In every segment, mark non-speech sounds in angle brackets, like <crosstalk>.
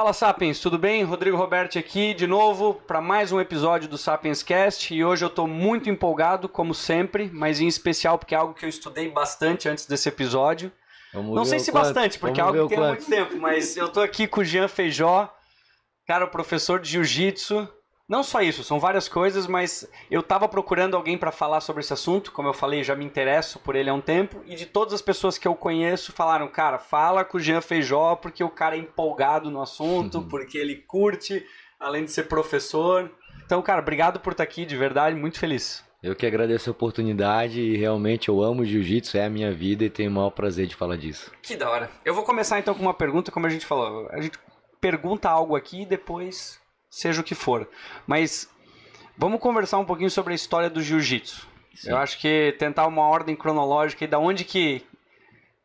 Fala Sapiens, tudo bem? Rodrigo Roberto aqui de novo para mais um episódio do Sapiens Cast e hoje eu estou muito empolgado, como sempre, mas em especial porque é algo que eu estudei bastante antes desse episódio. Vamos Não sei se quanto. bastante, porque é Vamos é algo que tem há muito tempo, mas eu estou aqui com o Jean Feijó, cara, professor de jiu-jitsu, não só isso, são várias coisas, mas eu estava procurando alguém para falar sobre esse assunto, como eu falei, já me interesso por ele há um tempo, e de todas as pessoas que eu conheço falaram, cara, fala com o Jean Feijó, porque o cara é empolgado no assunto, uhum. porque ele curte, além de ser professor. Então, cara, obrigado por estar tá aqui, de verdade, muito feliz. Eu que agradeço a oportunidade e realmente eu amo jiu-jitsu, é a minha vida e tenho o maior prazer de falar disso. Que da hora. Eu vou começar então com uma pergunta, como a gente falou, a gente pergunta algo aqui e depois seja o que for. Mas vamos conversar um pouquinho sobre a história do jiu-jitsu. Eu acho que tentar uma ordem cronológica e da onde que,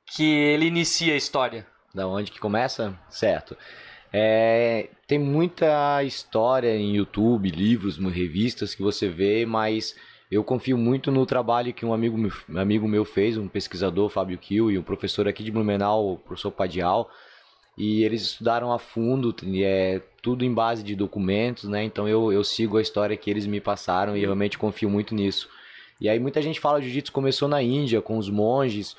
que ele inicia a história. Da onde que começa? Certo. É, tem muita história em YouTube, livros, revistas que você vê, mas eu confio muito no trabalho que um amigo, um amigo meu fez, um pesquisador, Fábio Kiel, e um professor aqui de Blumenau, o professor Padial, e eles estudaram a fundo, é tudo em base de documentos, né? Então eu, eu sigo a história que eles me passaram e realmente confio muito nisso. E aí muita gente fala que o jiu-jitsu começou na Índia com os monges,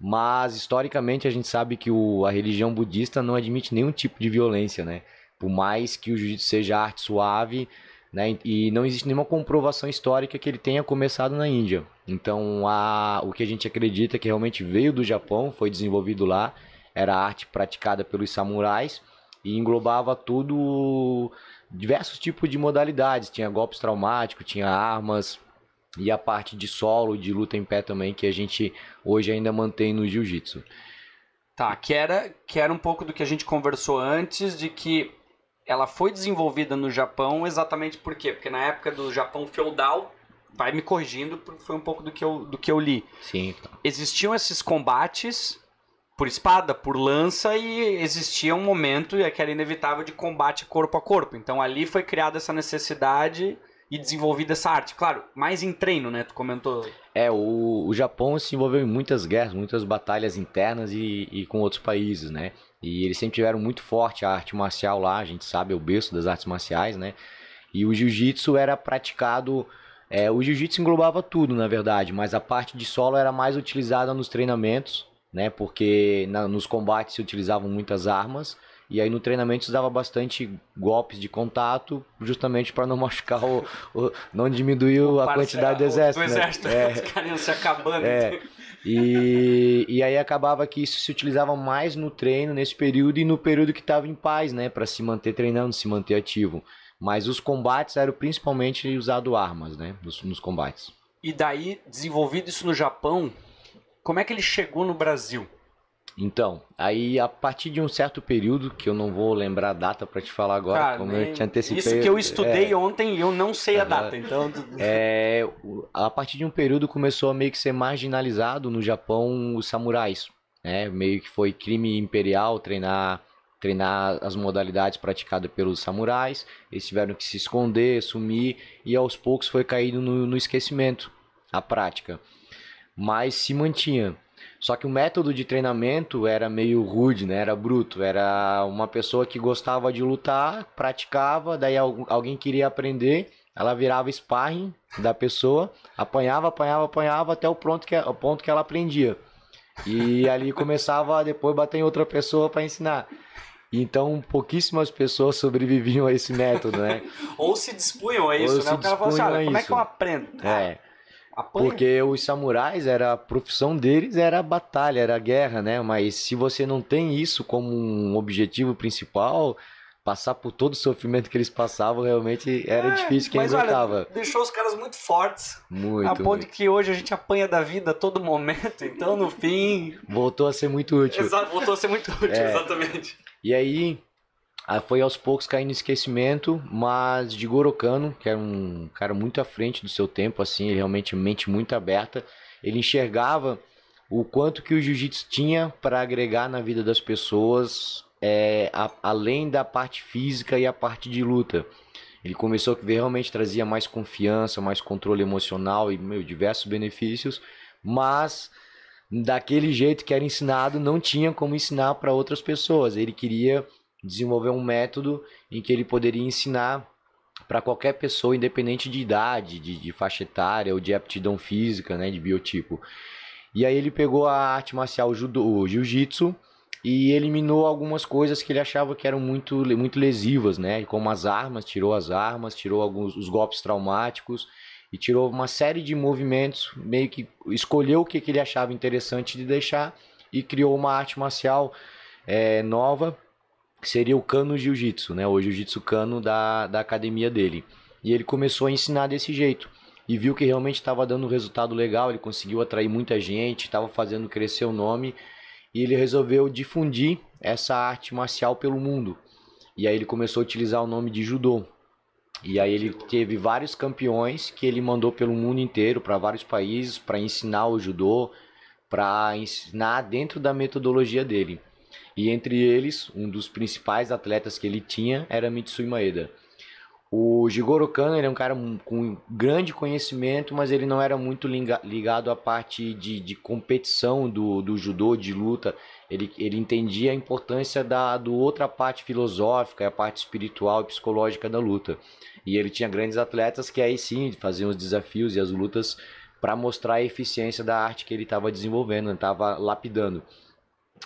mas historicamente a gente sabe que o, a religião budista não admite nenhum tipo de violência, né? Por mais que o jiu-jitsu seja arte suave, né? E não existe nenhuma comprovação histórica que ele tenha começado na Índia. Então, a, o que a gente acredita que realmente veio do Japão, foi desenvolvido lá era a arte praticada pelos samurais e englobava tudo diversos tipos de modalidades, tinha golpes traumáticos, tinha armas e a parte de solo, de luta em pé também que a gente hoje ainda mantém no jiu-jitsu. Tá, que era, que era um pouco do que a gente conversou antes de que ela foi desenvolvida no Japão exatamente por quê? Porque na época do Japão feudal, vai me corrigindo, foi um pouco do que eu, do que eu li. Sim. Então. Existiam esses combates por espada, por lança e existia um momento e aquele é inevitável de combate corpo a corpo. Então ali foi criada essa necessidade e desenvolvida essa arte. Claro, mais em treino, né? Tu comentou. É, o, o Japão se envolveu em muitas guerras, muitas batalhas internas e, e com outros países, né? E eles sempre tiveram muito forte a arte marcial lá, a gente sabe, é o berço das artes marciais, né? E o jiu-jitsu era praticado. É, o jiu-jitsu englobava tudo, na verdade, mas a parte de solo era mais utilizada nos treinamentos né? Porque na, nos combates se utilizavam muitas armas e aí no treinamento se usava bastante golpes de contato, justamente para não <laughs> machucar o, o não diminuir o a parceiro, quantidade do exército. O, do exército, né? é. <laughs> os se acabando. É. E, e aí acabava que isso se utilizava mais no treino nesse período e no período que estava em paz, né, para se manter treinando, se manter ativo. Mas os combates eram principalmente usado armas, né, nos, nos combates. E daí desenvolvido isso no Japão, como é que ele chegou no Brasil? Então, aí a partir de um certo período, que eu não vou lembrar a data para te falar agora, Cara, como eu te antecipei. Isso que eu é. estudei é, ontem e eu não sei a data, então. <laughs> É, a partir de um período começou a meio que ser marginalizado no Japão os samurais. Né? Meio que foi crime imperial treinar treinar as modalidades praticadas pelos samurais, eles tiveram que se esconder, sumir, e aos poucos foi caído no, no esquecimento a prática mas se mantinha. Só que o método de treinamento era meio rude, né? Era bruto. Era uma pessoa que gostava de lutar, praticava, daí alguém queria aprender, ela virava sparring da pessoa, apanhava, apanhava, apanhava até o ponto que, o ponto que ela aprendia. E ali começava a depois bater em outra pessoa para ensinar. Então, pouquíssimas pessoas sobreviviam a esse método, né? <laughs> Ou se dispunham a isso, Ou né? Se o cara falou assim, olha, como é que eu aprendo? É. é. Apanha. Porque os samurais, era a profissão deles era a batalha, era a guerra, né? Mas se você não tem isso como um objetivo principal, passar por todo o sofrimento que eles passavam realmente era é, difícil quem mas aguentava. deixou os caras muito fortes. Muito. A ponto muito. que hoje a gente apanha da vida a todo momento, então no fim. Voltou a ser muito útil. Exato, voltou a ser muito útil, é. exatamente. E aí, ah, foi aos poucos caindo em esquecimento, mas de Gorokano, que era um cara muito à frente do seu tempo, assim, ele realmente mente muito aberta, ele enxergava o quanto que o jiu-jitsu tinha para agregar na vida das pessoas, é, a, além da parte física e a parte de luta. Ele começou a ver realmente trazia mais confiança, mais controle emocional e meu, diversos benefícios, mas daquele jeito que era ensinado, não tinha como ensinar para outras pessoas. Ele queria desenvolver um método em que ele poderia ensinar para qualquer pessoa, independente de idade, de, de, faixa etária ou de aptidão física, né, de biotipo. E aí ele pegou a arte marcial judô, jiu-jitsu e eliminou algumas coisas que ele achava que eram muito, muito lesivas, né, como as armas, tirou as armas, tirou alguns os golpes traumáticos e tirou uma série de movimentos, meio que escolheu o que, que ele achava interessante de deixar e criou uma arte marcial é, nova que seria o Kano Jiu-Jitsu, né? O Jiu-Jitsu Kano da, da academia dele. E ele começou a ensinar desse jeito. E viu que realmente estava dando um resultado legal, ele conseguiu atrair muita gente, estava fazendo crescer o nome. E ele resolveu difundir essa arte marcial pelo mundo. E aí ele começou a utilizar o nome de judô. E aí ele teve vários campeões que ele mandou pelo mundo inteiro, para vários países, para ensinar o judô, para ensinar dentro da metodologia dele. E entre eles, um dos principais atletas que ele tinha era Mitsui Maeda. O Jigoro Kano era é um cara com grande conhecimento, mas ele não era muito ligado à parte de, de competição do, do judô, de luta. Ele, ele entendia a importância da do outra parte filosófica, a parte espiritual e psicológica da luta. E ele tinha grandes atletas que aí sim faziam os desafios e as lutas para mostrar a eficiência da arte que ele estava desenvolvendo, estava lapidando.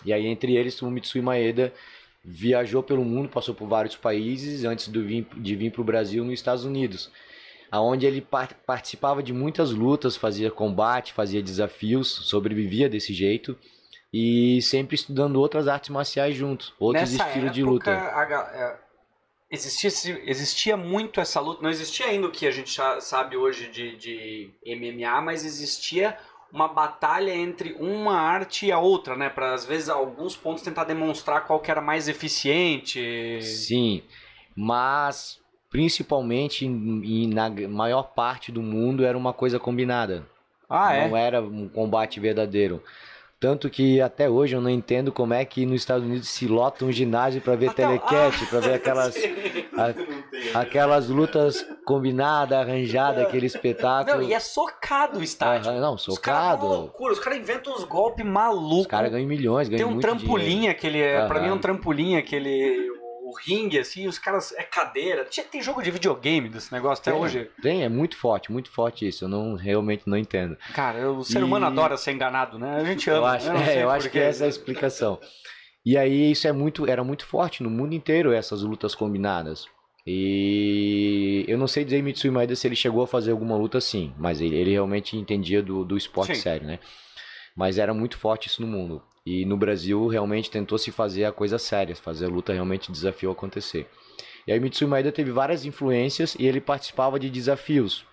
E aí, entre eles, o Mitsui Maeda viajou pelo mundo, passou por vários países antes de vir, de vir para o Brasil nos Estados Unidos, aonde ele part participava de muitas lutas, fazia combate, fazia desafios, sobrevivia desse jeito e sempre estudando outras artes marciais juntos, outros Nessa estilos época, de luta. A, é, existia, existia muito essa luta, não existia ainda o que a gente sabe hoje de, de MMA, mas existia uma batalha entre uma arte e a outra, né? Para às vezes alguns pontos tentar demonstrar qual que era mais eficiente. Sim, mas principalmente em, na maior parte do mundo era uma coisa combinada. Ah, é? não é? era um combate verdadeiro. Tanto que até hoje eu não entendo como é que nos Estados Unidos se lota um ginásio para ver ah, telecast, ah, para <laughs> ver aquelas, a, né? aquelas lutas combinadas, arranjadas, é. aquele espetáculo. Não, e é socado o estádio. Ah, não, socado. Os caras loucura, os caras inventam uns golpes malucos. Os caras ganham milhões, ganham Tem um trampolim dinheiro. aquele, uhum. pra mim é um trampolim aquele ringue, assim, os caras. É cadeira. Tinha, tem jogo de videogame desse negócio até tem, hoje? Tem, é muito forte, muito forte isso. Eu não realmente não entendo. Cara, o ser e... humano adora ser enganado, né? A gente ama. Né? Eu acho, eu é, eu acho que essa é a explicação. E aí isso é muito, era muito forte no mundo inteiro essas lutas combinadas. E eu não sei dizer Mitsui Maeda se ele chegou a fazer alguma luta assim, mas ele, ele realmente entendia do, do esporte Sim. sério, né? Mas era muito forte isso no mundo. E no Brasil realmente tentou se fazer a coisa séria, fazer a luta realmente desafio acontecer. E aí Mitsui Maeda teve várias influências e ele participava de desafios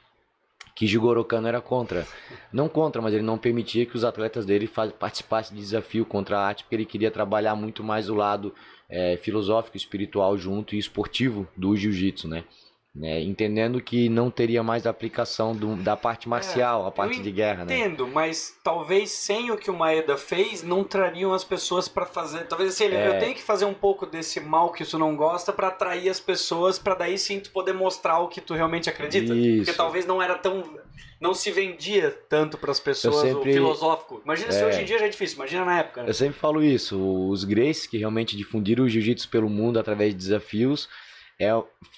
que Jigoro Kano era contra. Não contra, mas ele não permitia que os atletas dele participassem de desafio contra a arte, porque ele queria trabalhar muito mais o lado é, filosófico, espiritual junto e esportivo do jiu-jitsu, né? né? Entendendo que não teria mais aplicação do, da parte é, marcial, é, a parte de guerra, entendo, né? Entendo, mas talvez sem o que o Maeda fez, não trariam as pessoas para fazer. Talvez assim, ele, é... eu tenho que fazer um pouco desse mal que isso não gosta para atrair as pessoas, para daí sim tu poder mostrar o que tu realmente acredita. Isso. Porque talvez não era tão não se vendia tanto para as pessoas sempre... o filosófico. Imagina é... se hoje em dia já é difícil, imagina na época. Né? Eu sempre falo isso, os Grace que realmente difundiram o jiu-jitsu pelo mundo através de desafios, é,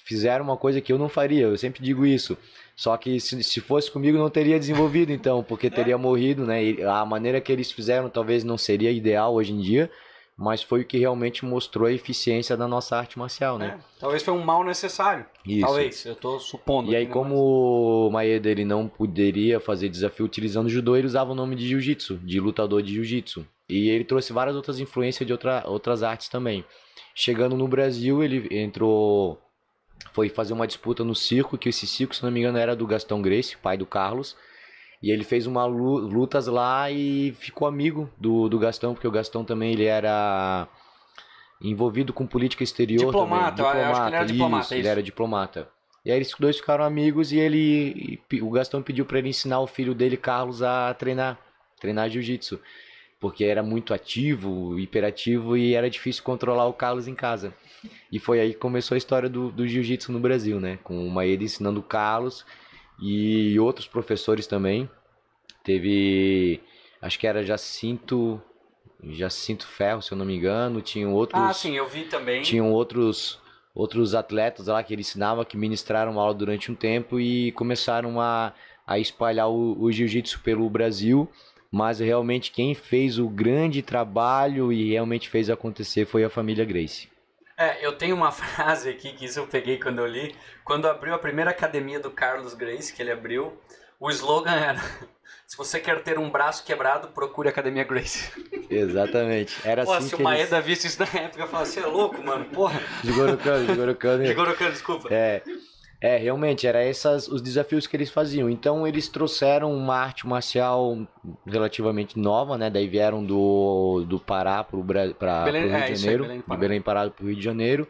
fizeram uma coisa que eu não faria, eu sempre digo isso. Só que se, se fosse comigo não teria desenvolvido então, porque teria morrido, né? E a maneira que eles fizeram talvez não seria ideal hoje em dia, mas foi o que realmente mostrou a eficiência da nossa arte marcial, né? É, talvez foi um mal necessário. Isso. Talvez, eu estou supondo. E aí, né, como o Maeda ele não poderia fazer desafio utilizando judô, ele usava o nome de jiu-jitsu, de lutador de jiu-jitsu. E ele trouxe várias outras influências de outra, outras artes também. Chegando no Brasil, ele entrou foi fazer uma disputa no circo, que esse circo, se não me engano, era do Gastão Grace, pai do Carlos. E ele fez uma lutas lá e ficou amigo do, do Gastão, porque o Gastão também ele era envolvido com política exterior diplomata, também. Diplomata, é ele era isso, diplomata. Isso. Ele era diplomata. E aí os dois ficaram amigos e ele o Gastão pediu para ele ensinar o filho dele, Carlos, a treinar, treinar jiu-jitsu porque era muito ativo, hiperativo e era difícil controlar o Carlos em casa. E foi aí que começou a história do, do jiu-jitsu no Brasil, né? Com o Maeda ensinando o Carlos e outros professores também. Teve, acho que era Jacinto, Jacinto Ferro, se eu não me engano. Tinham ah, outros. Ah, sim, eu vi também. Tinham outros outros atletas lá que ele ensinava, que ministraram aula durante um tempo e começaram a, a espalhar o, o jiu-jitsu pelo Brasil mas realmente quem fez o grande trabalho e realmente fez acontecer foi a família Grace. É, eu tenho uma <laughs> frase aqui que isso eu peguei quando eu li. Quando abriu a primeira academia do Carlos Grace, que ele abriu, o slogan era: <laughs> Se você quer ter um braço quebrado, procure a Academia Grace. <laughs> Exatamente. Era Pô, assim se o Maeda eles... visse isso na época, eu falava: Você é louco, mano? Porra. Jigoro Kano, Jigoro Kano. Jigoro Kano, desculpa. É. É, realmente, era esses os desafios que eles faziam. Então eles trouxeram uma arte marcial relativamente nova, né? Daí vieram do, do Pará para o Rio é, de Janeiro, Belém, Belém Pará para o Rio de Janeiro.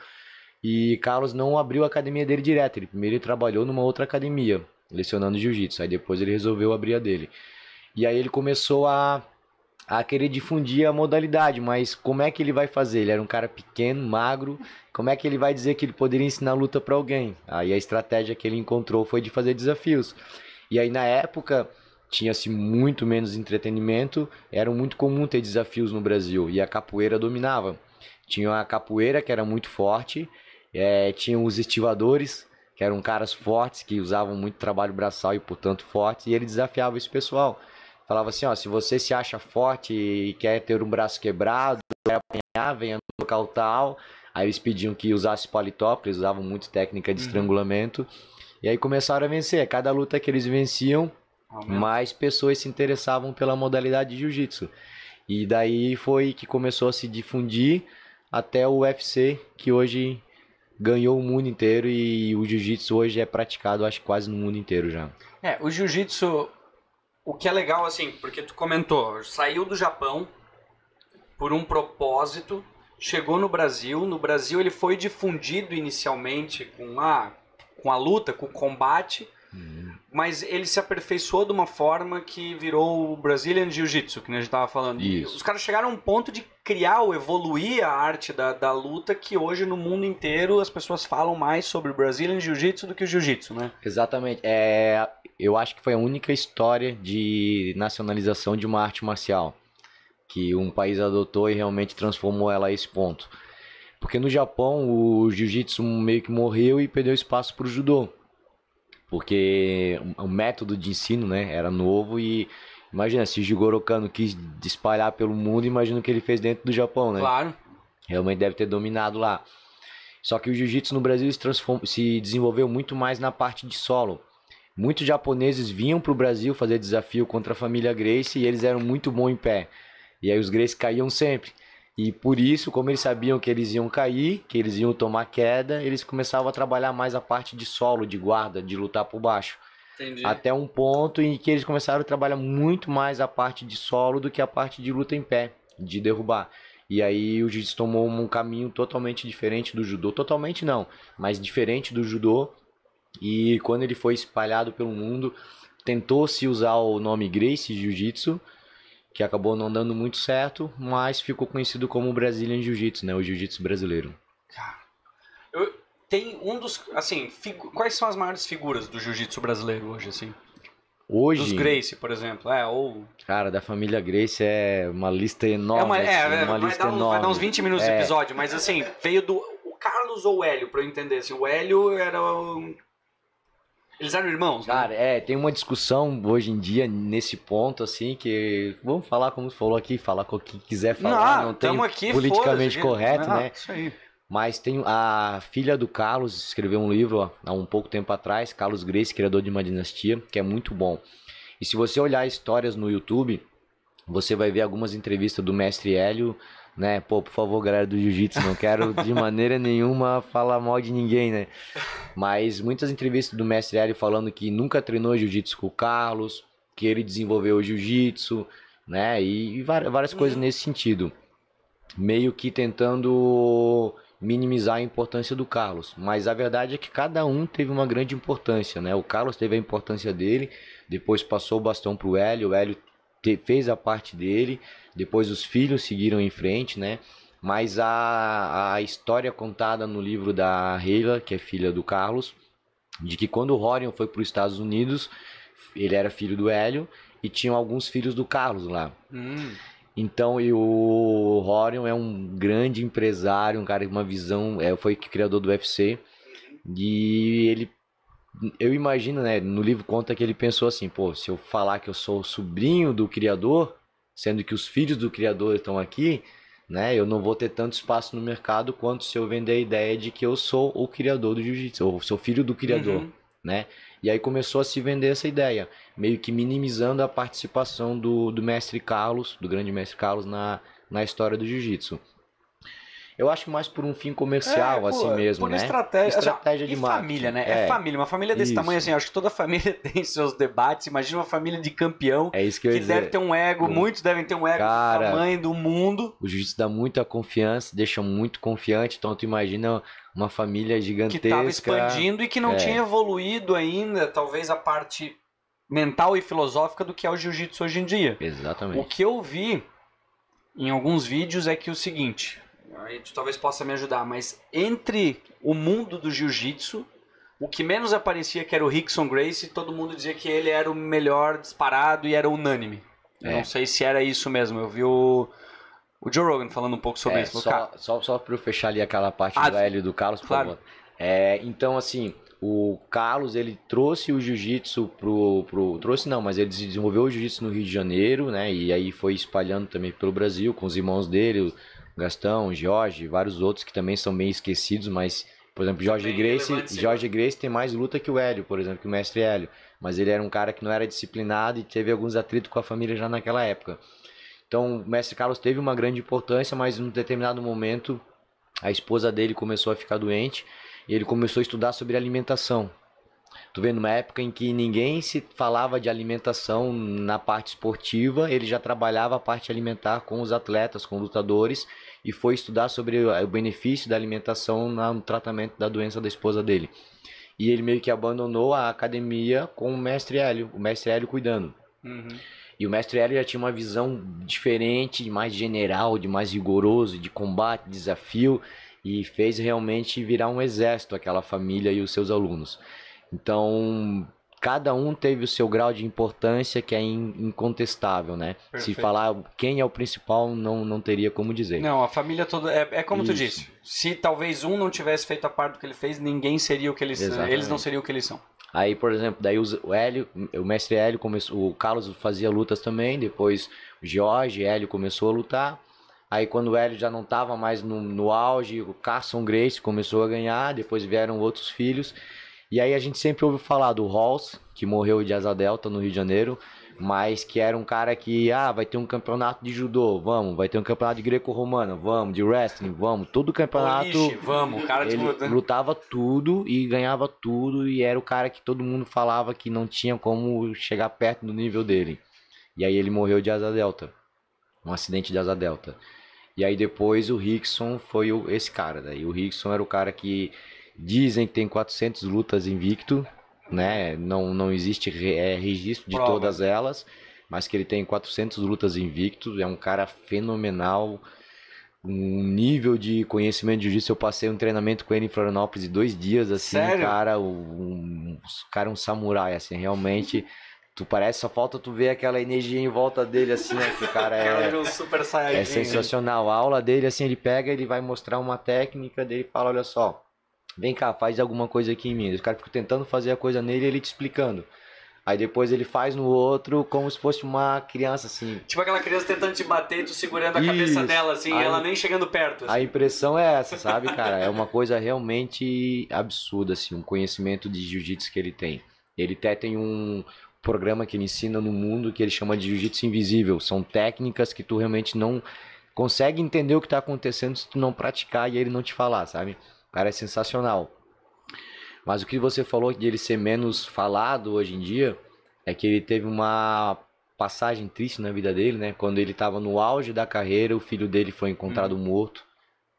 E Carlos não abriu a academia dele direto. Ele primeiro ele trabalhou numa outra academia, lecionando jiu-jitsu. Aí depois ele resolveu abrir a dele. E aí ele começou a a querer difundir a modalidade, mas como é que ele vai fazer? Ele era um cara pequeno, magro, como é que ele vai dizer que ele poderia ensinar luta para alguém? Aí a estratégia que ele encontrou foi de fazer desafios. E aí na época tinha-se muito menos entretenimento, era muito comum ter desafios no Brasil e a capoeira dominava. Tinha a capoeira que era muito forte, é, tinham os estivadores que eram caras fortes que usavam muito trabalho braçal e portanto fortes e ele desafiava esse pessoal falava assim, ó, se você se acha forte e quer ter um braço quebrado, quer apanhar, venha no local tal. Aí eles pediam que usasse paletó, porque eles usavam muito técnica de uhum. estrangulamento. E aí começaram a vencer. É cada luta que eles venciam, Aumenta. mais pessoas se interessavam pela modalidade de jiu-jitsu. E daí foi que começou a se difundir até o UFC, que hoje ganhou o mundo inteiro e o jiu-jitsu hoje é praticado, acho, quase no mundo inteiro já. É, o jiu-jitsu o que é legal, assim, porque tu comentou, saiu do Japão por um propósito, chegou no Brasil, no Brasil ele foi difundido inicialmente com a, com a luta, com o combate, uhum. mas ele se aperfeiçoou de uma forma que virou o Brazilian Jiu-Jitsu, que a gente estava falando. Isso. Os caras chegaram a um ponto de criar ou evoluir a arte da, da luta que hoje no mundo inteiro as pessoas falam mais sobre o Brazilian Jiu-Jitsu do que o Jiu-Jitsu, né? Exatamente. É eu acho que foi a única história de nacionalização de uma arte marcial que um país adotou e realmente transformou ela a esse ponto. Porque no Japão o jiu-jitsu meio que morreu e perdeu espaço para o judô. Porque o método de ensino né, era novo e imagina, se Jigoro Kano quis espalhar pelo mundo, imagina o que ele fez dentro do Japão, né? Claro. Realmente deve ter dominado lá. Só que o jiu-jitsu no Brasil se, se desenvolveu muito mais na parte de solo. Muitos japoneses vinham para o Brasil fazer desafio contra a família Grace e eles eram muito bons em pé. E aí os Grace caíam sempre. E por isso, como eles sabiam que eles iam cair, que eles iam tomar queda, eles começavam a trabalhar mais a parte de solo, de guarda, de lutar por baixo. Entendi. Até um ponto em que eles começaram a trabalhar muito mais a parte de solo do que a parte de luta em pé, de derrubar. E aí o jiu-jitsu tomou um caminho totalmente diferente do judô, totalmente não, mas diferente do judô, e quando ele foi espalhado pelo mundo, tentou-se usar o nome Grace Jiu-Jitsu, que acabou não dando muito certo, mas ficou conhecido como Brazilian Jiu-Jitsu, né? O Jiu-Jitsu brasileiro. Cara, eu, tem um dos, assim, figu, quais são as maiores figuras do Jiu-Jitsu brasileiro hoje, assim? Hoje. Dos Grace, por exemplo. É, ou. Cara, da família Grace é uma lista enorme. É uma, é, assim, é, uma lista um, enorme. Vai dar uns 20 minutos é. de episódio, mas assim, veio do. O Carlos ou o Hélio, pra eu entender. Assim, o Hélio era um eles eram irmãos? Né? Cara, né? é, tem uma discussão hoje em dia nesse ponto, assim, que vamos falar como você falou aqui, falar com quem quiser falar, não, ah, não tem aqui, politicamente correto, não, ah, né? Isso aí. Mas tem a filha do Carlos escreveu um livro ó, há um pouco tempo atrás, Carlos Grace, criador de uma dinastia, que é muito bom. E se você olhar histórias no YouTube, você vai ver algumas entrevistas do mestre Hélio né? Pô, por favor, galera do jiu-jitsu, não quero de <laughs> maneira nenhuma falar mal de ninguém, né? Mas muitas entrevistas do mestre Hélio falando que nunca treinou jiu-jitsu com o Carlos, que ele desenvolveu o jiu-jitsu, né? E, e várias coisas uhum. nesse sentido. Meio que tentando minimizar a importância do Carlos, mas a verdade é que cada um teve uma grande importância, né? O Carlos teve a importância dele, depois passou o bastão para o Hélio, o Hélio te, fez a parte dele, depois os filhos seguiram em frente, né? Mas a, a história contada no livro da Reila, que é filha do Carlos, de que quando o Rorion foi para os Estados Unidos, ele era filho do Hélio e tinham alguns filhos do Carlos lá. Hum. Então, e o Rorion é um grande empresário, um cara com uma visão, é, foi criador do UFC. E ele eu imagino, né? No livro conta que ele pensou assim, pô, se eu falar que eu sou sobrinho do Criador, sendo que os filhos do Criador estão aqui, né? Eu não vou ter tanto espaço no mercado quanto se eu vender a ideia de que eu sou o Criador do Jiu-Jitsu, ou sou filho do Criador, uhum. né? E aí começou a se vender essa ideia, meio que minimizando a participação do, do mestre Carlos, do grande mestre Carlos, na, na história do Jiu-Jitsu. Eu acho mais por um fim comercial, é, assim mesmo, por né? Estratégia, assim, estratégia de marketing. família, né? É. é. família. Uma família desse isso. tamanho, assim, acho que toda <laughs> família tem seus debates. Imagina uma família de campeão. É isso que eu Que deve ter um ego, hum. muitos devem ter um ego Cara, do tamanho do mundo. O jiu-jitsu dá muita confiança, deixa muito confiante. Então, tu imagina uma família gigantesca. Que estava expandindo e que não é. tinha evoluído ainda, talvez a parte mental e filosófica do que é o jiu-jitsu hoje em dia. Exatamente. O que eu vi em alguns vídeos é que é o seguinte, aí tu talvez possa me ajudar, mas entre o mundo do jiu-jitsu, o que menos aparecia que era o Rickson Grace, todo mundo dizia que ele era o melhor disparado e era unânime. É. Eu não sei se era isso mesmo, eu vi o... O Joe Rogan falando um pouco sobre é, isso. Só, só, só para eu fechar ali aquela parte ah, do Hélio do Carlos, por claro. favor. É, então, assim, o Carlos, ele trouxe o jiu-jitsu pro, pro... Trouxe não, mas ele desenvolveu o jiu-jitsu no Rio de Janeiro, né? E aí foi espalhando também pelo Brasil com os irmãos dele, Gastão, Jorge, vários outros que também são meio esquecidos, mas, por exemplo, Jorge Grace, Jorge Grace tem mais luta que o Hélio, por exemplo, que o mestre Hélio. Mas ele era um cara que não era disciplinado e teve alguns atritos com a família já naquela época. Então, o mestre Carlos teve uma grande importância, mas em um determinado momento a esposa dele começou a ficar doente e ele começou a estudar sobre alimentação. Tu vendo uma época em que ninguém se falava de alimentação na parte esportiva, ele já trabalhava a parte alimentar com os atletas, com lutadores, e foi estudar sobre o benefício da alimentação no tratamento da doença da esposa dele. E ele meio que abandonou a academia com o mestre Hélio, o mestre Hélio cuidando. Uhum. E o mestre Hélio já tinha uma visão diferente, de mais general, de mais rigoroso, de combate, desafio, e fez realmente virar um exército aquela família e os seus alunos. Então, cada um teve o seu grau de importância que é incontestável, né? Perfeito. Se falar quem é o principal, não, não teria como dizer. Não, a família toda. É, é como Isso. tu disse. Se talvez um não tivesse feito a parte do que ele fez, ninguém seria o que eles Eles não seriam o que eles são. Aí, por exemplo, daí o Hélio, o mestre Hélio começou. O Carlos fazia lutas também, depois o Jorge, Hélio começou a lutar. Aí quando o Hélio já não estava mais no, no auge, o Carson Grace começou a ganhar, depois vieram outros filhos. E aí a gente sempre ouve falar do Halls, que morreu de asa delta no Rio de Janeiro, mas que era um cara que, ah, vai ter um campeonato de judô, vamos, vai ter um campeonato de greco-romano, vamos, de wrestling, vamos, todo campeonato. Polixe, vamos, o cara ele luta. lutava tudo e ganhava tudo e era o cara que todo mundo falava que não tinha como chegar perto do nível dele. E aí ele morreu de asa delta, um acidente de asa delta. E aí depois o Rickson foi o, esse cara, daí o Rickson era o cara que Dizem que tem 400 lutas invicto, né? Não, não existe é, registro de Prova. todas elas, mas que ele tem 400 lutas invicto. É um cara fenomenal. Um nível de conhecimento de jiu-jitsu, eu passei um treinamento com ele em Florianópolis de dois dias, assim, Sério? cara, um, um cara um samurai, assim, realmente Tu parece, só falta tu ver aquela energia em volta dele, assim, né? Que o cara <laughs> é. é um super é saiyajin. É sensacional. A aula dele, assim, ele pega, ele vai mostrar uma técnica dele fala: olha só, Vem cá, faz alguma coisa aqui em mim. O cara fica tentando fazer a coisa nele e ele te explicando. Aí depois ele faz no outro como se fosse uma criança, assim. Tipo aquela criança tentando te bater e tu segurando a Isso. cabeça dela, assim, a, ela nem chegando perto. Assim. A impressão é essa, sabe, cara? É uma coisa realmente absurda, assim, um conhecimento de jiu-jitsu que ele tem. Ele até tem um programa que ele ensina no mundo que ele chama de jiu-jitsu invisível. São técnicas que tu realmente não consegue entender o que está acontecendo se tu não praticar e ele não te falar, sabe? cara é sensacional. Mas o que você falou de ele ser menos falado hoje em dia é que ele teve uma passagem triste na vida dele, né? Quando ele estava no auge da carreira, o filho dele foi encontrado hum. morto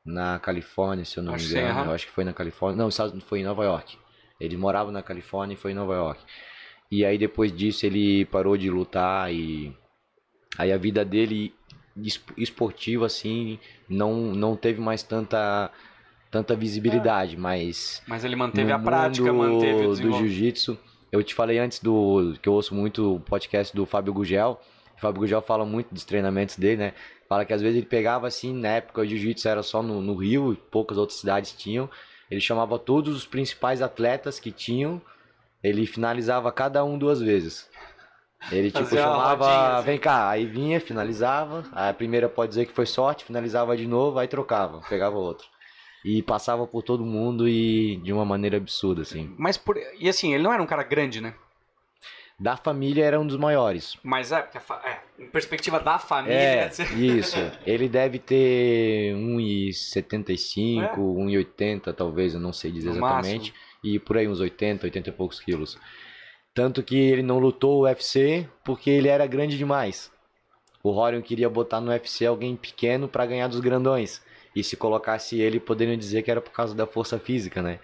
na Califórnia, se eu não acho me engano. Sim, acho que foi na Califórnia. Não, foi em Nova York. Ele morava na Califórnia e foi em Nova York. E aí depois disso ele parou de lutar e aí a vida dele esportiva assim não não teve mais tanta tanta visibilidade, é. mas. Mas ele manteve a prática, manteve o do jiu-jitsu. Eu te falei antes do que eu ouço muito o podcast do Fábio Gugel. O Fábio Gugel fala muito dos treinamentos dele, né? Fala que às vezes ele pegava assim, na época o jiu-jitsu era só no, no Rio, poucas outras cidades tinham. Ele chamava todos os principais atletas que tinham, ele finalizava cada um duas vezes. Ele tipo Fazia chamava, rodinha, assim. vem cá, aí vinha, finalizava, a primeira pode dizer que foi sorte, finalizava de novo, aí trocava, pegava outro e passava por todo mundo e de uma maneira absurda, assim. Mas por... E assim, ele não era um cara grande, né? Da família era um dos maiores. Mas é, porque fa... é, em perspectiva da família. É, assim. isso. <laughs> Ele deve ter 1,75, é. 1,80 talvez, eu não sei dizer no exatamente. Máximo. E por aí uns 80, 80 e poucos quilos. Tanto que ele não lutou o UFC porque ele era grande demais. O Rorion queria botar no UFC alguém pequeno para ganhar dos grandões. E se colocasse ele, poderiam dizer que era por causa da força física, né?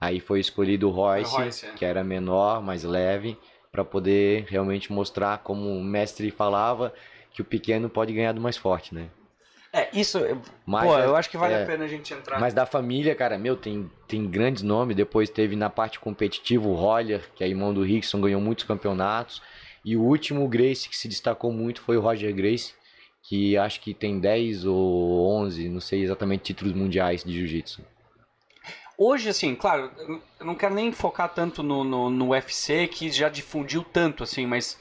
Aí foi escolhido o Royce, Royce é. que era menor, mais leve, para poder realmente mostrar como o mestre falava que o pequeno pode ganhar do mais forte, né? É, isso. Mas, pô, é- eu acho que vale é, a pena a gente entrar. Mas da família, cara, meu, tem, tem grandes nomes. Depois teve na parte competitiva o Roller, que é irmão do Rickson, ganhou muitos campeonatos. E o último Grace que se destacou muito foi o Roger Grace, que acho que tem 10 ou 11, não sei exatamente, títulos mundiais de jiu-jitsu. Hoje, assim, claro, eu não quero nem focar tanto no, no, no UFC, que já difundiu tanto, assim, mas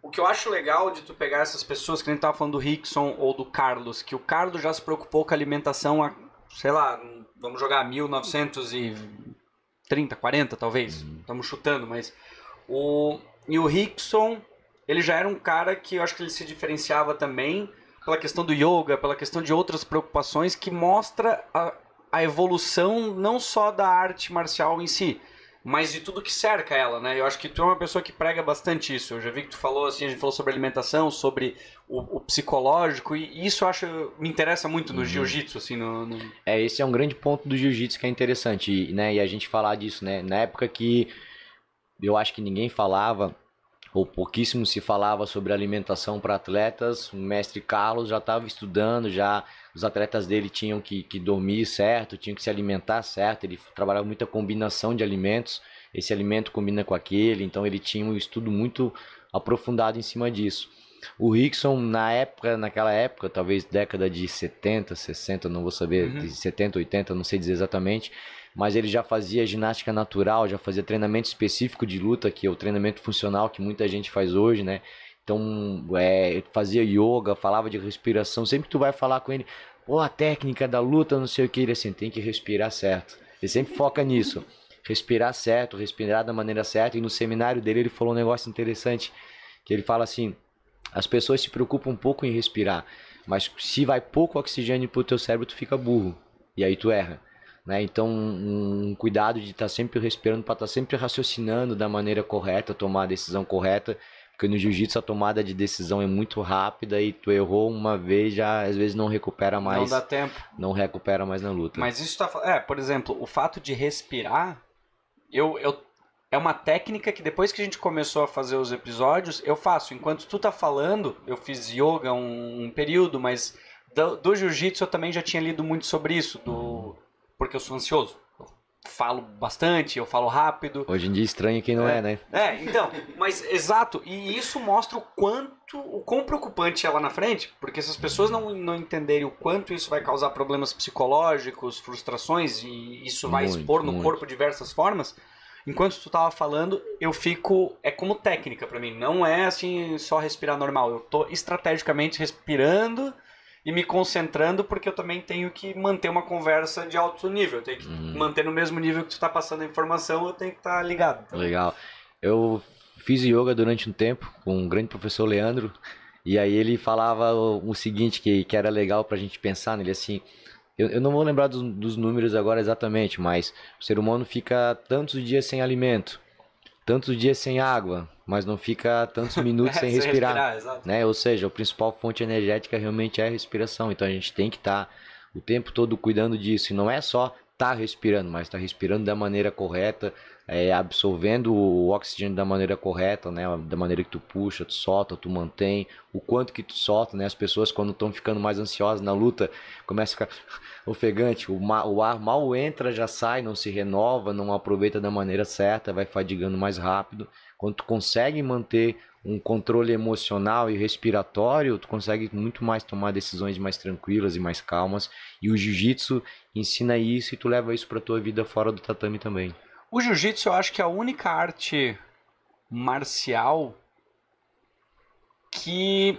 o que eu acho legal de tu pegar essas pessoas que a gente tava falando do Rickson ou do Carlos, que o Carlos já se preocupou com a alimentação a, sei lá, vamos jogar 1930, 40 talvez. Estamos uhum. chutando, mas o e o Rickson ele já era um cara que eu acho que ele se diferenciava também pela questão do yoga, pela questão de outras preocupações, que mostra a, a evolução não só da arte marcial em si, mas de tudo que cerca ela, né? Eu acho que tu é uma pessoa que prega bastante isso. Eu já vi que tu falou assim, a gente falou sobre alimentação, sobre o, o psicológico, e isso eu acho me interessa muito no uhum. jiu-jitsu, assim. No, no, É, esse é um grande ponto do jiu-jitsu que é interessante, né? E a gente falar disso, né? Na época que eu acho que ninguém falava, ou pouquíssimo se falava sobre alimentação para atletas. O mestre Carlos já estava estudando, já os atletas dele tinham que, que dormir certo, tinham que se alimentar certo. Ele trabalhava muita combinação de alimentos. Esse alimento combina com aquele, então ele tinha um estudo muito aprofundado em cima disso. O Rickson, na época, naquela época, talvez década de 70, 60, não vou saber, uhum. de 70, 80, não sei dizer exatamente, mas ele já fazia ginástica natural, já fazia treinamento específico de luta, que é o treinamento funcional que muita gente faz hoje, né? Então, é, fazia yoga, falava de respiração. Sempre que tu vai falar com ele, pô, a técnica da luta, não sei o que, ele assim, tem que respirar certo. Ele sempre foca nisso. Respirar certo, respirar da maneira certa. E no seminário dele, ele falou um negócio interessante, que ele fala assim, as pessoas se preocupam um pouco em respirar, mas se vai pouco oxigênio pro teu cérebro, tu fica burro. E aí tu erra. Né? Então, um cuidado de estar tá sempre respirando para estar tá sempre raciocinando da maneira correta, tomar a decisão correta, porque no jiu-jitsu a tomada de decisão é muito rápida e tu errou uma vez, já às vezes não recupera mais. Não dá tempo. Não recupera mais na luta. Mas isso está É, por exemplo, o fato de respirar, eu, eu é uma técnica que depois que a gente começou a fazer os episódios, eu faço. Enquanto tu tá falando, eu fiz yoga um, um período, mas do, do jiu-jitsu eu também já tinha lido muito sobre isso, do porque eu sou ansioso. Eu falo bastante, eu falo rápido. Hoje em dia estranho quem não é, é né? É, então, mas exato. E isso mostra o quanto, o quão preocupante é lá na frente, porque se as pessoas não, não entenderem o quanto isso vai causar problemas psicológicos, frustrações, e isso vai muito, expor no muito. corpo diversas formas, enquanto tu tava falando, eu fico. É como técnica para mim. Não é assim só respirar normal. Eu tô estrategicamente respirando e me concentrando, porque eu também tenho que manter uma conversa de alto nível. Eu tenho que uhum. manter no mesmo nível que tu está passando a informação, eu tenho que estar tá ligado. Então. Legal. Eu fiz yoga durante um tempo com um grande professor Leandro, e aí ele falava o, seguinte, que, que era legal para a gente pensar nele, assim... Eu, eu não vou lembrar dos, dos números agora exatamente, mas o ser humano fica tantos dias sem alimento tantos dias sem água, mas não fica tantos <laughs> minutos é, sem, sem respirar. respirar né? Ou seja, a principal fonte energética realmente é a respiração. Então a gente tem que estar tá o tempo todo cuidando disso. E não é só estar tá respirando, mas estar tá respirando da maneira correta, é, absorvendo o oxigênio da maneira correta, né? Da maneira que tu puxa, tu solta, tu mantém, o quanto que tu solta, né? As pessoas quando estão ficando mais ansiosas na luta, começa a ficar <laughs> ofegante, o, ma, o ar mal entra, já sai, não se renova, não aproveita da maneira certa, vai fadigando mais rápido. Quando tu consegue manter um controle emocional e respiratório, tu consegue muito mais tomar decisões mais tranquilas e mais calmas. E o jiu-jitsu ensina isso e tu leva isso para tua vida fora do tatame também. O jiu-jitsu eu acho que é a única arte marcial que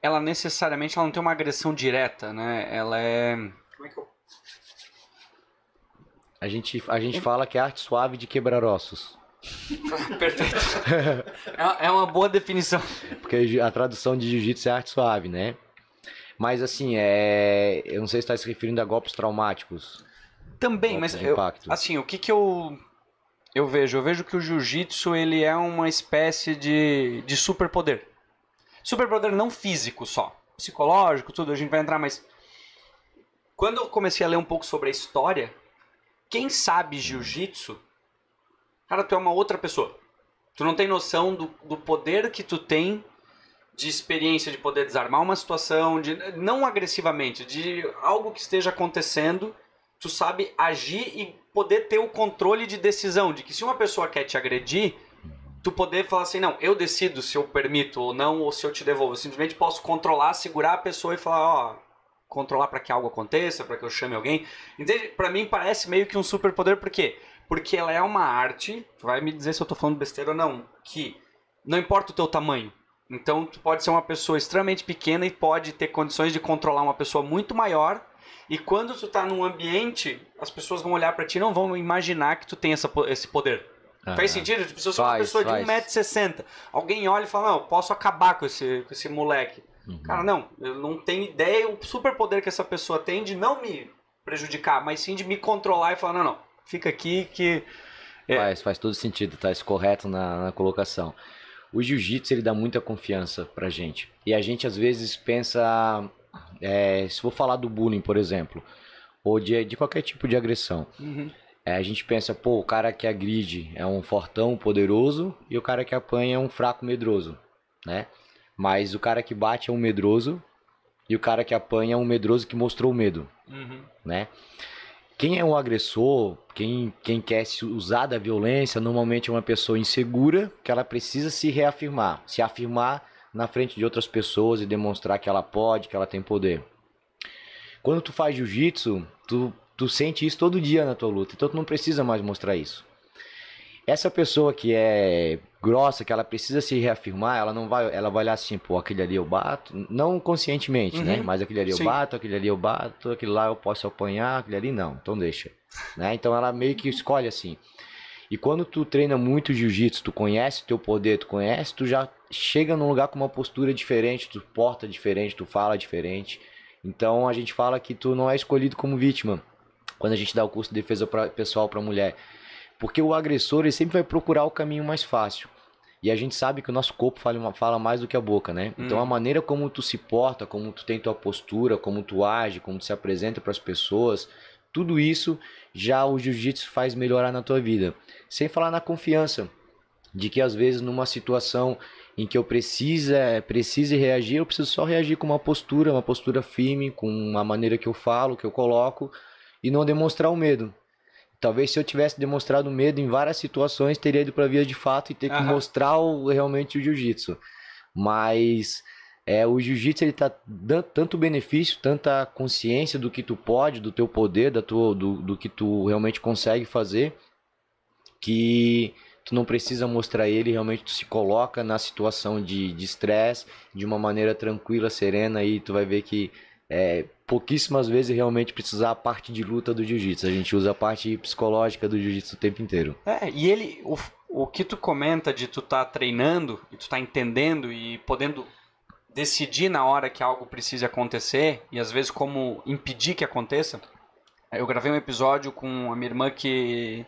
ela necessariamente ela não tem uma agressão direta, né? Ela é, é a gente, a gente fala que é arte suave de quebrar ossos. <laughs> Perfeito. É, é uma boa definição. Porque a tradução de jiu-jitsu é arte suave, né? Mas assim, é... eu não sei se está se referindo a golpes traumáticos. Também, mas eu, assim, o que que eu eu vejo? Eu vejo que o jiu-jitsu ele é uma espécie de, de superpoder. Superpoder não físico só, psicológico, tudo, a gente vai entrar, mas quando eu comecei a ler um pouco sobre a história, quem sabe jiu-jitsu, cara, tu é uma outra pessoa. Tu não tem noção do, do poder que tu tem de experiência de poder desarmar uma situação, de não agressivamente, de algo que esteja acontecendo tu sabe agir e poder ter o controle de decisão de que se uma pessoa quer te agredir, tu poder falar assim, não, eu decido se eu permito ou não, ou se eu te devolvo. Eu simplesmente posso controlar, segurar a pessoa e falar, ó, oh, controlar para que algo aconteça, para que eu chame alguém. Entende? Para mim parece meio que um superpoder, por quê? Porque ela é uma arte, vai me dizer se eu tô falando besteira ou não, que não importa o teu tamanho. Então, tu pode ser uma pessoa extremamente pequena e pode ter condições de controlar uma pessoa muito maior e quando tu tá num ambiente, as pessoas vão olhar para ti e não vão imaginar que tu tem essa, esse poder. Faz sentido? Tipo, se você sou uma pessoa faz. de 1,60m, alguém olha e fala, não, eu posso acabar com esse, com esse moleque. Uhum. Cara, não, eu não tenho ideia o poder que essa pessoa tem de não me prejudicar, mas sim de me controlar e falar, não, não, fica aqui que... É. Faz, faz todo sentido, tá é correto na, na colocação. O jiu-jitsu, ele dá muita confiança pra gente. E a gente, às vezes, pensa é, se vou falar do bullying, por exemplo, ou de, de qualquer tipo de agressão, uhum. é, a gente pensa, pô, o cara que agride é um fortão poderoso e o cara que apanha é um fraco medroso, né? Mas o cara que bate é um medroso e o cara que apanha é um medroso que mostrou medo, uhum. né? Quem é um agressor, quem, quem quer se usar da violência, normalmente é uma pessoa insegura que ela precisa se reafirmar, se afirmar na frente de outras pessoas e demonstrar que ela pode, que ela tem poder. Quando tu faz jiu-jitsu, tu, tu sente isso todo dia na tua luta, então tu não precisa mais mostrar isso. Essa pessoa que é grossa, que ela precisa se reafirmar, ela não vai, ela vai olhar assim, pô, aquele ali eu bato, não conscientemente, né? uhum. né? Mas aquele ali Sim. eu bato, aquele ali eu bato, aquele lá eu posso apanhar, aquele ali não, então deixa. Né? Então ela meio que escolhe assim. E quando tu treina muito jiu-jitsu, tu conhece teu poder, tu conhece, tu já chega num lugar com uma postura diferente, tu porta diferente, tu fala diferente. Então a gente fala que tu não é escolhido como vítima quando a gente dá o curso de defesa pra, pessoal para mulher. Porque o agressor ele sempre vai procurar o caminho mais fácil. E a gente sabe que o nosso corpo fala, fala mais do que a boca, né? Hum. Então a hum. maneira como tu se porta, como tu tem tua postura, como tu age, como tu se apresenta para as pessoas, tudo isso já o jiu-jitsu faz melhorar na tua vida. Sem falar na confiança de que às vezes numa situação em que eu precisa, é, precise reagir, eu preciso só reagir com uma postura, uma postura firme, com uma maneira que eu falo, que eu coloco e não demonstrar o medo. Talvez se eu tivesse demonstrado medo em várias situações, teria ido para via de fato e ter que mostrar o, realmente o jiu-jitsu. Mas é, o jiu-jitsu ele tá dando tanto benefício, tanta consciência do que tu pode, do teu poder, da tua, do, do que tu realmente consegue fazer, que tu não precisa mostrar ele, realmente tu se coloca na situação de estresse de, de, uma maneira tranquila, serena, e tu vai ver que é, pouquíssimas vezes realmente precisar a parte de luta do jiu-jitsu. A gente usa a parte psicológica do jiu-jitsu o tempo inteiro. É, e ele, o, o que tu comenta de tu tá treinando e tu tá entendendo e podendo decidir na hora que algo precise acontecer e às vezes como impedir que aconteça. Eu gravei um episódio com a minha irmã que,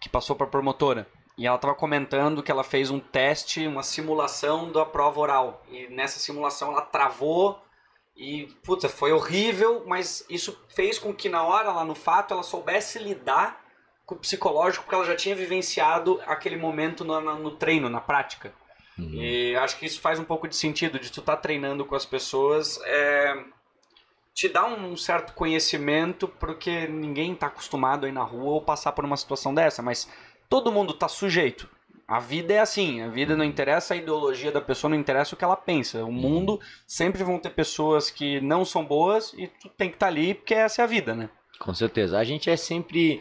que passou para promotora. E ela estava comentando que ela fez um teste, uma simulação da prova oral. E nessa simulação ela travou e, puta, foi horrível, mas isso fez com que na hora, lá no fato, ela soubesse lidar com o psicológico, porque ela já tinha vivenciado aquele momento no, no treino, na prática. Uhum. E acho que isso faz um pouco de sentido, de tu estar tá treinando com as pessoas, é, te dá um certo conhecimento, porque ninguém está acostumado aí na rua ou passar por uma situação dessa, mas todo mundo está sujeito. A vida é assim, a vida não uhum. interessa a ideologia da pessoa, não interessa o que ela pensa. O uhum. mundo sempre vão ter pessoas que não são boas e tu tem que estar tá ali porque essa é a vida, né? Com certeza. A gente é sempre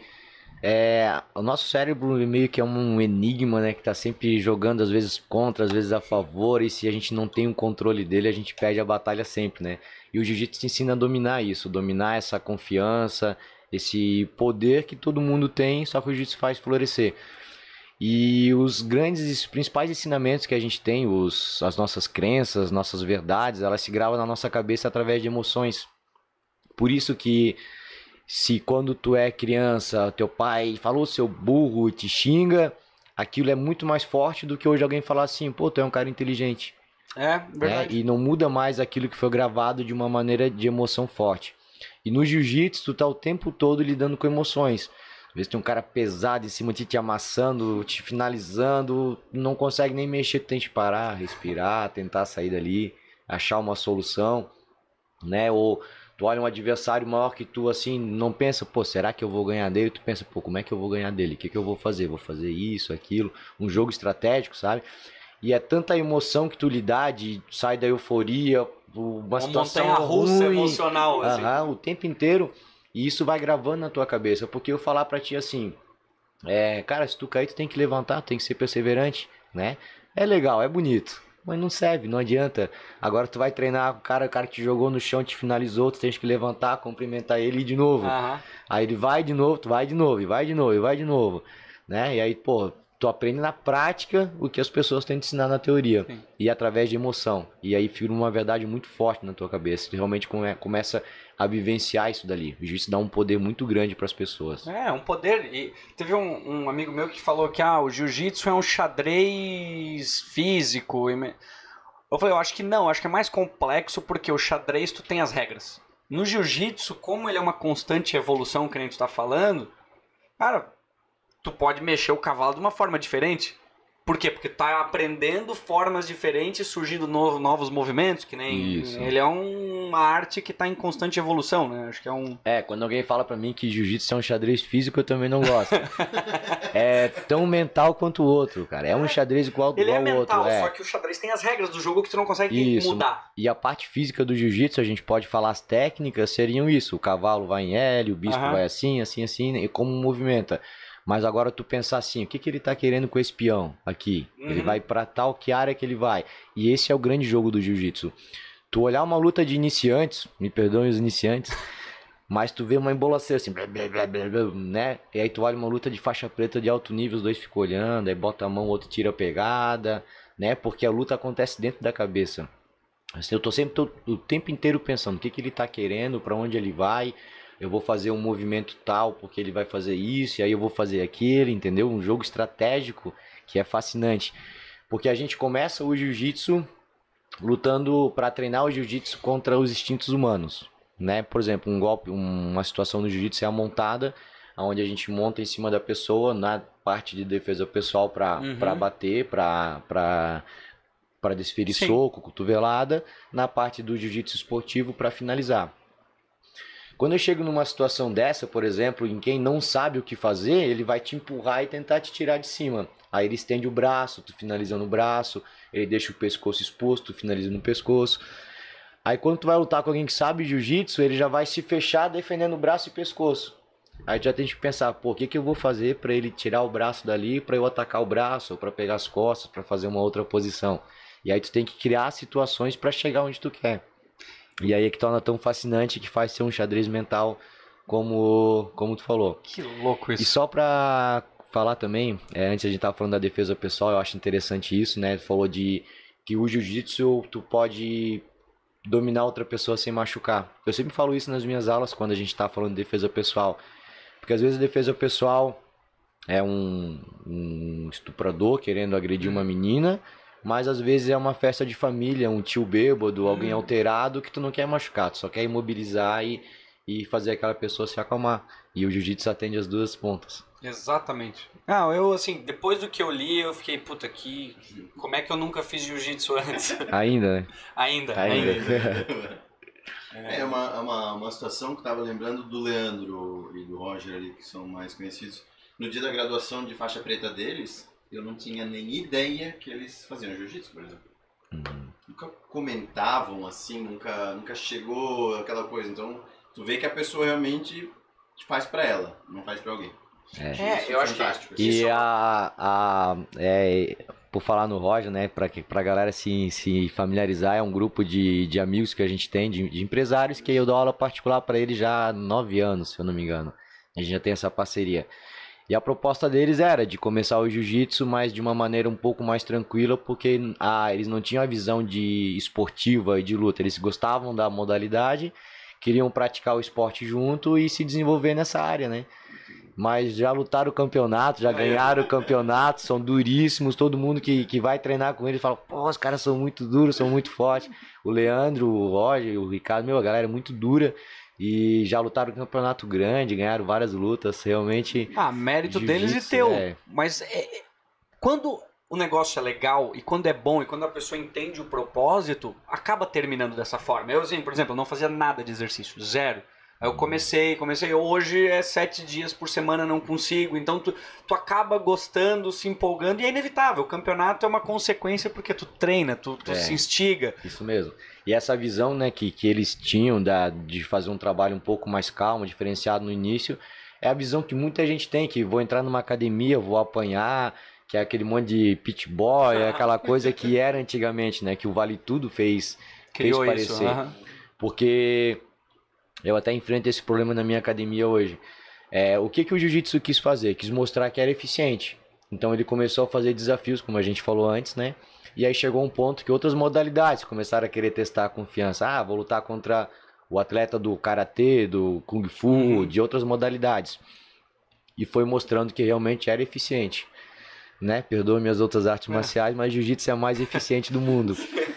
é, o nosso cérebro meio que é um enigma, né? Que tá sempre jogando, às vezes contra, às vezes a favor, e se a gente não tem o um controle dele, a gente perde a batalha sempre, né? E o jiu-jitsu te ensina a dominar isso, dominar essa confiança, esse poder que todo mundo tem, só que o jiu-jitsu faz florescer. E os grandes, os principais ensinamentos que a gente tem, os, as nossas crenças, nossas verdades, elas se gravam na nossa cabeça através de emoções. Por isso que se quando tu é criança, teu pai falou seu burro e te xinga, aquilo é muito mais forte do que hoje alguém falar assim, pô, tu é um cara inteligente. É, né? verdade. E não muda mais aquilo que foi gravado de uma maneira de emoção forte. E no jiu-jitsu, tu tá o tempo todo lidando com emoções. Às vezes tem um cara pesado em cima de ti, te amassando, te finalizando, não consegue nem mexer, tu tem que parar, respirar, tentar sair dali, achar uma solução, né? Ou Tu olha um adversário maior que tu, assim, não pensa, pô, será que eu vou ganhar dele? Tu pensa, pô, como é que eu vou ganhar dele? O que, que eu vou fazer? Vou fazer isso, aquilo, um jogo estratégico, sabe? E é tanta emoção que tu lhe dá, de sai da euforia, uma, uma situação russa ruim, emocional, assim. uh -huh, o tempo inteiro. E isso vai gravando na tua cabeça, porque eu falar para ti assim, é, cara, se tu cair, tu tem que levantar, tem que ser perseverante, né? É legal, é bonito mas não serve, não adianta. Agora tu vai treinar com o cara, o cara te jogou no chão, te finalizou, tu tens que levantar, cumprimentar ele e ir de novo. Uhum. Aí ele vai de novo, tu vai de novo, e vai de novo, e vai de novo. Né? E aí, pô, tu aprende na prática o que as pessoas têm te ensinar na teoria Sim. e através de emoção. E aí fica uma verdade muito forte na tua cabeça. Tu realmente come, começa a vivenciar isso dali. Isso dá um poder muito grande para as pessoas. É, um poder. E teve um, um amigo meu que falou que ah, o jiu-jitsu é um xadrez físico. Eu falei, eu acho que não, acho que é mais complexo porque o xadrez tu tem as regras. No jiu-jitsu, como ele é uma constante evolução, que a gente está falando, cara, tu pode mexer o cavalo de uma forma diferente. Por quê? Porque tá aprendendo formas diferentes, surgindo no, novos movimentos, que nem. Isso. Ele é um, uma arte que tá em constante evolução, né? Acho que é um. É, quando alguém fala para mim que jiu-jitsu é um xadrez físico, eu também não gosto. <laughs> é tão mental quanto o outro, cara. É um xadrez igual, ele é mental, ao outro. É. Só que o xadrez tem as regras do jogo que tu não consegue isso. mudar. E a parte física do jiu-jitsu, a gente pode falar as técnicas, seriam isso. O cavalo vai em L, o bispo uhum. vai assim, assim, assim, né? e como movimenta. Mas agora tu pensar assim, o que, que ele tá querendo com esse peão aqui? Uhum. Ele vai para tal, que área que ele vai? E esse é o grande jogo do jiu-jitsu. Tu olhar uma luta de iniciantes, me perdoem os iniciantes, <laughs> mas tu vê uma embolaceira assim, blá, blá, blá, blá, né? E aí tu olha uma luta de faixa preta de alto nível, os dois ficam olhando, aí bota a mão, o outro tira a pegada, né? Porque a luta acontece dentro da cabeça. Assim, eu tô sempre tô, o tempo inteiro pensando o que, que ele tá querendo, para onde ele vai, eu vou fazer um movimento tal porque ele vai fazer isso, e aí eu vou fazer aquele, entendeu? Um jogo estratégico que é fascinante. Porque a gente começa o jiu-jitsu lutando para treinar o jiu-jitsu contra os instintos humanos, né? Por exemplo, um golpe, uma situação no jiu-jitsu é a montada, onde a gente monta em cima da pessoa na parte de defesa pessoal para uhum. bater, para para para desferir Sim. soco, cotovelada, na parte do jiu-jitsu esportivo para finalizar. Quando eu chego numa situação dessa, por exemplo, em quem não sabe o que fazer, ele vai te empurrar e tentar te tirar de cima. Aí ele estende o braço, tu finaliza no braço, ele deixa o pescoço exposto, tu finaliza no pescoço. Aí quando tu vai lutar com alguém que sabe jiu-jitsu, ele já vai se fechar defendendo o braço e pescoço. Aí tu já tem que pensar, pô, o que, que eu vou fazer para ele tirar o braço dali, para eu atacar o braço, ou para pegar as costas, para fazer uma outra posição. E aí tu tem que criar situações para chegar onde tu quer. E aí é que torna tão fascinante que faz ser um xadrez mental como como tu falou. Que louco isso. E só pra falar também, é, antes a gente tava falando da defesa pessoal, eu acho interessante isso, né? Tu falou de que o jiu-jitsu tu pode dominar outra pessoa sem machucar. Eu sempre falo isso nas minhas aulas quando a gente tá falando de defesa pessoal. Porque às vezes a defesa pessoal é um, um estuprador querendo agredir uma menina mas às vezes é uma festa de família, um tio bêbado, alguém hum. alterado que tu não quer machucar, tu só quer imobilizar e, e fazer aquela pessoa se acalmar. E o jiu-jitsu atende as duas pontas. Exatamente. ah eu assim, depois do que eu li, eu fiquei, puta, aqui Como é que eu nunca fiz jiu-jitsu antes? <laughs> Ainda, né? ainda, ainda. ainda. <laughs> é uma, é uma, uma situação que estava lembrando do Leandro e do Roger ali, que são mais conhecidos. No dia da graduação de faixa preta deles, eu não tinha nem ideia que eles faziam jiu-jitsu, por exemplo. Uhum. Nunca comentavam assim, nunca, nunca chegou aquela coisa. Então, tu vê que a pessoa realmente faz para ela, não faz para alguém. É, é, é eu acho fantástico. Que... Assim, e é a, a é, por falar no Roger, né, para pra galera se, se familiarizar, é um grupo de, de amigos que a gente tem, de, de empresários, que eu dou aula particular para ele já há nove anos, se eu não me engano. A gente já tem essa parceria. E a proposta deles era de começar o jiu-jitsu, mas de uma maneira um pouco mais tranquila, porque ah, eles não tinham a visão de esportiva e de luta. Eles gostavam da modalidade, queriam praticar o esporte junto e se desenvolver nessa área, né? Mas já lutaram o campeonato, já é. ganharam o campeonato, são duríssimos. Todo mundo que, que vai treinar com eles fala: pô, os caras são muito duros, são muito fortes. O Leandro, o Roger, o Ricardo, meu, a galera é muito dura. E já lutaram no campeonato grande, ganharam várias lutas, realmente. Ah, mérito deles e teu. É. Mas é, é, quando o negócio é legal e quando é bom e quando a pessoa entende o propósito, acaba terminando dessa forma. Eu, assim, por exemplo, não fazia nada de exercício, zero. Aí eu comecei, comecei, hoje é sete dias por semana, não consigo. Então tu, tu acaba gostando, se empolgando, e é inevitável. O campeonato é uma consequência porque tu treina, tu, tu é, se instiga. Isso mesmo. E essa visão né, que, que eles tinham da, de fazer um trabalho um pouco mais calmo, diferenciado no início, é a visão que muita gente tem, que vou entrar numa academia, vou apanhar, que é aquele monte de pit boy, é aquela <laughs> coisa que era antigamente, né? Que o Vale Tudo fez, Criou fez parecer. Isso, Porque eu até enfrento esse problema na minha academia hoje. É, o que, que o Jiu-Jitsu quis fazer? Quis mostrar que era eficiente. Então ele começou a fazer desafios, como a gente falou antes, né? E aí chegou um ponto que outras modalidades começaram a querer testar a confiança. Ah, vou lutar contra o atleta do karatê, do kung fu, uhum. de outras modalidades. E foi mostrando que realmente era eficiente. Né? Perdoe minhas outras artes é. marciais, mas jiu-jitsu é a mais eficiente do mundo. <laughs>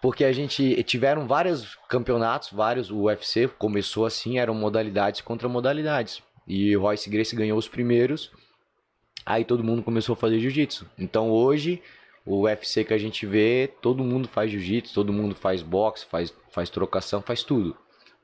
Porque a gente tiveram vários campeonatos, vários o UFC começou assim, eram modalidades contra modalidades. E o Royce Gracie ganhou os primeiros. Aí todo mundo começou a fazer jiu-jitsu. Então hoje o UFC que a gente vê, todo mundo faz jiu-jitsu, todo mundo faz boxe, faz, faz trocação, faz tudo.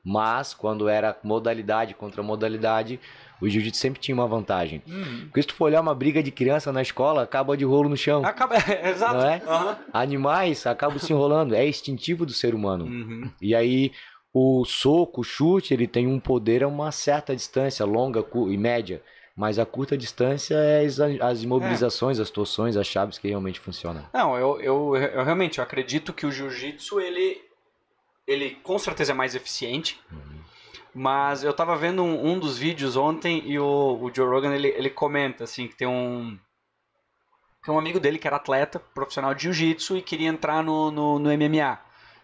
Mas quando era modalidade contra modalidade, o jiu-jitsu sempre tinha uma vantagem. Uhum. Porque se tu for olhar uma briga de criança na escola, acaba de rolo no chão. Acaba, <laughs> exato. Não é? Uhum. Animais acabam se enrolando, é instintivo do ser humano. Uhum. E aí o soco, o chute, ele tem um poder a uma certa distância, longa e média. Mas a curta distância é as, as imobilizações, é. as torções, as chaves que realmente funcionam. Não, eu, eu, eu realmente eu acredito que o jiu-jitsu, ele, ele com certeza é mais eficiente. Uhum. Mas eu tava vendo um, um, dos vídeos ontem e o, o Joe Rogan, ele, ele comenta, assim, que tem um... Tem um amigo dele que era atleta, profissional de jiu-jitsu e queria entrar no, no, no MMA.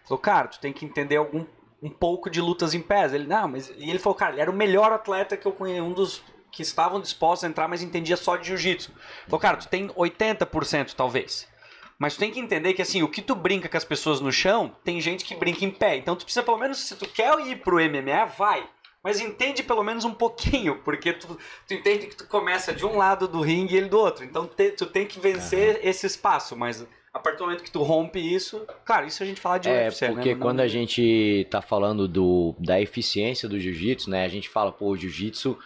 Falou, cara, tu tem que entender algum um pouco de lutas em pés. Ele, não, mas e ele falou, cara, ele era o melhor atleta que eu conheço, um dos que estavam dispostos a entrar, mas entendia só de jiu-jitsu. Falou, cara, tu tem 80% talvez. Mas tu tem que entender que assim, o que tu brinca com as pessoas no chão, tem gente que brinca em pé. Então tu precisa pelo menos, se tu quer ir pro MMA, vai. Mas entende pelo menos um pouquinho, porque tu, tu entende que tu começa de um lado do ringue e ele do outro. Então te, tu tem que vencer esse espaço, mas a partir do momento que tu rompe isso, claro, isso a gente fala de é, UFC, né? porque né? não... quando a é. gente tá falando do, da eficiência do jiu-jitsu, né? A gente fala, pô, o jiu-jitsu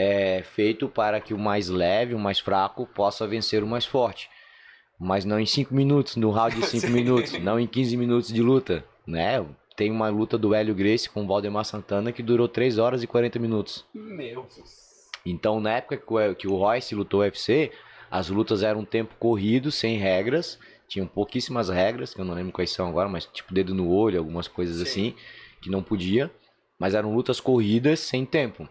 é feito para que o mais leve, o mais fraco, possa vencer o mais forte. Mas não em 5 minutos, no round de 5 <laughs> minutos, não em 15 minutos de luta, né? Tem uma luta do Hélio Gracie com o Valdemar Santana que durou 3 horas e 40 minutos. Meu Deus. Então, na época que o Royce lutou UFC, as lutas eram um tempo corrido, sem regras. Tinham pouquíssimas regras, que eu não lembro quais são agora, mas tipo dedo no olho, algumas coisas Sim. assim, que não podia. Mas eram lutas corridas, sem tempo.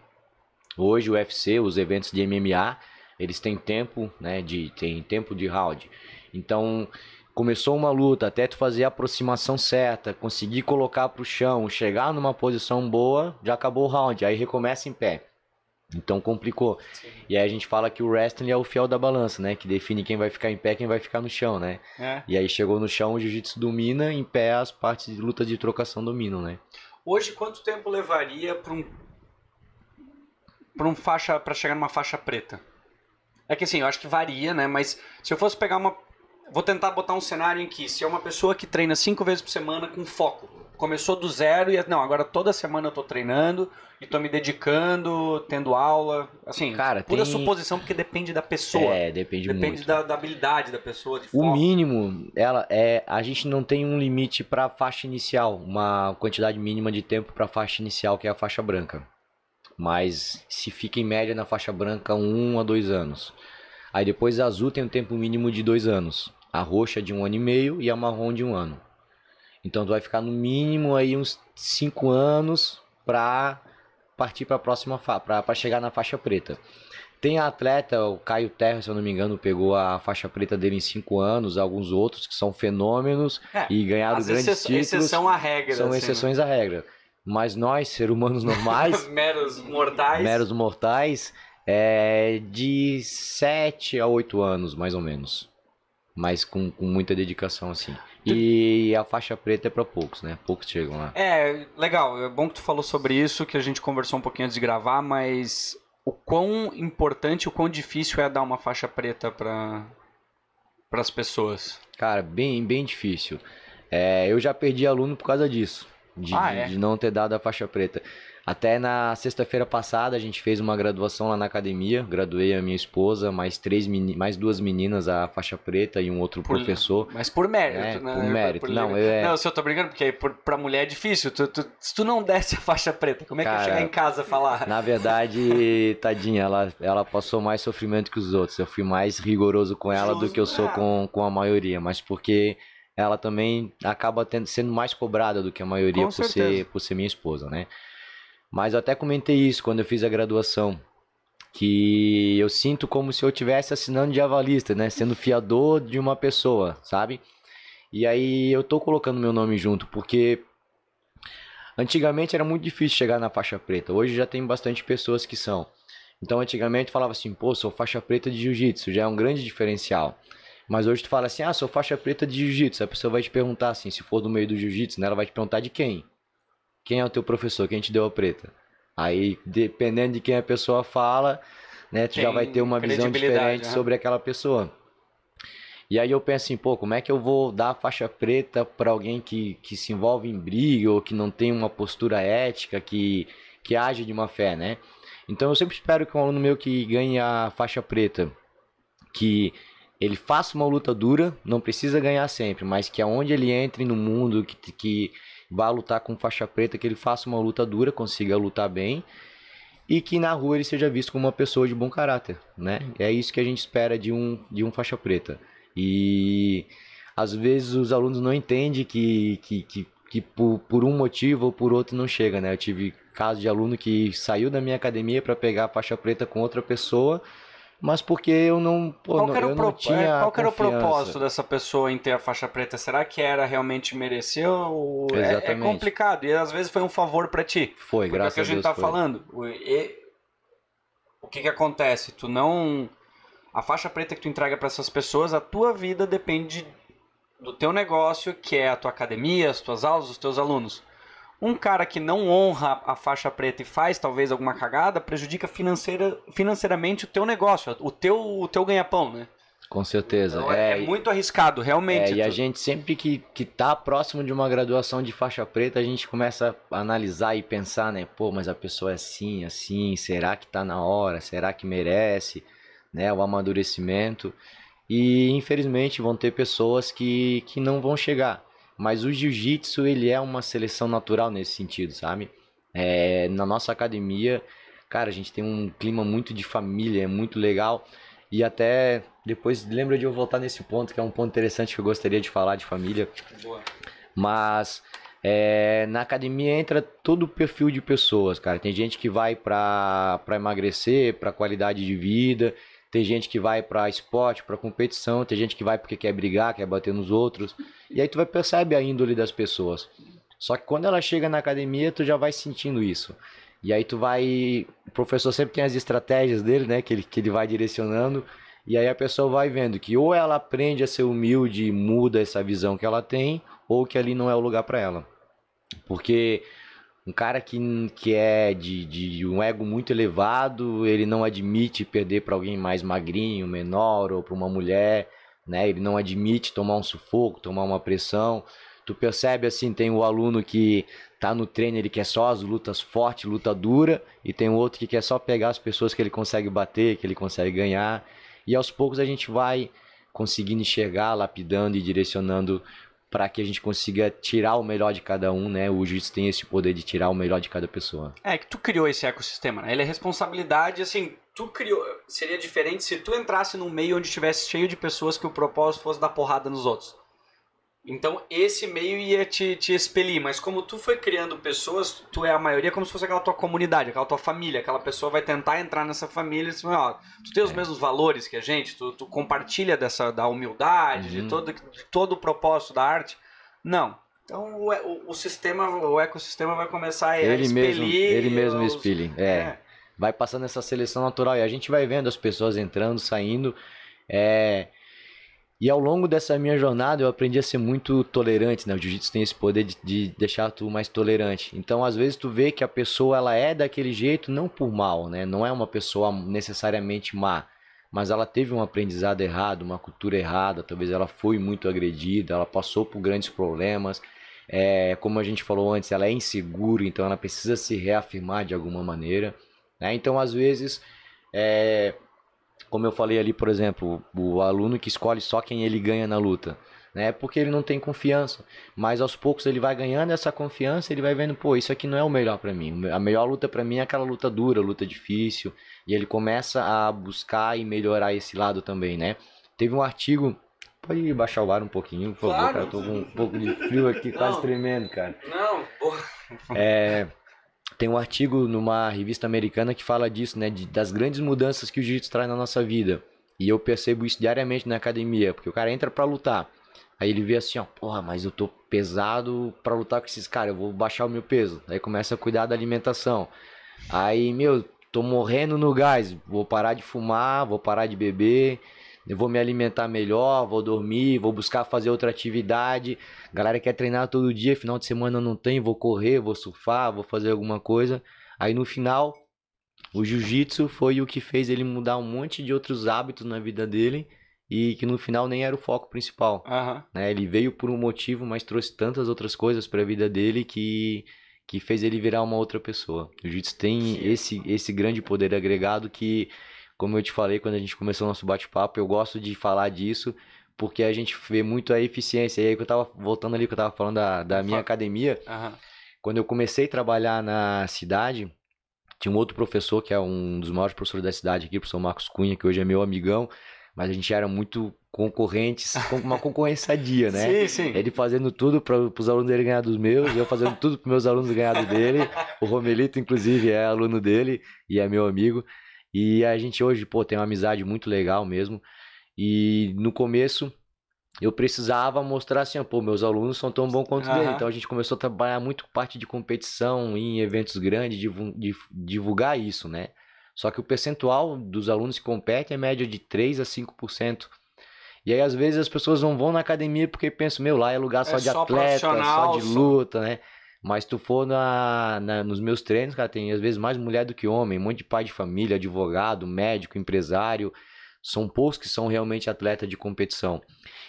Hoje o UFC, os eventos de MMA, eles têm tempo, né, de tem tempo de round. Então, começou uma luta até tu fazer a aproximação certa, conseguir colocar para o chão, chegar numa posição boa, já acabou o round, aí recomeça em pé. Então complicou. Sim. E aí a gente fala que o wrestling é o fiel da balança, né? Que define quem vai ficar em pé, quem vai ficar no chão, né? É. E aí chegou no chão, o jiu-jitsu domina, em pé as partes de luta de trocação dominam, né? Hoje quanto tempo levaria para um para um faixa para chegar numa faixa preta? É que assim, eu acho que varia, né? Mas se eu fosse pegar uma vou tentar botar um cenário em que se é uma pessoa que treina cinco vezes por semana com foco, começou do zero e não, agora toda semana eu tô treinando e tô me dedicando, tendo aula, assim, cara, pura tem... suposição porque depende da pessoa. É, depende, depende muito. Da, da habilidade da pessoa. o foco. mínimo, ela é, a gente não tem um limite para faixa inicial, uma quantidade mínima de tempo para faixa inicial que é a faixa branca. Mas se fica em média na faixa branca um a dois anos. Aí depois a azul tem um tempo mínimo de dois anos. A roxa de um ano e meio e a marrom de um ano. Então tu vai ficar no mínimo aí uns cinco anos para partir para a próxima faixa, para chegar na faixa preta. Tem atleta, o Caio Terra, se eu não me engano, pegou a faixa preta dele em cinco anos, alguns outros que são fenômenos é, e ganharam grandes exceço, títulos. Exceção à regra. São assim, né? exceções né? à regra. Mas nós, seres humanos normais. <laughs> meros mortais. Meros mortais. É de 7 a 8 anos, mais ou menos. Mas com, com muita dedicação, assim. E a faixa preta é para poucos, né? Poucos chegam lá. É, legal. É bom que tu falou sobre isso, que a gente conversou um pouquinho antes de gravar, mas o quão importante, o quão difícil é dar uma faixa preta para para as pessoas? Cara, bem, bem difícil. É, eu já perdi aluno por causa disso de, ah, é? de não ter dado a faixa preta. Até na sexta-feira passada a gente fez uma graduação lá na academia, graduei a minha esposa, mais três mais duas meninas a faixa preta e um outro por, professor. Mas por mérito, é, né? Por mérito. Por não, eu, é... não, se eu tô brincando, porque por, pra mulher é difícil. Tu, tu, se tu não desse a faixa preta, como é Cara, que eu chegar em casa falar? Na verdade, <laughs> tadinha, ela, ela passou mais sofrimento que os outros. Eu fui mais rigoroso com ela do que eu sou ah. com, com a maioria, mas porque ela também acaba tendo, sendo mais cobrada do que a maioria por ser, por ser minha esposa, né? Mas eu até comentei isso quando eu fiz a graduação, que eu sinto como se eu estivesse assinando de avalista, né? Sendo fiador de uma pessoa, sabe? E aí eu tô colocando meu nome junto, porque antigamente era muito difícil chegar na faixa preta. Hoje já tem bastante pessoas que são. Então antigamente falava assim, pô, sou faixa preta de jiu-jitsu, já é um grande diferencial. Mas hoje tu fala assim, ah, sou faixa preta de jiu-jitsu. A pessoa vai te perguntar assim, se for do meio do jiu-jitsu, né? Ela vai te perguntar de quem? Quem é o teu professor? Quem te deu a preta? Aí, dependendo de quem a pessoa fala, né? Tu Tem já vai ter uma visão diferente né? sobre aquela pessoa. E aí eu penso assim, pô, como é que eu vou dar a faixa preta para alguém que, que se envolve em briga ou que não tem uma postura ética, que, que age de má fé, né? Então eu sempre espero que um aluno meu que ganhe a faixa preta, que ele faça uma luta dura, não precisa ganhar sempre, mas que aonde ele entre no mundo, que, que vá lutar com faixa preta, que ele faça uma luta dura, consiga lutar bem e que na rua ele seja visto como uma pessoa de bom caráter, né? É isso que a gente espera de um, de um faixa preta. E às vezes os alunos não entendem que, que, que, que por, por um motivo ou por outro não chega, né? Eu tive caso de aluno que saiu da minha academia para pegar a faixa preta com outra pessoa mas porque eu não, pô, qual era eu não é, tinha Qual era o propósito dessa pessoa em ter a faixa preta? Será que era realmente merecer é, é, complicado? E às vezes foi um favor para ti. Foi, graças a Deus. Porque é o que a gente está falando. E, o que que acontece? Tu não... A faixa preta que tu entrega para essas pessoas, a tua vida depende do teu negócio, que é a tua academia, as tuas aulas, os teus alunos. Um cara que não honra a faixa preta e faz talvez alguma cagada prejudica financeira, financeiramente o teu negócio, o teu, o teu ganha-pão, né? Com certeza. Então, é, é, é, muito arriscado, realmente. É, e a gente sempre que, que tá próximo de uma graduação de faixa preta, a gente começa a analisar e pensar, né? Pô, mas a pessoa é assim, assim, será que tá na hora? Será que merece? Né? O amadurecimento. E infelizmente vão ter pessoas que, que não vão chegar. Mas o jiu-jitsu, ele é uma seleção natural nesse sentido, sabe? É, na nossa academia, cara, a gente tem um clima muito de família, é muito legal. E até depois lembra de eu voltar nesse ponto, que é um ponto interessante que eu gostaria de falar de família. Boa. Mas é, na academia entra todo o perfil de pessoas, cara. Tem gente que vai para emagrecer, para qualidade de vida, tem gente que vai para esporte, para competição, tem gente que vai porque quer brigar, quer bater nos outros. E aí tu vai percebe a índole das pessoas. Só que quando ela chega na academia, tu já vai sentindo isso. E aí tu vai, o professor sempre tem as estratégias dele, né, que ele, que ele vai direcionando. E aí a pessoa vai vendo que ou ela aprende a ser humilde e muda essa visão que ela tem, ou que ali não é o lugar para ela. Porque um cara que, que é de, de um ego muito elevado, ele não admite perder para alguém mais magrinho, menor ou para uma mulher, né? Ele não admite tomar um sufoco, tomar uma pressão. Tu percebe assim, tem o aluno que tá no treino, ele quer só as lutas fortes, luta dura, e tem outro que quer só pegar as pessoas que ele consegue bater, que ele consegue ganhar. E aos poucos a gente vai conseguindo enxergar, lapidando e direcionando para que a gente consiga tirar o melhor de cada um, né? O juiz tem esse poder de tirar o melhor de cada pessoa. É que tu criou esse ecossistema, né? Ele é responsabilidade, assim, tu criou. Seria diferente se tu entrasse num meio onde estivesse cheio de pessoas que o propósito fosse dar porrada nos outros. Então esse meio ia te, te expelir, mas como tu foi criando pessoas, tu é a maioria como se fosse aquela tua comunidade, aquela tua família, aquela pessoa vai tentar entrar nessa família e assim, ó, tu tem os é. mesmos valores que a gente, tu, tu compartilha dessa da humildade, uhum. de, todo, de todo o propósito da arte. Não. Então o, é, o, o sistema, o ecossistema vai começar a ele expelir. Mesmo, ele mesmo expelir, é. é. Vai passando essa seleção natural e a gente vai vendo as pessoas entrando, saindo. É, e ao longo dessa minha jornada eu aprendi a ser muito tolerante, né? O jiu-jitsu tem esse poder de, de, deixar tu mais tolerante. Então, às vezes tu vê que a pessoa ela é daquele jeito não por mal, né? Não é uma pessoa necessariamente má, mas ela teve um aprendizado errado, uma cultura errada, talvez ela foi muito agredida, ela passou por grandes problemas. É, como a gente falou antes, ela é insegura, então ela precisa se reafirmar de alguma maneira, né? Então, às vezes, é, como eu falei ali, por exemplo, o aluno que escolhe só quem ele ganha na luta, né? É porque ele não tem confiança, mas aos poucos ele vai ganhando essa confiança, ele vai vendo, pô, isso aqui não é o melhor para mim. A melhor luta para mim é aquela luta dura, luta difícil, e ele começa a buscar e melhorar esse lado também, né? Teve um artigo Pode baixar o ar um pouquinho, por favor, claro. cara. Eu tô com um pouco de frio aqui, <laughs> não. quase tremendo, cara. Não, porra. É, tem um artigo numa revista americana que fala disso, né? De, das grandes mudanças que o jiu-jitsu traz na nossa vida. E eu percebo isso diariamente na academia, porque o cara entra para lutar. Aí ele vê assim, ó, porra, mas eu tô pesado para lutar com esses caras, eu vou baixar o meu peso. Aí começa a cuidar da alimentação. Aí, meu, tô morrendo no gás, vou parar de fumar, vou parar de beber, eu vou me alimentar melhor, vou dormir, vou buscar fazer outra atividade. Galera quer treinar todo dia, final de semana não tem, vou correr, vou surfar, vou fazer alguma coisa. Aí no final, o jiu-jitsu foi o que fez ele mudar um monte de outros hábitos na vida dele e que no final nem era o foco principal. Uhum. Né? Ele veio por um motivo, mas trouxe tantas outras coisas para a vida dele que que fez ele virar uma outra pessoa. O jiu-jitsu tem esse esse grande poder agregado que como eu te falei quando a gente começou o nosso bate-papo, eu gosto de falar disso porque a gente vê muito a eficiência. E aí que eu tava voltando ali que eu tava falando da, da minha academia. Uhum. Quando eu comecei a trabalhar na cidade, tinha um outro professor que é um dos maiores professores da cidade aqui, o professor Marcos Cunha, que hoje é meu amigão, mas a gente era muito concorrentes, uma <laughs> concorrência dia, né? Sim, sim. Ele fazendo tudo para os alunos dele ganhar dos meus, eu fazendo tudo para meus alunos ganhar do dele. O Romelito, inclusive, é aluno dele e é meu amigo. E a gente hoje, pô, tem uma amizade muito legal mesmo. E no começo eu precisava mostrar assim, pô, meus alunos são tão bons quanto uhum. dele. Então a gente começou a trabalhar muito parte de competição em eventos grandes, divulgar isso, né? Só que o percentual dos alunos que competem é média de 3 a 5%. E aí, às vezes, as pessoas não vão na academia porque pensam, meu, lá é lugar só é de só atleta, só de luta, né? Mas tu for na, na, nos meus treinos, cara, tem às vezes mais mulher do que homem, um monte de pai de família, advogado, médico, empresário. São poucos que são realmente atletas de competição.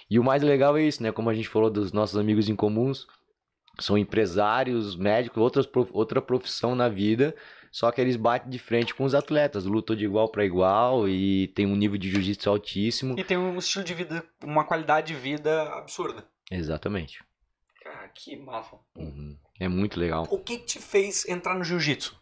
E o mais legal é isso, né? Como a gente falou dos nossos amigos em comuns, são empresários, médicos, outras, outra profissão na vida, só que eles batem de frente com os atletas, lutam de igual para igual e tem um nível de jiu-jitsu altíssimo. E tem um estilo de vida, uma qualidade de vida absurda. Exatamente. Cara, que massa. Uhum. É muito legal. O que te fez entrar no jiu-jitsu?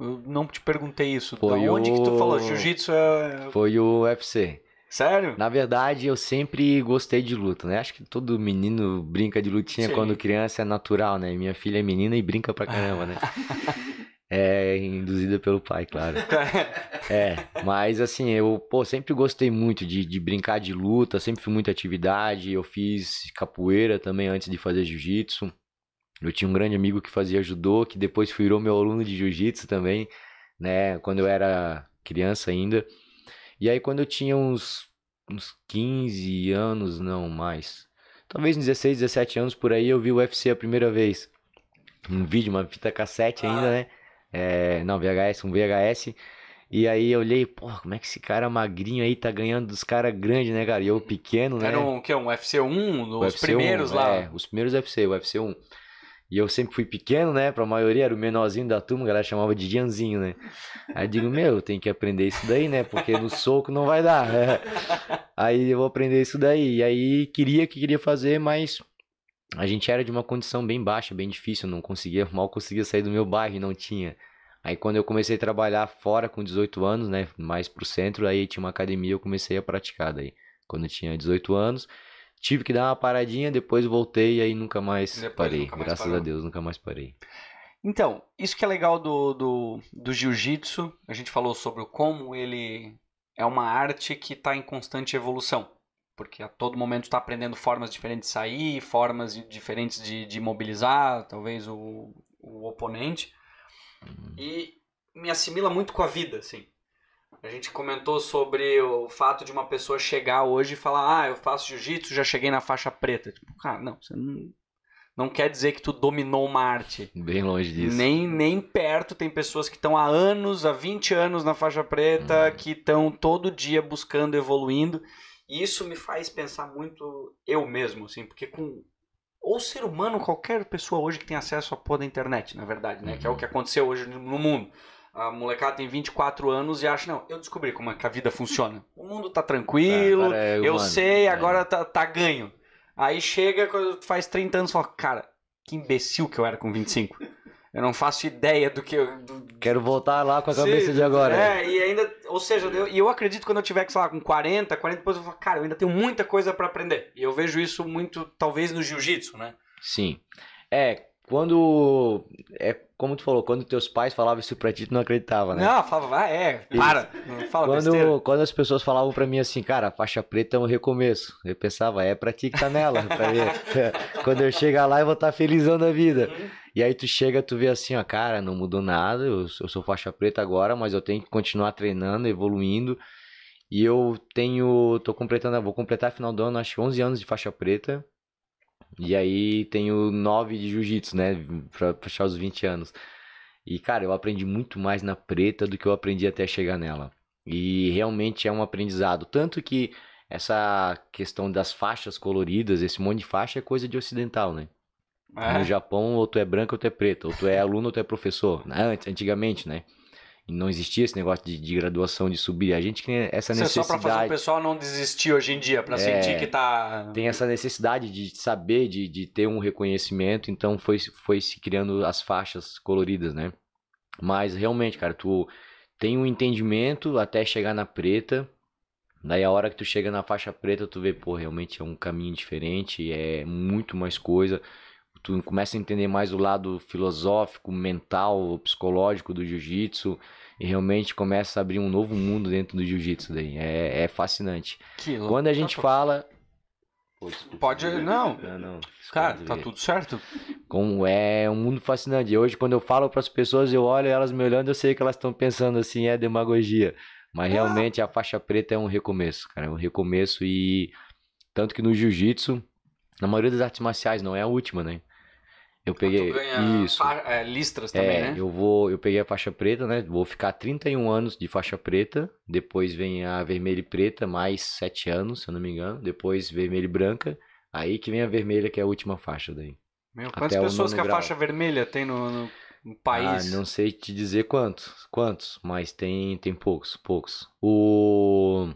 Eu não te perguntei isso. Foi da onde o... que tu falou? Jiu-jitsu é. Foi o UFC. Sério? Na verdade, eu sempre gostei de luta, né? Acho que todo menino brinca de lutinha Sim. quando criança é natural, né? Minha filha é menina e brinca pra caramba, né? <laughs> É, induzida pelo pai, claro. <laughs> é, mas assim, eu pô, sempre gostei muito de, de brincar de luta, sempre fui muita atividade. Eu fiz capoeira também antes de fazer jiu-jitsu. Eu tinha um grande amigo que fazia judô, que depois virou meu aluno de jiu-jitsu também, né? Quando eu era criança ainda. E aí quando eu tinha uns, uns 15 anos, não mais, talvez 16, 17 anos por aí, eu vi o UFC a primeira vez. Um vídeo, uma fita cassete ainda, ah. né? É, não, VHS, um VHS. E aí eu olhei, pô, como é que esse cara magrinho aí tá ganhando dos caras grandes, né, cara? E eu pequeno, né? Era um, que, um UFC 1, os UFC primeiros 1, lá? É, os primeiros UFC, o UFC 1. E eu sempre fui pequeno, né? Pra maioria era o menorzinho da turma, a galera chamava de Dianzinho né? Aí digo, meu, tem que aprender isso daí, né? Porque no soco não vai dar. É. <laughs> Aí eu vou aprender isso daí. E aí queria que queria fazer, mas a gente era de uma condição bem baixa, bem difícil, não conseguia, mal conseguia sair do meu bairro, não tinha. Aí quando eu comecei a trabalhar fora com 18 anos, né, mais pro centro, aí tinha uma academia, eu comecei a praticar daí. Quando eu tinha 18 anos, Tive que dar uma paradinha, depois voltei e aí nunca mais depois, parei. Nunca mais Graças parou. a Deus, nunca mais parei. Então, isso que é legal do, do, do jiu-jitsu, a gente falou sobre como ele é uma arte que está em constante evolução. Porque a todo momento está aprendendo formas diferentes de sair, formas diferentes de, de mobilizar, talvez o, o oponente. Uhum. E me assimila muito com a vida, assim. A gente comentou sobre o fato de uma pessoa chegar hoje e falar: Ah, eu faço jiu-jitsu, já cheguei na faixa preta. Tipo, cara, não, você não, não quer dizer que tu dominou uma arte. Bem longe disso. Nem, nem perto. Tem pessoas que estão há anos, há 20 anos na faixa preta, hum. que estão todo dia buscando, evoluindo. E isso me faz pensar muito eu mesmo, assim, porque com ou ser humano, qualquer pessoa hoje que tem acesso à porra da internet, na verdade, né? Uhum. Que é o que uhum. aconteceu hoje no mundo a molecada tem 24 anos e acha, não, eu descobri como é que a vida funciona. O mundo tá tranquilo, é, é, eu mano, sei, é. agora tá, tá, ganho. Aí chega, quando faz 30 anos, fala, cara, que imbecil que eu era com 25. Eu não faço ideia do que eu. Do... Quero voltar lá com a cabeça Sim, de agora. É, e ainda. Ou seja, eu, e eu acredito que quando eu tiver, que, sei lá, com 40, 40 depois eu falo, cara, eu ainda tenho muita coisa para aprender. E eu vejo isso muito, talvez, no jiu-jitsu, né? Sim. É, quando. É como tu falou, quando teus pais falavam isso pra ti, tu não acreditava, né? Não, falava, ah, é, para, não fala quando, besteira. Quando as pessoas falavam pra mim assim, cara, faixa preta é um recomeço, eu pensava, é pra ti que tá nela, pra mim. <laughs> <laughs> quando eu chegar lá, eu vou estar tá felizão da vida. Uhum. E aí tu chega, tu vê assim, ó, cara, não mudou nada, eu, eu sou faixa preta agora, mas eu tenho que continuar treinando, evoluindo. E eu tenho, tô completando, vou completar final do ano, acho que 11 anos de faixa preta. E aí tenho 9 de jiu-jitsu, né? Pra fechar os 20 anos. E, cara, eu aprendi muito mais na preta do que eu aprendi até chegar nela. E realmente é um aprendizado. Tanto que essa questão das faixas coloridas, esse monte de faixa é coisa de ocidental, né? É. No Japão, ou tu é branco ou tu é preto, ou tu é aluno ou tu é professor. Antigamente, né? não existia esse negócio de, de, graduação de subir. A gente tem essa Isso necessidade. É só para fazer o pessoal não desistir hoje em dia, para é, sentir que tá. Tem essa necessidade de saber, de, de ter um reconhecimento, então foi, foi se criando as faixas coloridas, né? Mas realmente, cara, tu tem um entendimento até chegar na preta. Daí a hora que tu chega na faixa preta, tu vê, pô, realmente é um caminho diferente, é muito mais coisa tu começa a entender mais o lado filosófico, mental, psicológico do jiu-jitsu e realmente começa a abrir um novo mundo dentro do jiu-jitsu daí. É, é fascinante. Que Quando a gente fala Pô, Pode, não. não, não Cara, tá ver. tudo certo. Como é um mundo fascinante. Hoje, quando eu falo para as pessoas, eu olho elas me olhando, eu sei que elas estão pensando assim, é demagogia. Mas ah. realmente a faixa preta é um recomeço, cara. É um recomeço e. Tanto que no jiu-jitsu, na maioria das artes marciais, não é a última, né? Eu peguei isso. É, listras também, é, né? Eu vou, eu peguei a faixa preta, né? Vou ficar 31 anos de faixa preta, depois vem a vermelha e preta mais 7 anos, se eu não me engano, depois vermelha e branca, aí que vem a vermelha que é a última faixa daí. Meu, quantas Até pessoas que a grau. faixa vermelha tem no, no, no país? Ah, não sei te dizer quantos, quantos, mas tem tem poucos, poucos. O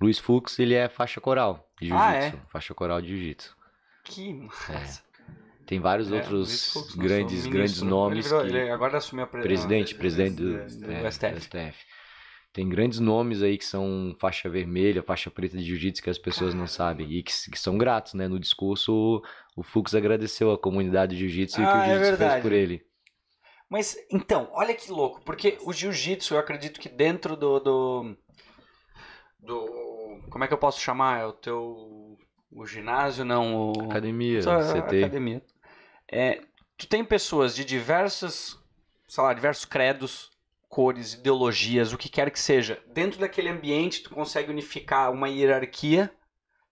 Luiz Fux, ele é faixa coral de jiu-jitsu, ah, é? faixa coral de jiu-jitsu. Que é. massa. É. Tem vários é, outros Fux, grandes, grandes nomes. Ele virou, que... ele agora assumiu a presidência. presidente, presidente do, do STF. Né, do STF. Tem grandes nomes aí que são faixa vermelha, faixa preta de jiu-jitsu que as pessoas Caramba. não sabem e que, que, são gratos, né? No discurso, o Fux agradeceu a comunidade de jiu-jitsu ah, e o ah, é que o jiu-jitsu é fez por ele. Mas, então, olha que louco, porque o jiu-jitsu, eu acredito que dentro do, do, do... Como é que eu posso chamar? É o teu... O ginásio, não, o... Academia, CT. Academia. É, tu tem pessoas de diversas, sei lá, diversos credos, cores, ideologias, o que quer que seja. Dentro daquele ambiente, tu consegue unificar uma hierarquia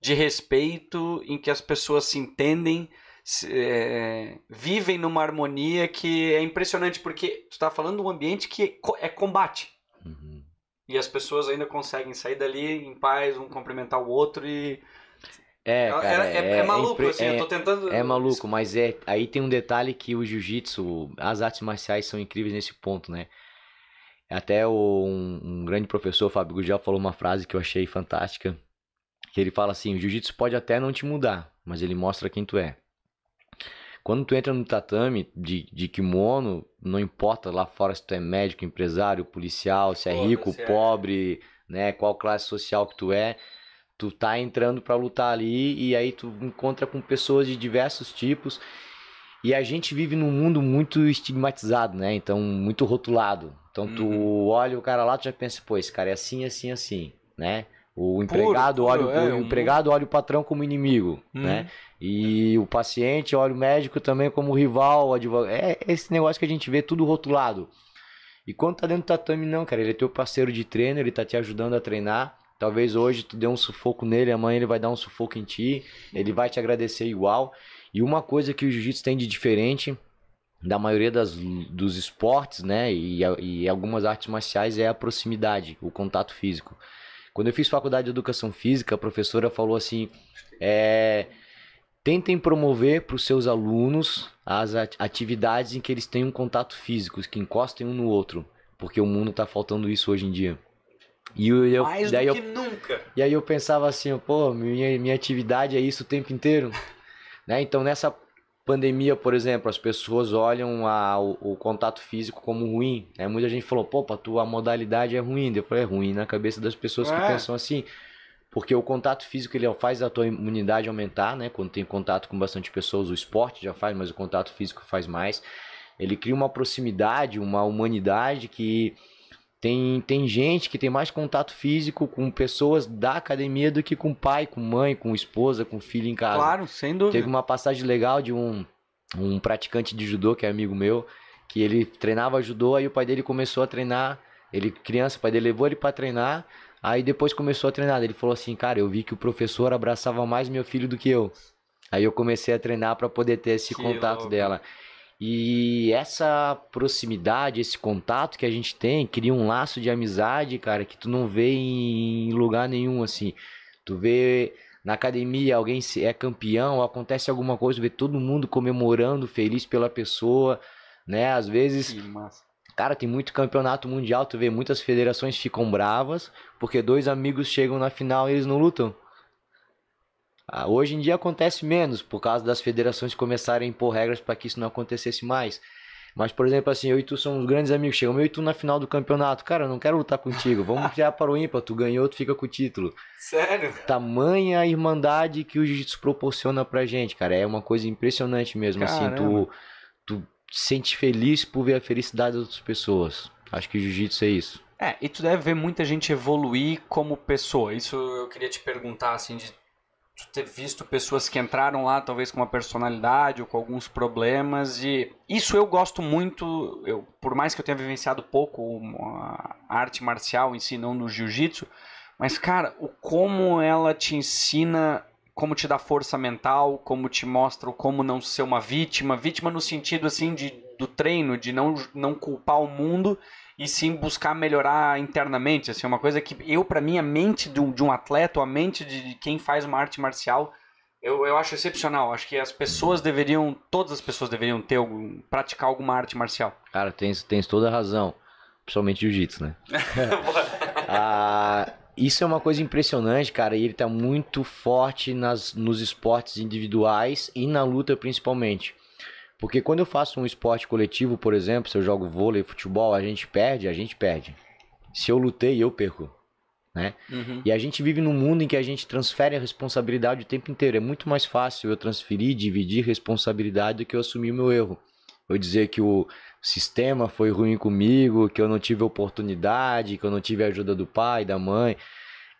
de respeito em que as pessoas se entendem, se, é, vivem numa harmonia que é impressionante, porque tu está falando de um ambiente que é combate. Uhum. E as pessoas ainda conseguem sair dali em paz, um cumprimentar o outro e é, é, cara, é, é, é, é maluco, assim, eu é, tô tentando. É maluco, mas é aí tem um detalhe que o jiu-jitsu, as artes marciais são incríveis nesse ponto, né? Até o, um, um, grande professor, Fábio Gugel, falou uma frase que eu achei fantástica. Que ele fala assim: o jiu-jitsu pode até não te mudar, mas ele mostra quem tu é. Quando tu entra no tatame de, de kimono, não importa lá fora se tu é médico, empresário, policial, se é rico, é. pobre, né? Qual classe social que tu é Tu tá entrando para lutar ali e aí tu encontra com pessoas de diversos tipos. E a gente vive num mundo muito estigmatizado, né? Então, muito rotulado. Então, tu uhum. olha o cara lá, tu já pensa, pô, esse cara é assim, assim, assim, né? O empregado, puro, olha, puro, o, é, o um... empregado olha o patrão como inimigo, uhum. né? E uhum. o paciente olha o médico também como rival, advogado. É esse negócio que a gente vê tudo rotulado. E quando tá dentro do tatame, não, cara. Ele é teu parceiro de treino, ele tá te ajudando a treinar. Talvez hoje tu dê um sufoco nele, amanhã ele vai dar um sufoco em ti, ele vai te agradecer igual. E uma coisa que o jiu-jitsu tem de diferente da maioria das, dos esportes, né, e, e algumas artes marciais é a proximidade, o contato físico. Quando eu fiz faculdade de educação física, a professora falou assim: é, tentem promover para os seus alunos as atividades em que eles tenham contato físico, que encostem um no outro, porque o mundo está faltando isso hoje em dia. E eu, Mais daí do que eu, nunca. E aí eu pensava assim, pô, minha, minha atividade é isso o tempo inteiro. <laughs> né? Então nessa pandemia, por exemplo, as pessoas olham a, o, o, contato físico como ruim. Né? Muita gente falou, pô, a tua modalidade é ruim. Eu falei, é ruim na cabeça das pessoas é. que pensam assim. Porque o contato físico ele faz a tua imunidade aumentar, né? Quando tem contato com bastante pessoas, o esporte já faz, mas o contato físico faz mais. Ele cria uma proximidade, uma humanidade que tem, tem gente que tem mais contato físico com pessoas da academia do que com pai, com mãe, com esposa, com filho em casa. Claro, sem dúvida. Teve uma passagem legal de um, um praticante de judô, que é amigo meu, que ele treinava judô, aí o pai dele começou a treinar. Ele, criança, o pai dele levou ele para treinar. Aí depois começou a treinar. Ele falou assim, cara, eu vi que o professor abraçava mais meu filho do que eu. Aí eu comecei a treinar para poder ter esse que contato louco. dela. E essa proximidade, esse contato que a gente tem, cria um laço de amizade, cara, que tu não vê em lugar nenhum, assim. Tu vê na academia alguém é campeão, acontece alguma coisa, tu vê todo mundo comemorando, feliz pela pessoa, né? Às vezes. Cara, tem muito campeonato mundial, tu vê muitas federações ficam bravas, porque dois amigos chegam na final e eles não lutam. Ah, hoje em dia acontece menos, por causa das federações começarem a impor regras para que isso não acontecesse mais. Mas, por exemplo, assim, eu e tu somos grandes amigos. Chegamos eu e tu na final do campeonato. Cara, eu não quero lutar contigo. Vamos <laughs> criar para o ímpar. Tu ganhou, tu fica com o título. Sério? Tamanha irmandade que o jiu-jitsu proporciona pra gente, cara. É uma coisa impressionante mesmo, Caramba. assim. Tu, tu sente feliz por ver a felicidade das outras pessoas. Acho que jiu-jitsu é isso. É, e tu deve ver muita gente evoluir como pessoa. Isso eu queria te perguntar, assim, de ter visto pessoas que entraram lá talvez com uma personalidade ou com alguns problemas e isso eu gosto muito eu por mais que eu tenha vivenciado pouco a arte marcial em si não no jiu-jitsu mas cara o como ela te ensina como te dá força mental como te mostra o como não ser uma vítima vítima no sentido assim de do treino de não não culpar o mundo e sim buscar melhorar internamente. Assim, é uma coisa que eu, para mim, a mente de um, de um atleta, a mente de, quem faz uma arte marcial, eu, eu acho excepcional. Acho que as pessoas deveriam, todas as pessoas deveriam ter praticar alguma arte marcial. Cara, tens, tens toda a razão. Principalmente jiu-jitsu, né? <laughs> ah, isso é uma coisa impressionante, cara. E ele tá muito forte nas, nos esportes individuais e na luta, principalmente. Porque quando eu faço um esporte coletivo, por exemplo, se eu jogo vôlei, futebol, a gente perde, a gente perde. Se eu lutei, eu perco. Né? Uhum. E a gente vive num mundo em que a gente transfere a responsabilidade o tempo inteiro. É muito mais fácil eu transferir, dividir responsabilidade do que eu assumir o meu erro. Eu dizer que o sistema foi ruim comigo, que eu não tive oportunidade, que eu não tive a ajuda do pai, da mãe.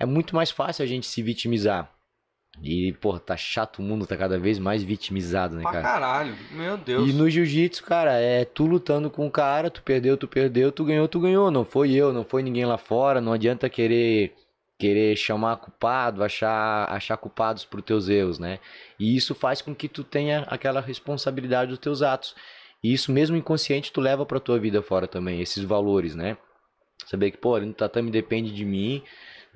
É muito mais fácil a gente se vitimizar. E, pô, tá chato o mundo, tá cada vez mais vitimizado, né, pra cara? caralho, meu Deus. E no jiu-jitsu, cara, é tu lutando com o cara, tu perdeu, tu perdeu, tu ganhou, tu ganhou. Não foi eu, não foi ninguém lá fora, não adianta querer querer chamar culpado, achar, achar culpados por teus erros, né? E isso faz com que tu tenha aquela responsabilidade dos teus atos. E isso mesmo inconsciente tu leva para tua vida fora também, esses valores, né? Saber que, pô, ele no tá, tatame depende de mim,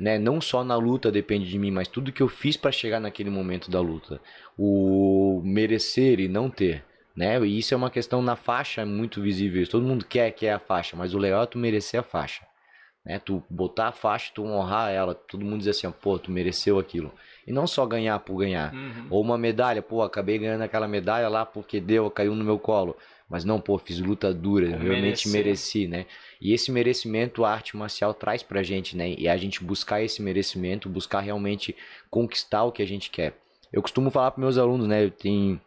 né? Não só na luta depende de mim, mas tudo que eu fiz para chegar naquele momento da luta, o merecer e não ter, né? E isso é uma questão na faixa é muito visível. Todo mundo quer que é a faixa, mas o legal é tu merecer a faixa, né? Tu botar a faixa, tu honrar ela, todo mundo diz assim, pô, tu mereceu aquilo. E não só ganhar por ganhar, uhum. ou uma medalha, pô, acabei ganhando aquela medalha lá porque deu, caiu no meu colo. Mas não, pô, fiz luta dura, eu realmente mereci. mereci, né? E esse merecimento a arte marcial traz pra gente, né? E a gente buscar esse merecimento, buscar realmente conquistar o que a gente quer. Eu costumo falar pros meus alunos, né? Eu tenho.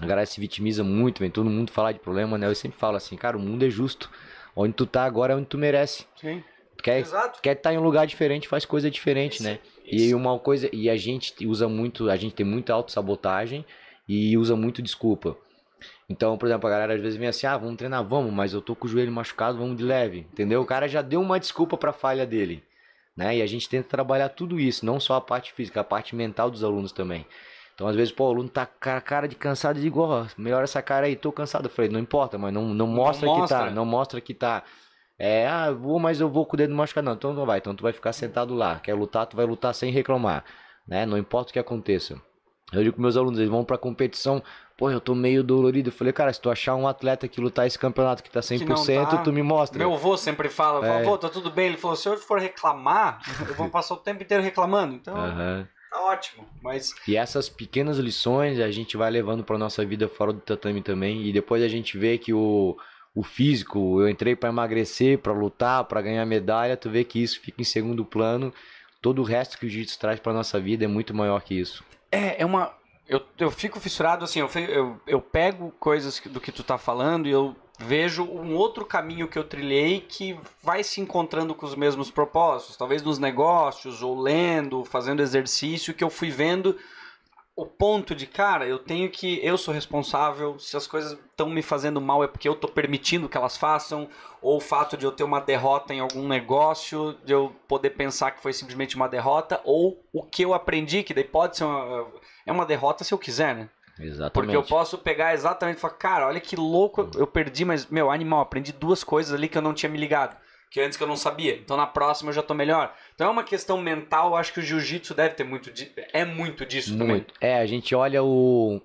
A galera se vitimiza muito, vem todo mundo falar de problema, né? Eu sempre falo assim, cara, o mundo é justo. Onde tu tá agora é onde tu merece. Sim. Tu quer, Exato. quer estar tá em um lugar diferente, faz coisa diferente, isso, né? Isso. E uma coisa, e a gente usa muito, a gente tem muita autossabotagem e usa muito desculpa. Então, por exemplo, a galera às vezes vem assim: ah, vamos treinar, vamos, mas eu tô com o joelho machucado, vamos de leve, entendeu? O cara já deu uma desculpa pra falha dele, né? E a gente tenta trabalhar tudo isso, não só a parte física, a parte mental dos alunos também. Então, às vezes, pô, o aluno tá com a cara de cansado e digo, ó, oh, melhora essa cara aí, tô cansado. Eu falei, não importa, mas não, não, mostra, não mostra que tá, não mostra que tá. É, ah, vou, mas eu vou com o dedo machucado. Não, então não vai, então tu vai ficar sentado lá. Quer lutar, tu vai lutar sem reclamar, né? Não importa o que aconteça. Eu digo que meus alunos, eles vão pra competição pô, eu tô meio dolorido. Eu falei, cara, se tu achar um atleta que lutar esse campeonato que tá 100%, que tá, tu me mostra. Meu avô sempre fala, é. pô, tá tudo bem. Ele falou, se eu for reclamar, eu vou passar o tempo inteiro reclamando. Então, uhum. tá ótimo. Mas... E essas pequenas lições a gente vai levando pra nossa vida fora do tatame também. E depois a gente vê que o, o físico, eu entrei para emagrecer, para lutar, para ganhar medalha. Tu vê que isso fica em segundo plano. Todo o resto que o jiu-jitsu traz para nossa vida é muito maior que isso. É, é uma, eu, eu fico fissurado, assim, eu, eu, eu pego coisas do que tu tá falando e eu vejo um outro caminho que eu trilhei que vai se encontrando com os mesmos propósitos, talvez nos negócios, ou lendo, fazendo exercício, que eu fui vendo o ponto de cara, eu tenho que. Eu sou responsável. Se as coisas estão me fazendo mal, é porque eu estou permitindo que elas façam. Ou o fato de eu ter uma derrota em algum negócio, de eu poder pensar que foi simplesmente uma derrota. Ou o que eu aprendi, que daí pode ser uma. É uma derrota se eu quiser, né? Exatamente. Porque eu posso pegar exatamente e falar, cara, olha que louco, eu perdi, mas, meu, animal, aprendi duas coisas ali que eu não tinha me ligado que antes que eu não sabia. Então na próxima eu já tô melhor. Então é uma questão mental, acho que o jiu-jitsu deve ter muito de, é muito disso muito. também. É, a gente olha o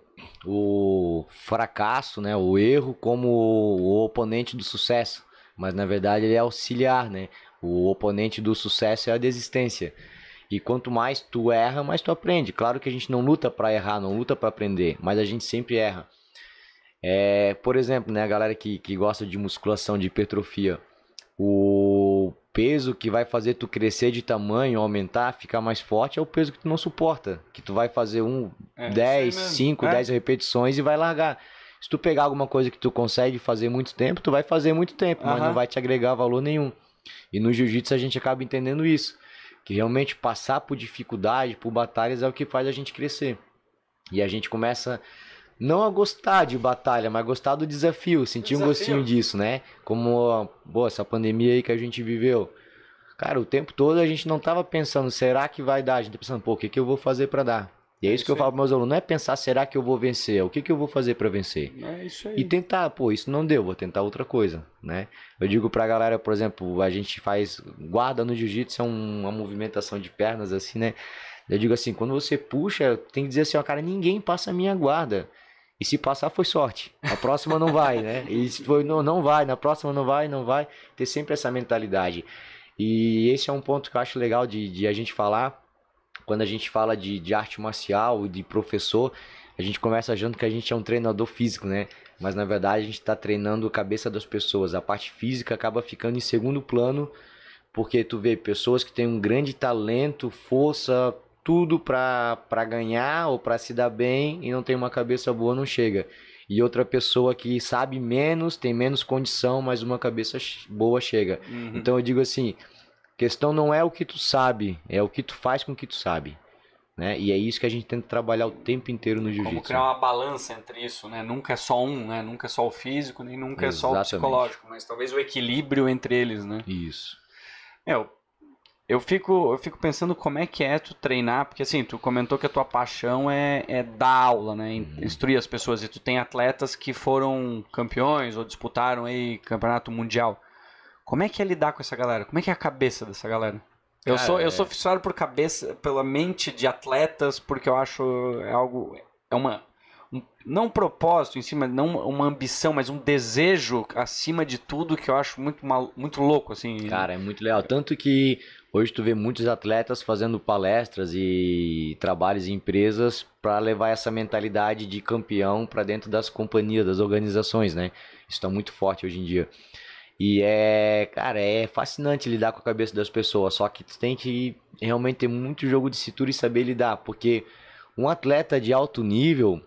o fracasso, né, o erro como o oponente do sucesso, mas na verdade ele é auxiliar, né? O oponente do sucesso é a desistência. E quanto mais tu erra, mais tu aprende. Claro que a gente não luta para errar, não luta para aprender, mas a gente sempre erra. É, por exemplo, né, a galera que, que gosta de musculação, de hipertrofia, o peso que vai fazer tu crescer de tamanho, aumentar, ficar mais forte é o peso que tu não suporta. Que tu vai fazer um 10, 5, 10 repetições e vai largar. Se tu pegar alguma coisa que tu consegue fazer muito tempo, tu vai fazer muito tempo, uhum. mas não vai te agregar valor nenhum. E no jiu-jitsu a gente acaba entendendo isso. Que realmente passar por dificuldade, por batalhas é o que faz a gente crescer. E a gente começa a não a gostar de batalha, mas gostar do desafio, sentir desafio. um gostinho disso, né? Como boa, essa pandemia aí que a gente viveu. Cara, o tempo todo a gente não tava pensando, será que vai dar? A gente tá pensando, pô, o que, que eu vou fazer para dar? E é isso, é isso que eu aí. falo para meus alunos, não é pensar, será que eu vou vencer? O que, que eu vou fazer para vencer? É isso aí. E tentar, pô, isso não deu, vou tentar outra coisa, né? Eu digo pra galera, por exemplo, a gente faz guarda no jiu-jitsu, é uma movimentação de pernas assim, né? Eu digo assim, quando você puxa, tem que dizer assim, ó, cara, ninguém passa a minha guarda. E se passar, foi sorte. A próxima não vai, né? E se foi, não, não vai, na próxima não vai, não vai. Ter sempre essa mentalidade. E esse é um ponto que eu acho legal de, de a gente falar. Quando a gente fala de, de arte marcial, de professor, a gente começa achando que a gente é um treinador físico, né? Mas na verdade a gente está treinando a cabeça das pessoas. A parte física acaba ficando em segundo plano, porque tu vê pessoas que têm um grande talento, força, tudo para ganhar ou para se dar bem e não tem uma cabeça boa, não chega. E outra pessoa que sabe menos, tem menos condição, mas uma cabeça boa chega. Uhum. Então eu digo assim, questão não é o que tu sabe, é o que tu faz com o que tu sabe. Né? E é isso que a gente tenta trabalhar o tempo inteiro no jiu-jitsu. Como criar uma balança entre isso, né? Nunca é só um, né? Nunca é só o físico, nem nunca Exatamente. é só o psicológico, mas talvez o equilíbrio entre eles, né? Isso. é eu fico, eu fico pensando como é que é tu treinar, porque assim, tu comentou que a tua paixão é, é dar aula, né? Uhum. Instruir as pessoas. E tu tem atletas que foram campeões ou disputaram aí campeonato mundial. Como é que é lidar com essa galera? Como é que é a cabeça dessa galera? Eu Cara, sou, eu é... sou fissurado por cabeça, pela mente de atletas, porque eu acho é algo. É uma. Um, não um propósito em cima, si, não uma ambição, mas um desejo acima de tudo que eu acho muito, mal, muito louco, assim. Cara, é muito legal. Tanto que Hoje tu vê muitos atletas fazendo palestras e trabalhos em empresas para levar essa mentalidade de campeão para dentro das companhias, das organizações, né? Isso está muito forte hoje em dia. E é, cara, é fascinante lidar com a cabeça das pessoas, só que tu tem que realmente ter muito jogo de cintura e saber lidar, porque um atleta de alto nível,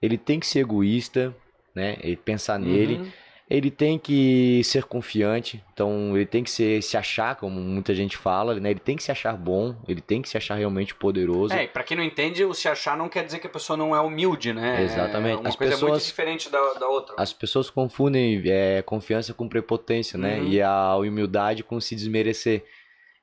ele tem que ser egoísta, né? E pensar nele. Uhum ele tem que ser confiante, então ele tem que ser, se achar, como muita gente fala, né? Ele tem que se achar bom, ele tem que se achar realmente poderoso. É, para quem não entende, o se achar não quer dizer que a pessoa não é humilde, né? Exatamente. É uma as coisa pessoas, muito diferente da, da outra. As pessoas confundem é, confiança com prepotência, né? Uhum. E a humildade com se desmerecer.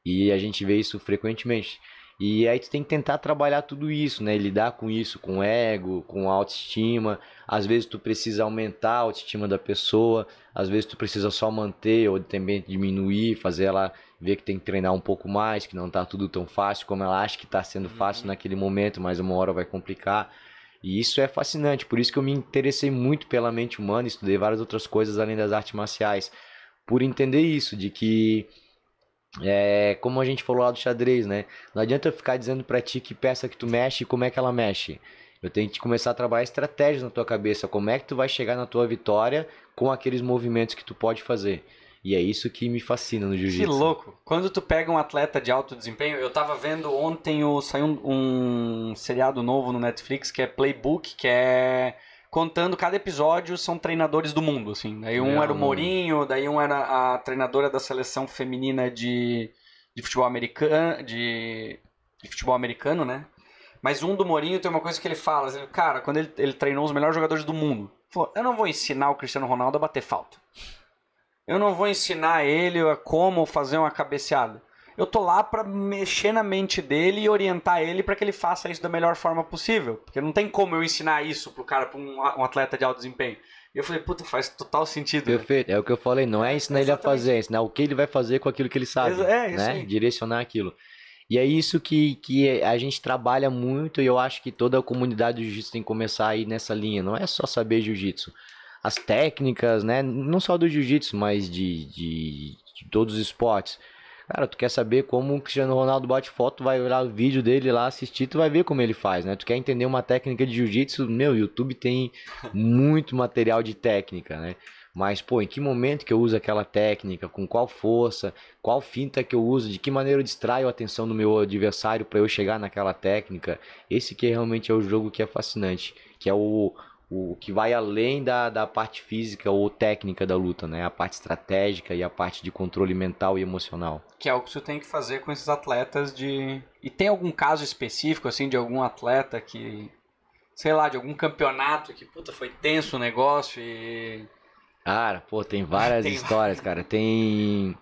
E a gente vê isso frequentemente. E aí tu tem que tentar trabalhar tudo isso, né? Lidar com isso, com ego, com autoestima. Às vezes tu precisa aumentar a autoestima da pessoa, às vezes tu precisa só manter ou também diminuir, fazer ela ver que tem que treinar um pouco mais, que não tá tudo tão fácil como ela acha que tá sendo uhum. fácil uhum. naquele momento, mas uma hora vai complicar. E isso é fascinante, por isso que eu me interessei muito pela mente humana, estudei várias outras coisas além das artes marciais, por entender isso, de que é, como a gente falou lá do xadrez, né? Não adianta eu ficar dizendo para ti que peça que tu mexe e como é que ela mexe. Eu tenho que começar a trabalhar estratégias na tua cabeça, como é que tu vai chegar na tua vitória com aqueles movimentos que tu pode fazer. E é isso que me fascina no jiu-jitsu. Que louco. Quando tu pega um atleta de alto desempenho, eu tava vendo ontem o, saiu um, um seriado novo no Netflix que é Playbook, que é contando cada episódio são treinadores do mundo, assim. Daí um era o Mourinho, daí um era a treinadora da seleção feminina de, de futebol americano, de, de futebol americano, né? Mas um do Mourinho tem uma coisa que ele fala, ele, assim, cara, quando ele, ele treinou os melhores jogadores do mundo, falou, eu não vou ensinar o Cristiano Ronaldo a bater falta. Eu não vou ensinar ele a como fazer uma cabeceada eu tô lá para mexer na mente dele e orientar ele para que ele faça isso da melhor forma possível. Porque não tem como eu ensinar isso pro cara, pra um, um atleta de alto desempenho. E eu falei, puta, faz total sentido. Né? Perfeito, né? é o que eu falei, não é ensinar ele a fazer, é ensinar o que ele vai fazer com aquilo que ele sabe. É, isso né? Aí. Direcionar aquilo. E é isso que, que a gente trabalha muito e eu acho que toda a comunidade do jiu-jitsu tem que começar a ir nessa linha. Não é só saber jiu-jitsu. As técnicas, né? Não só do jiu-jitsu, mas de, de, de todos os esportes Cara, tu quer saber como o Cristiano Ronaldo bate foto, vai olhar o vídeo dele lá, assistir, tu vai ver como ele faz, né? Tu quer entender uma técnica de jiu-jitsu, meu, YouTube tem muito material de técnica, né? Mas, pô, em que momento que eu uso aquela técnica, com qual força, qual finta que eu uso, de que maneira eu distraio a atenção do meu adversário para eu chegar naquela técnica. Esse que é realmente é o jogo que é fascinante, que é o, o que vai além da, da parte física ou técnica da luta, né? A parte estratégica e a parte de controle mental e emocional. Que é o que você tem que fazer com esses atletas de. E tem algum caso específico, assim, de algum atleta que. Sei lá, de algum campeonato que, puta, foi tenso o negócio e. Cara, pô, tem várias <laughs> tem histórias, cara. Tem.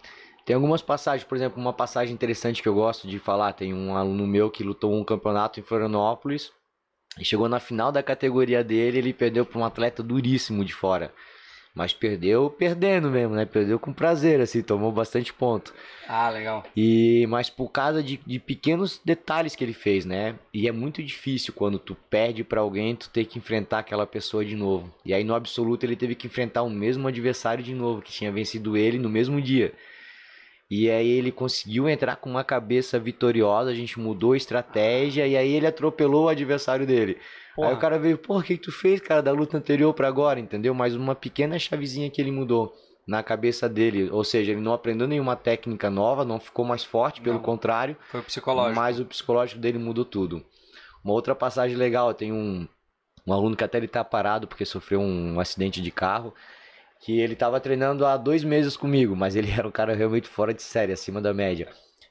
Tem algumas passagens, por exemplo, uma passagem interessante que eu gosto de falar. Tem um aluno meu que lutou um campeonato em Florianópolis e chegou na final da categoria dele, ele perdeu para um atleta duríssimo de fora. Mas perdeu perdendo mesmo, né? Perdeu com prazer, assim, tomou bastante ponto. Ah, legal. E, mas por causa de, de pequenos detalhes que ele fez, né? E é muito difícil quando tu perde para alguém, tu ter que enfrentar aquela pessoa de novo. E aí, no absoluto, ele teve que enfrentar o mesmo adversário de novo, que tinha vencido ele no mesmo dia. E aí ele conseguiu entrar com uma cabeça vitoriosa, a gente mudou a estratégia e aí ele atropelou o adversário dele. Porra. Aí o cara veio, pô, o que, que tu fez, cara, da luta anterior para agora, entendeu? Mas uma pequena chavezinha que ele mudou na cabeça dele, ou seja, ele não aprendeu nenhuma técnica nova, não ficou mais forte, pelo não. contrário. Foi o psicológico. Mas o psicológico dele mudou tudo. Uma outra passagem legal, tem um, um aluno que até ele tá parado porque sofreu um acidente de carro que ele estava treinando há dois meses comigo, mas ele <laughs> era um cara realmente fora de série, acima da média.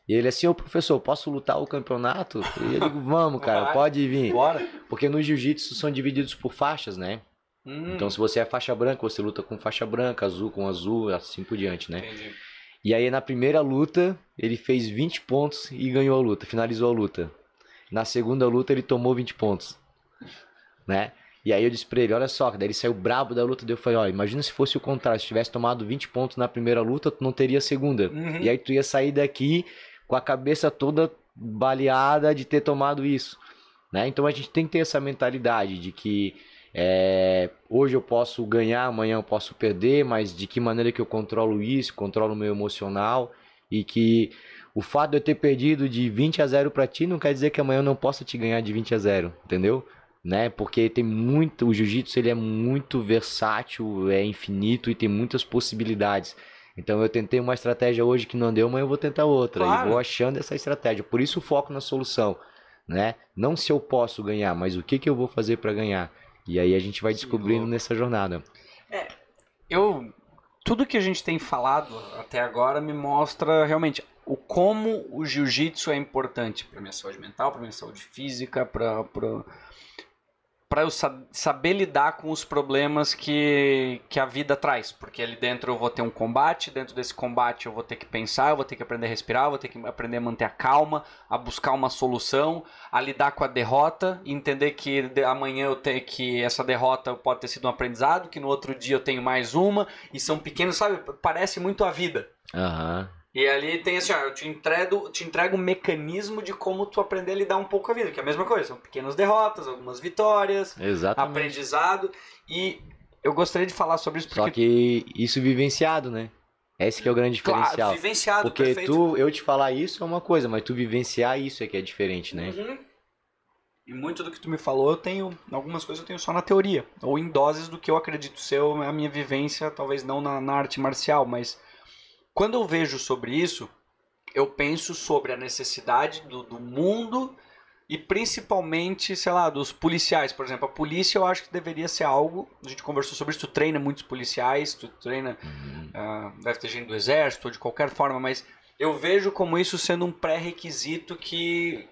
E ele assim, ô professor, posso lutar o campeonato? E eu digo, vamos, cara, pode vir. Bora. Porque no jiu-jitsu são divididos por faixas, né? Hum. Então se você é faixa branca, você luta com faixa branca, azul com azul, assim por diante, né? Entendi. E aí na primeira luta, ele fez 20 pontos e ganhou a luta, finalizou a luta. Na segunda luta, ele tomou 20 pontos, né? E aí eu disse pra ele, olha só, daí ele saiu brabo da luta, daí eu falei, olha, imagina se fosse o contrário, se tivesse tomado 20 pontos na primeira luta, tu não teria segunda. Uhum. E aí tu ia sair daqui com a cabeça toda baleada de ter tomado isso. Né? Então a gente tem que ter essa mentalidade de que é, hoje eu posso ganhar, amanhã eu posso perder, mas de que maneira que eu controlo isso, controlo o meu emocional e que o fato de eu ter perdido de 20 a 0 para ti não quer dizer que amanhã eu não possa te ganhar de 20 a 0, entendeu? né? Porque tem muito, o jiu-jitsu ele é muito versátil, é infinito e tem muitas possibilidades. Então eu tentei uma estratégia hoje que não deu, mas eu vou tentar outra claro. e vou achando essa estratégia. Por isso o foco na solução, né? Não se eu posso ganhar, mas o que que eu vou fazer para ganhar. E aí a gente vai descobrindo nessa jornada. É, eu tudo que a gente tem falado até agora me mostra realmente o como o jiu-jitsu é importante para minha saúde mental, para minha saúde física, para para eu saber lidar com os problemas que, que a vida traz. Porque ali dentro eu vou ter um combate, dentro desse combate eu vou ter que pensar, eu vou ter que aprender a respirar, eu vou ter que aprender a manter a calma, a buscar uma solução, a lidar com a derrota, entender que amanhã eu tenho que essa derrota pode ter sido um aprendizado, que no outro dia eu tenho mais uma, e são pequenos, sabe? Parece muito a vida. Aham. Uhum. E ali tem assim, ó, eu te entrego, te entrego um mecanismo de como tu aprender a lidar um pouco com a vida, que é a mesma coisa, são pequenas derrotas, algumas vitórias, Exatamente. aprendizado. E eu gostaria de falar sobre isso porque... Só que isso vivenciado, né? Esse que é o grande diferencial. Claro, vivenciado, Porque perfeito. tu, eu te falar isso é uma coisa, mas tu vivenciar isso é que é diferente, né? Uhum. E muito do que tu me falou, eu tenho. Algumas coisas eu tenho só na teoria. Ou em doses do que eu acredito ser a minha vivência, talvez não na, na arte marcial, mas quando eu vejo sobre isso, eu penso sobre a necessidade do, do mundo e principalmente, sei lá, dos policiais, por exemplo. A polícia eu acho que deveria ser algo. A gente conversou sobre isso, tu treina muitos policiais, tu treina. Uh, deve ter gente do exército ou de qualquer forma, mas eu vejo como isso sendo um pré-requisito que,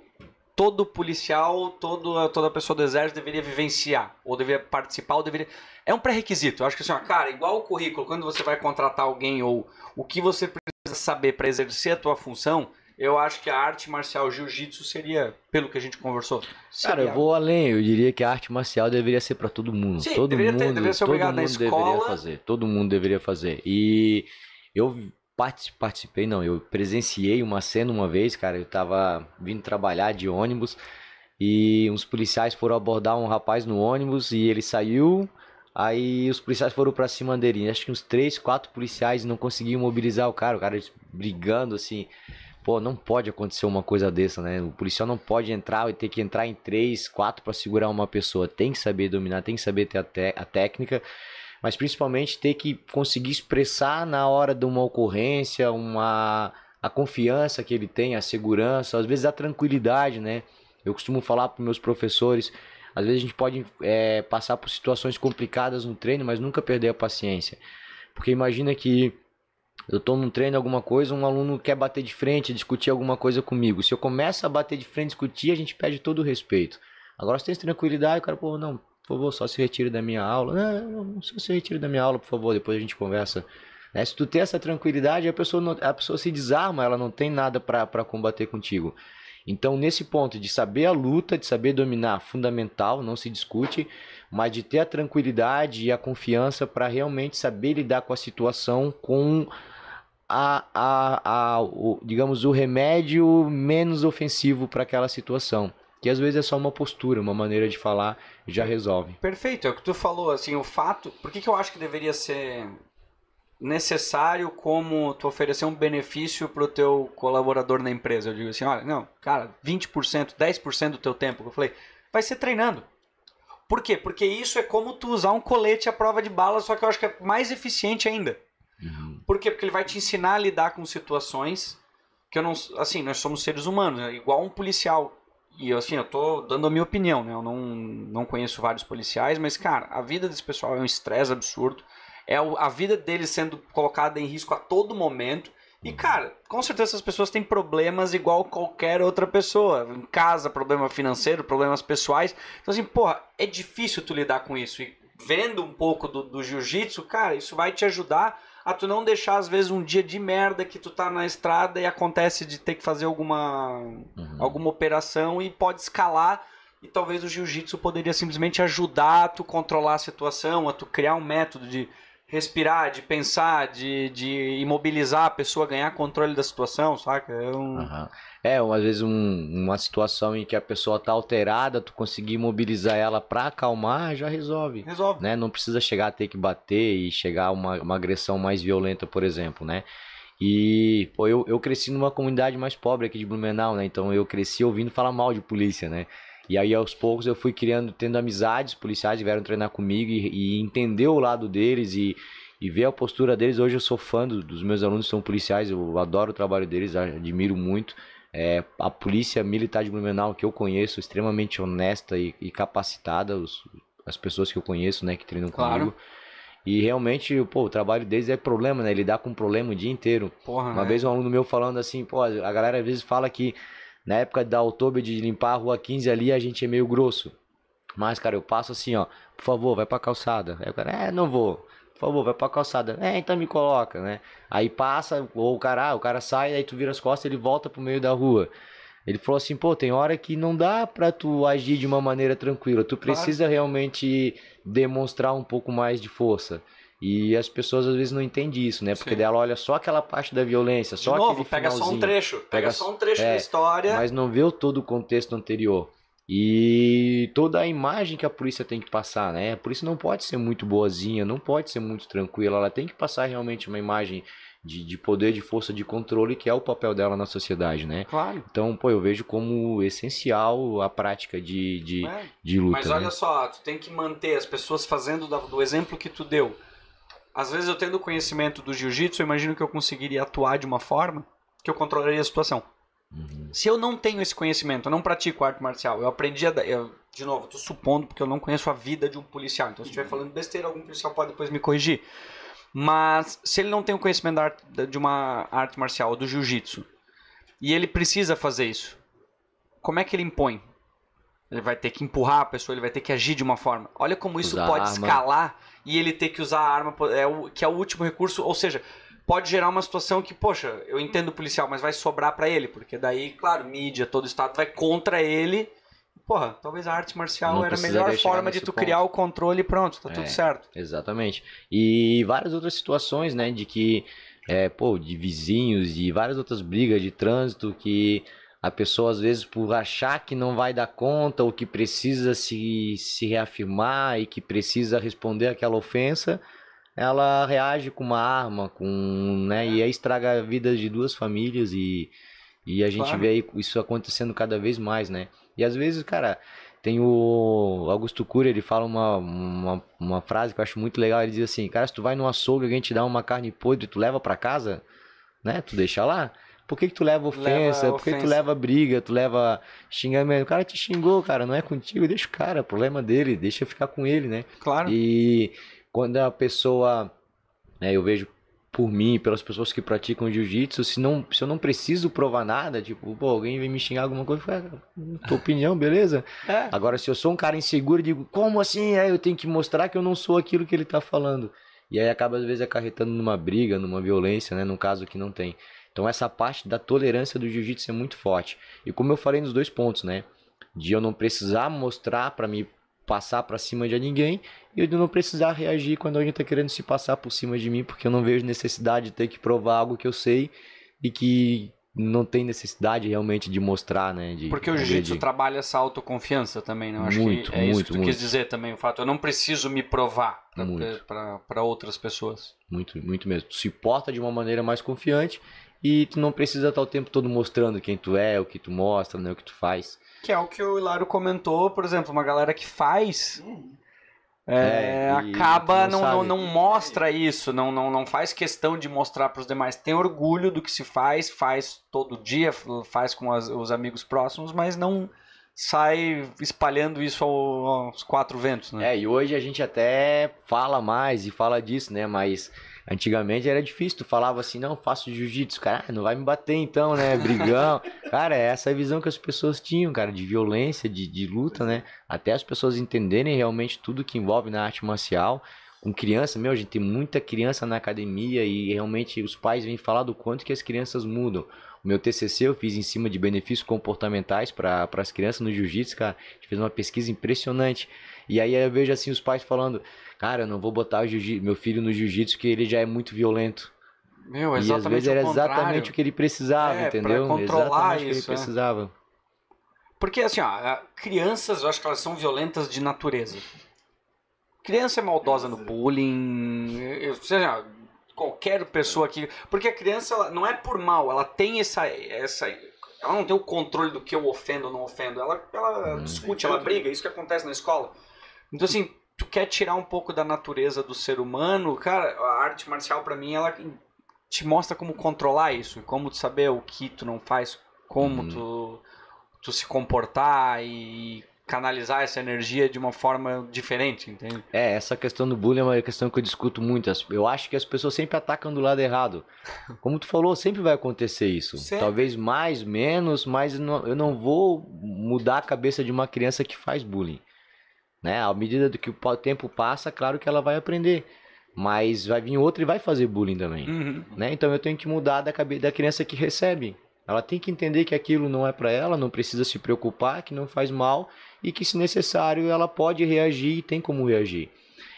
todo policial, todo, toda pessoa do exército deveria vivenciar, ou deveria participar, ou deveria. É um pré-requisito. Eu acho que assim, ó, cara, igual o currículo, quando você vai contratar alguém ou o que você precisa saber para exercer a tua função, eu acho que a arte marcial jiu-jitsu seria, pelo que a gente conversou. Seria... Cara, eu vou além, eu diria que a arte marcial deveria ser para todo mundo. Sim, todo deveria mundo, ter, deveria ser obrigado todo mundo na escola. deveria fazer, todo mundo deveria fazer. E eu participei, não, eu presenciei uma cena uma vez, cara, eu tava vindo trabalhar de ônibus e uns policiais foram abordar um rapaz no ônibus e ele saiu, aí os policiais foram para cima dele, acho que uns três, quatro policiais não conseguiam mobilizar o cara, o cara brigando assim, pô, não pode acontecer uma coisa dessa, né? O policial não pode entrar e ter que entrar em três, quatro para segurar uma pessoa, tem que saber dominar, tem que saber ter a, a técnica mas principalmente ter que conseguir expressar na hora de uma ocorrência, uma a confiança que ele tem, a segurança, às vezes a tranquilidade, né? Eu costumo falar para meus professores, às vezes a gente pode é, passar por situações complicadas no treino, mas nunca perder a paciência, porque imagina que eu estou num treino alguma coisa, um aluno quer bater de frente, discutir alguma coisa comigo. Se eu começo a bater de frente, discutir, a gente perde todo o respeito. Agora você tem tranquilidade, o cara, pô, não, por favor, só se retire da minha aula. Não, só se retire da minha aula, por favor, depois a gente conversa. Né? Se tu tem essa tranquilidade, a pessoa, não, a pessoa se desarma, ela não tem nada para combater contigo. Então, nesse ponto de saber a luta, de saber dominar, fundamental, não se discute, mas de ter a tranquilidade e a confiança para realmente saber lidar com a situação com a, a, a o, digamos, o remédio menos ofensivo para aquela situação que às vezes é só uma postura, uma maneira de falar, já resolve. Perfeito, é o que tu falou, assim, o fato, por que, que eu acho que deveria ser necessário como tu oferecer um benefício para o teu colaborador na empresa? Eu digo assim, olha, não, cara, 20%, 10% do teu tempo, eu falei, vai ser treinando. Por quê? Porque isso é como tu usar um colete à prova de bala, só que eu acho que é mais eficiente ainda. Uhum. Por quê? Porque ele vai te ensinar a lidar com situações que eu não, assim, nós somos seres humanos, né? igual um policial e assim, eu tô dando a minha opinião, né? Eu não, não conheço vários policiais, mas, cara, a vida desse pessoal é um estresse absurdo. É a vida deles sendo colocada em risco a todo momento. E, cara, com certeza essas pessoas têm problemas igual qualquer outra pessoa. Em casa, problema financeiro, problemas pessoais. Então, assim, porra, é difícil tu lidar com isso. E vendo um pouco do, do jiu-jitsu, cara, isso vai te ajudar a ah, tu não deixar, às vezes, um dia de merda que tu tá na estrada e acontece de ter que fazer alguma, uhum. alguma operação e pode escalar. E talvez o jiu-jitsu poderia simplesmente ajudar a tu controlar a situação, a tu criar um método de respirar, de pensar, de, de imobilizar a pessoa, ganhar controle da situação, saca? É um... Uhum. É, às vezes um, uma situação em que a pessoa tá alterada, tu conseguir mobilizar ela para acalmar, já resolve. Resolve. Né? Não precisa chegar a ter que bater e chegar a uma, uma agressão mais violenta, por exemplo, né? E, pô, eu, eu cresci numa comunidade mais pobre aqui de Blumenau, né? Então eu cresci ouvindo falar mal de polícia, né? E aí aos poucos eu fui criando, tendo amizades, policiais vieram treinar comigo e, e entender o lado deles e, e ver a postura deles. Hoje eu sou fã dos meus alunos, são policiais, eu adoro o trabalho deles, admiro muito. É, a polícia militar de Blumenau que eu conheço, extremamente honesta e, e capacitada, os, as pessoas que eu conheço, né, que treinam claro. comigo. E realmente, pô, o trabalho deles é problema, né? Lidar com problema o dia inteiro. Porra, Uma né? vez um aluno meu falando assim, pô, a galera às vezes fala que na época da outubro de limpar a rua 15 ali, a gente é meio grosso. Mas, cara, eu passo assim, ó, por favor, vai pra calçada. Aí o cara, é, não vou. Por favor, vai pra calçada. É, então me coloca, né? Aí passa, ou o cara, ah, o cara sai, aí tu vira as costas, ele volta pro meio da rua. Ele falou assim, pô, tem hora que não dá pra tu agir de uma maneira tranquila. Tu precisa claro. realmente demonstrar um pouco mais de força. E as pessoas às vezes não entendem isso, né? Porque dela olha só aquela parte da violência, só de novo, pega só um trecho, pega, pega só um trecho é, da história, mas não vê todo o contexto anterior e toda a imagem que a polícia tem que passar, né? A polícia não pode ser muito boazinha, não pode ser muito tranquila, ela tem que passar realmente uma imagem de, de poder, de força, de controle, que é o papel dela na sociedade, né? Claro. Então, pô, eu vejo como essencial a prática de, de, é. de luta. Mas olha né? só, tu tem que manter as pessoas fazendo do exemplo que tu deu. Às vezes eu tendo conhecimento do jiu-jitsu, eu imagino que eu conseguiria atuar de uma forma que eu controlaria a situação. Uhum. Se eu não tenho esse conhecimento, eu não pratico arte marcial, eu aprendi a. Eu, de novo, estou supondo porque eu não conheço a vida de um policial. Então, se estiver uhum. falando besteira, algum policial pode depois me corrigir. Mas se ele não tem o conhecimento da arte, de uma arte marcial, do jiu-jitsu, e ele precisa fazer isso, como é que ele impõe? Ele vai ter que empurrar a pessoa, ele vai ter que agir de uma forma. Olha como isso usar pode escalar e ele ter que usar a arma, é o, que é o último recurso. Ou seja, pode gerar uma situação que, poxa, eu entendo o policial, mas vai sobrar para ele, porque daí, claro, mídia, todo o Estado vai contra ele. Porra, talvez a arte marcial Não era a melhor forma de tu ponto. criar o controle e pronto, tá é, tudo certo. Exatamente. E várias outras situações, né, de que, é, pô, de vizinhos de várias outras brigas de trânsito que a pessoa às vezes por achar que não vai dar conta ou que precisa se, se reafirmar e que precisa responder aquela ofensa, ela reage com uma arma, com, né, é. e aí estraga vida de duas famílias e, e a gente claro. vê isso acontecendo cada vez mais, né? E às vezes, cara, tem o Augusto Cury, ele fala uma, uma, uma, frase que eu acho muito legal, ele diz assim, cara, se tu vai num açougue, alguém te dá uma carne podre, tu leva para casa, né, tu deixa lá... Por que, que tu leva ofensa? Leva Por que, que, tu leva briga? Tu leva xingamento? O cara te xingou, cara, não é contigo, deixa o cara, problema dele, deixa eu ficar com ele, né? Claro. E quando a pessoa, né, eu vejo por mim, pelas pessoas que praticam jiu-jitsu, se, não, se eu não preciso provar nada, tipo, pô, alguém vem me xingar alguma coisa, ah, tua opinião, beleza? É. Agora, se eu sou um cara inseguro, digo, como assim? É, eu tenho que mostrar que eu não sou aquilo que ele tá falando. E aí acaba, às vezes, acarretando numa briga, numa violência, né? Num caso que não tem. Então, essa parte da tolerância do jiu-jitsu é muito forte. E como eu falei nos dois pontos, né? De eu não precisar mostrar para me passar para cima de ninguém e eu não precisar reagir quando alguém está querendo se passar por cima de mim, porque eu não vejo necessidade de ter que provar algo que eu sei e que não tem necessidade realmente de mostrar, né? De, porque o jiu-jitsu trabalha essa autoconfiança também, né? acho é muito, que é muito, isso que tu muito. quis dizer também, o fato. Eu não preciso me provar para outras pessoas. Muito, muito mesmo. Tu se porta de uma maneira mais confiante e tu não precisa estar o tempo todo mostrando quem tu é, o que tu mostra, né? O que tu faz. Que é o que o Hilário comentou, por exemplo, uma galera que faz. Hum. É, é, acaba não, não, não, não, mostra isso, não, não, não faz questão de mostrar para os demais. Tem orgulho do que se faz, faz todo dia, faz com as, os amigos próximos, mas não sai espalhando isso aos quatro ventos, né? É, e hoje a gente até fala mais e fala disso, né? Mas Antigamente era difícil, tu falava assim, não, faço jiu-jitsu, cara, ah, não vai me bater então, né, brigão. <laughs> cara, é essa visão que as pessoas tinham, cara, de violência, de, de luta, né, até as pessoas entenderem realmente tudo que envolve na arte marcial, com criança, meu, a gente tem muita criança na academia e realmente os pais vêm falar do quanto que as crianças mudam. O meu TCC eu fiz em cima de benefícios comportamentais para as crianças no jiu-jitsu, cara. A gente fez uma pesquisa impressionante. E aí eu vejo assim os pais falando: cara, eu não vou botar meu filho no jiu-jitsu que ele já é muito violento. Meu, exatamente e às vezes era exatamente o que ele precisava, é, entendeu? controlar exatamente isso, o que ele é. precisava. Porque assim, ó, crianças, eu acho que elas são violentas de natureza. Criança é maldosa no bullying, seja, qualquer pessoa que. Porque a criança ela não é por mal, ela tem essa. essa ela não tem o controle do que eu ofendo ou não ofendo. Ela, ela uhum. discute, ela briga, é isso que acontece na escola. Então, assim, tu quer tirar um pouco da natureza do ser humano, cara, a arte marcial para mim ela te mostra como controlar isso, como tu saber o que tu não faz, como uhum. tu, tu se comportar e canalizar essa energia de uma forma diferente, entende? É, essa questão do bullying é uma questão que eu discuto muito. Eu acho que as pessoas sempre atacam do lado errado. <laughs> Como tu falou, sempre vai acontecer isso. Sempre. Talvez mais, menos, mas eu não vou mudar a cabeça de uma criança que faz bullying né? À medida do que o tempo passa, claro que ela vai aprender, mas vai vir outra e vai fazer bullying também, uhum. né? Então eu tenho que mudar da cabeça da criança que recebe. Ela tem que entender que aquilo não é para ela, não precisa se preocupar, que não faz mal e que se necessário ela pode reagir e tem como reagir.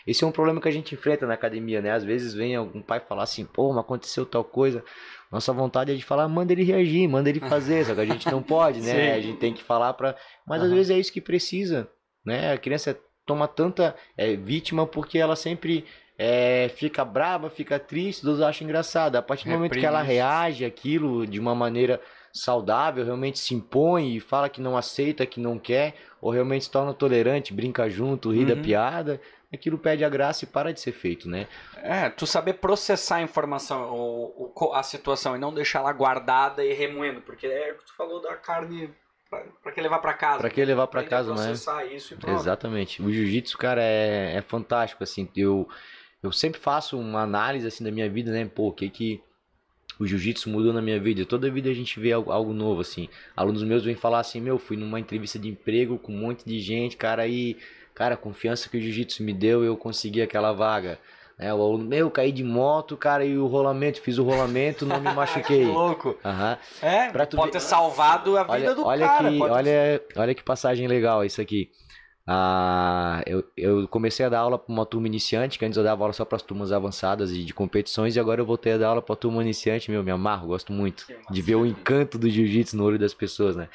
Esse é um problema que a gente enfrenta na academia, né? Às vezes vem algum pai falar assim, pô, mas aconteceu tal coisa. Nossa vontade é de falar, manda ele reagir, manda ele fazer, só que a gente não pode, né? <laughs> Sim. A gente tem que falar para, mas uhum. às vezes é isso que precisa, né? A criança toma tanta é, vítima porque ela sempre é, fica brava, fica triste, todos acham engraçado. A partir do é momento que ela reage aquilo de uma maneira saudável, realmente se impõe e fala que não aceita, que não quer, ou realmente se torna tolerante, brinca junto, ri uhum. da piada, aquilo perde a graça e para de ser feito, né? É, tu saber processar a informação, ou, ou a situação, e não deixar ela guardada e remoendo, porque é o que tu falou da carne para que levar para casa. Para que levar para casa, né? isso e Exatamente. O jiu-jitsu, cara, é, é fantástico assim. Eu eu sempre faço uma análise assim da minha vida, né? Pô, o que que o jiu-jitsu mudou na minha vida. Toda vida a gente vê algo, algo, novo, assim. Alunos meus vêm falar assim, meu, fui numa entrevista de emprego com um monte de gente, cara, aí, cara, a confiança que o jiu-jitsu me deu, eu consegui aquela vaga. É, o meu, caí de moto, cara, e o rolamento, fiz o rolamento, não me <laughs> machuquei. que louco. Uhum. É, pra tu pode ver... ter salvado a olha, vida do olha cara. Que, olha, olha que passagem legal isso aqui. Ah, eu, eu comecei a dar aula para uma turma iniciante, que antes eu dava aula só para as turmas avançadas e de competições, e agora eu voltei a dar aula para turma iniciante, meu, me amarro, gosto muito de ver o encanto do jiu-jitsu no olho das pessoas, né?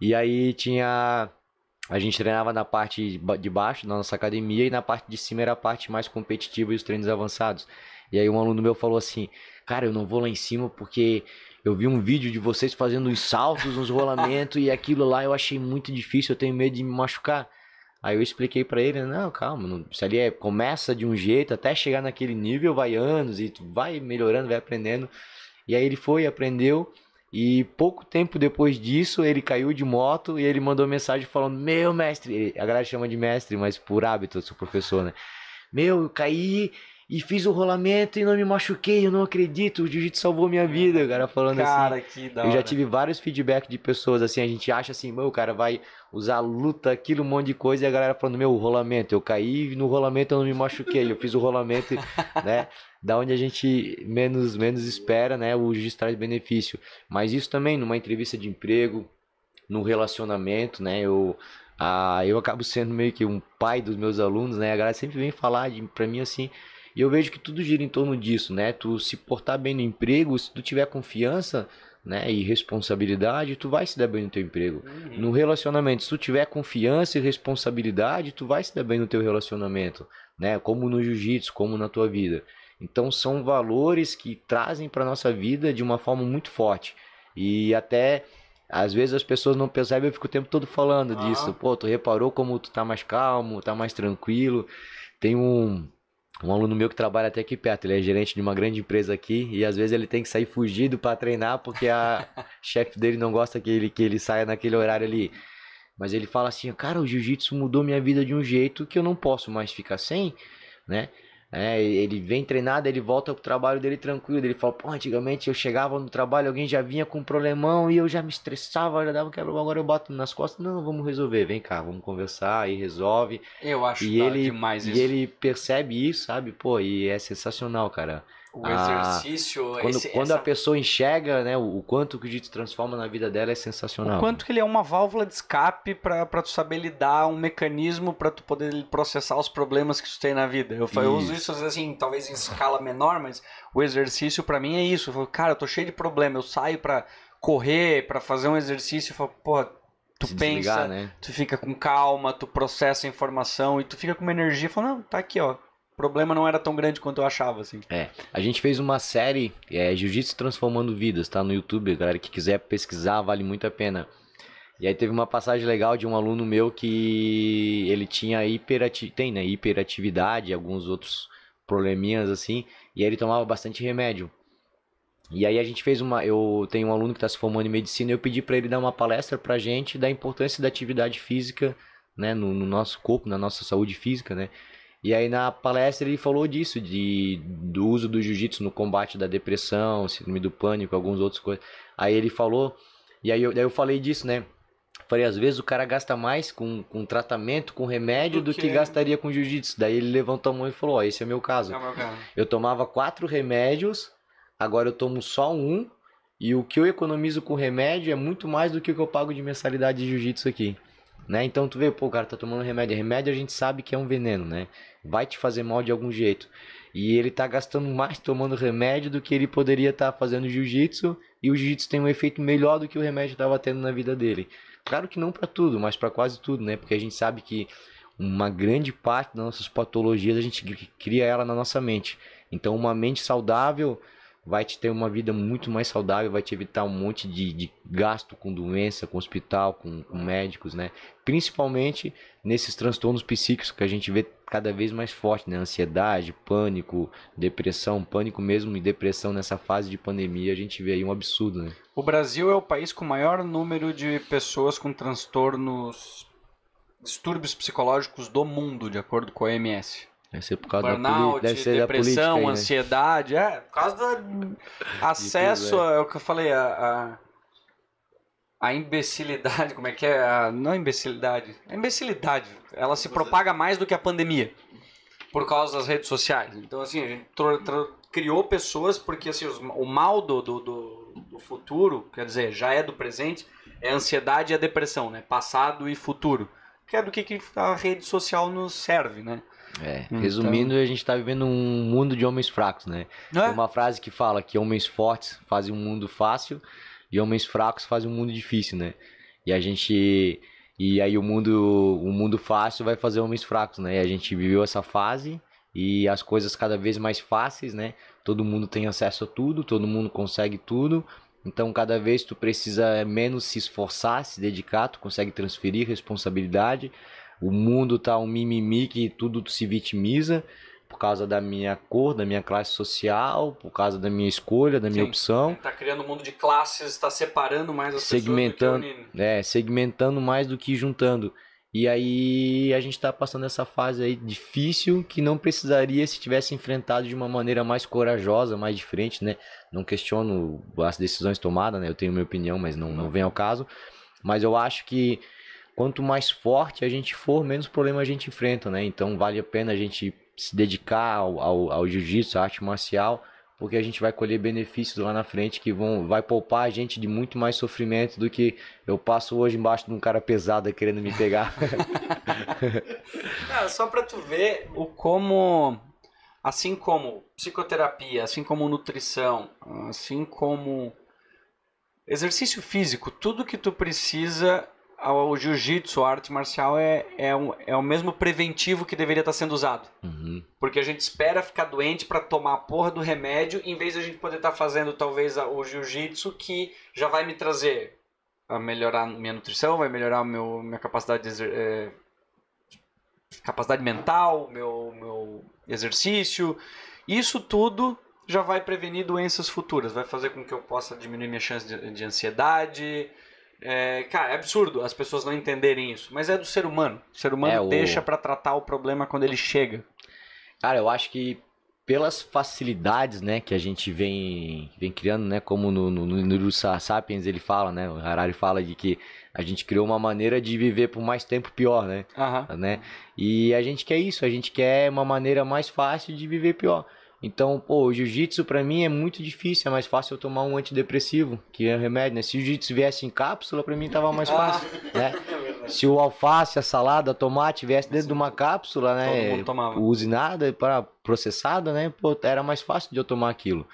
E aí tinha a gente treinava na parte de baixo, na nossa academia, e na parte de cima era a parte mais competitiva e os treinos avançados. E aí um aluno meu falou assim: Cara, eu não vou lá em cima porque eu vi um vídeo de vocês fazendo uns saltos, uns rolamentos, e aquilo lá eu achei muito difícil, eu tenho medo de me machucar. Aí eu expliquei para ele, não, calma, não, isso ali é, começa de um jeito, até chegar naquele nível vai anos, e tu vai melhorando, vai aprendendo. E aí ele foi, aprendeu, e pouco tempo depois disso, ele caiu de moto e ele mandou mensagem falando: Meu mestre, a galera chama de mestre, mas por hábito, eu sou professor, né? Meu, eu caí e fiz o rolamento e não me machuquei, eu não acredito, o jiu-jitsu salvou minha vida, o cara falando assim. cara, assim. Que da hora. Eu já tive vários feedbacks de pessoas assim, a gente acha assim, meu, o cara vai usar luta, aquilo, um monte de coisa, e a galera falando, meu, o rolamento, eu caí no rolamento eu não me machuquei, eu fiz o rolamento, <laughs> né? da onde a gente menos menos espera, né? O juiz traz benefício. Mas isso também numa entrevista de emprego, no relacionamento, né? Eu ah, eu acabo sendo meio que um pai dos meus alunos, né? A galera sempre vem falar para mim assim, e eu vejo que tudo gira em torno disso, né? Tu se portar bem no emprego, se tu tiver confiança, né, e responsabilidade, tu vai se dar bem no teu emprego. Uhum. No relacionamento, se tu tiver confiança e responsabilidade, tu vai se dar bem no teu relacionamento, né? Como no jiu-jitsu, como na tua vida. Então são valores que trazem para nossa vida de uma forma muito forte. E até às vezes as pessoas não percebem, eu fico o tempo todo falando disso. Pô, tu reparou como tu tá mais calmo, tá mais tranquilo. Tem um um aluno meu que trabalha até aqui perto, ele é gerente de uma grande empresa aqui e às vezes ele tem que sair fugido para treinar porque a <laughs> chefe dele não gosta que ele, que ele saia naquele horário ali. Mas ele fala assim: "Cara, o jiu-jitsu mudou minha vida de um jeito que eu não posso mais ficar sem", né? É, ele vem treinado, ele volta pro trabalho dele tranquilo. Ele fala, pô, antigamente eu chegava no trabalho, alguém já vinha com um problemão e eu já me estressava, já dava um quebra agora eu bato nas costas. Não, vamos resolver, vem cá, vamos conversar e resolve. Eu acho e ele, demais isso. E ele percebe isso, sabe? Pô, e é sensacional, cara. O ah, exercício. quando, esse, quando essa... a pessoa enxerga né, o, o quanto que o jiu-jitsu transforma na vida dela é sensacional. O quanto que ele é uma válvula de escape para tu saber lidar, um mecanismo para tu poder processar os problemas que tu tem na vida. Eu, eu uso isso assim, talvez em escala menor, mas o exercício para mim é isso. Eu falo, cara, eu tô cheio de problema, eu saio para correr, para fazer um exercício, eu falo, porra, tu pensa, né? tu fica com calma, tu processa a informação e tu fica com uma energia falando, não, tá aqui, ó problema não era tão grande quanto eu achava, assim. É. A gente fez uma série, é, Jiu-Jitsu Transformando Vidas, tá? No YouTube, galera que quiser pesquisar, vale muito a pena. E aí teve uma passagem legal de um aluno meu que ele tinha hiperatividade, tem, né, hiperatividade, alguns outros probleminhas assim, e aí ele tomava bastante remédio. E aí a gente fez uma, eu tenho um aluno que está se formando em medicina, eu pedi para ele dar uma palestra pra gente da importância da atividade física, né, no, no nosso corpo, na nossa saúde física, né? E aí na palestra ele falou disso, de, do uso do jiu-jitsu no combate da depressão, síndrome do pânico, alguns outros coisas. Aí ele falou, e aí eu, eu falei disso, né? Falei, às vezes o cara gasta mais com, com tratamento, com remédio, do, do que... que... gastaria com jiu-jitsu. Daí ele levantou a mão e falou, ó, esse é meu caso. É meu caso. Eu tomava quatro remédios, agora eu tomo só um, e o que eu economizo com remédio é muito mais do que o que eu pago de mensalidade de jiu-jitsu aqui. Né? Então tu vê, pô, o cara tá tomando remédio. Remédio a gente sabe que é um veneno, né? Vai te fazer mal de algum jeito. E ele tá gastando mais tomando remédio do que ele poderia estar tá fazendo jiu-jitsu. E o jiu-jitsu tem um efeito melhor do que o remédio estava tendo na vida dele. Claro que não para tudo, mas para quase tudo, né? Porque a gente sabe que uma grande parte das nossas patologias a gente cria ela na nossa mente. Então, uma mente saudável vai te ter uma vida muito mais saudável, vai te evitar um monte de, de gasto com doença, com hospital, com, com, médicos, né? Principalmente nesses transtornos psíquicos que a gente vê cada vez mais forte, né? Ansiedade, pânico, depressão, pânico mesmo e depressão nessa fase de pandemia, a gente vê aí um absurdo, né? O Brasil é o país com o maior número de pessoas com transtornos, distúrbios psicológicos do mundo, de acordo com a OMS. Deve ser por causa Burnout, da, deve ser depressão, da aí, né? ansiedade. Né? É, por causa do <laughs> acesso, é o que eu falei, a, a, a, imbecilidade, como é que é? A, não a é imbecilidade, a é imbecilidade. Ela se propaga mais do que a pandemia, por causa das redes sociais. Então, assim, a gente criou pessoas porque assim, os, o mal do, do, do futuro, quer dizer, já é do presente, é a ansiedade e a depressão, né? Passado e futuro. Que é do que, que a rede social nos serve, né? É, então... resumindo, a gente está vivendo um mundo de homens fracos, né? É? Tem uma frase que fala que homens fortes fazem um mundo fácil e homens fracos fazem um mundo difícil, né? E a gente e aí o mundo o mundo fácil vai fazer homens fracos, né? E a gente viveu essa fase e as coisas cada vez mais fáceis, né? Todo mundo tem acesso a tudo, todo mundo consegue tudo. Então, cada vez tu precisa menos se esforçar, se dedicar, tu consegue transferir responsabilidade o mundo tá um mimimi que tudo se vitimiza por causa da minha cor, da minha classe social, por causa da minha escolha, da minha Sim. opção. Está criando um mundo de classes, está separando mais as segmentando, pessoas. Segmentando, é, segmentando mais do que juntando. E aí a gente está passando essa fase aí difícil que não precisaria se tivesse enfrentado de uma maneira mais corajosa, mais diferente, né? Não questiono as decisões tomadas, né? Eu tenho minha opinião, mas não, não vem ao caso. Mas eu acho que quanto mais forte a gente for, menos problema a gente enfrenta, né? Então vale a pena a gente se dedicar ao, ao, ao jiu-jitsu, à arte marcial, porque a gente vai colher benefícios lá na frente que vão vai poupar a gente de muito mais sofrimento do que eu passo hoje embaixo de um cara pesado querendo me pegar. Não, <laughs> é, só para tu ver o como assim como psicoterapia, assim como nutrição, assim como exercício físico, tudo que tu precisa o jiu-jitsu, a arte marcial, é, é, um, é o mesmo preventivo que deveria estar tá sendo usado. Uhum. Porque a gente espera ficar doente para tomar a porra do remédio, em vez de a gente poder estar tá fazendo talvez o jiu-jitsu, que já vai me trazer a melhorar minha nutrição, vai melhorar meu, minha capacidade de, é, capacidade mental, meu, meu exercício. Isso tudo já vai prevenir doenças futuras, vai fazer com que eu possa diminuir minha chance de, de ansiedade, é, cara, é absurdo as pessoas não entenderem isso, mas é do ser humano. O ser humano é, deixa o... para tratar o problema quando ele chega. Cara, eu acho que pelas facilidades, né, que a gente vem, vem criando, né, como no, no, no, no Sapiens ele fala, né, o Harari fala de que a gente criou uma maneira de viver por mais tempo pior, né, uhum. né, e a gente quer isso, a gente quer uma maneira mais fácil de viver pior. Então, pô, o jiu-jitsu para mim é muito difícil, é mais fácil eu tomar um antidepressivo, que é um remédio, né? Se o jiu-jitsu viesse em cápsula, para mim tava mais ah. fácil, ah. né? Se o alface, a salada, a tomate viesse dentro de uma cápsula, né? Usinada para processada, né? Pô, era mais fácil de eu tomar aquilo.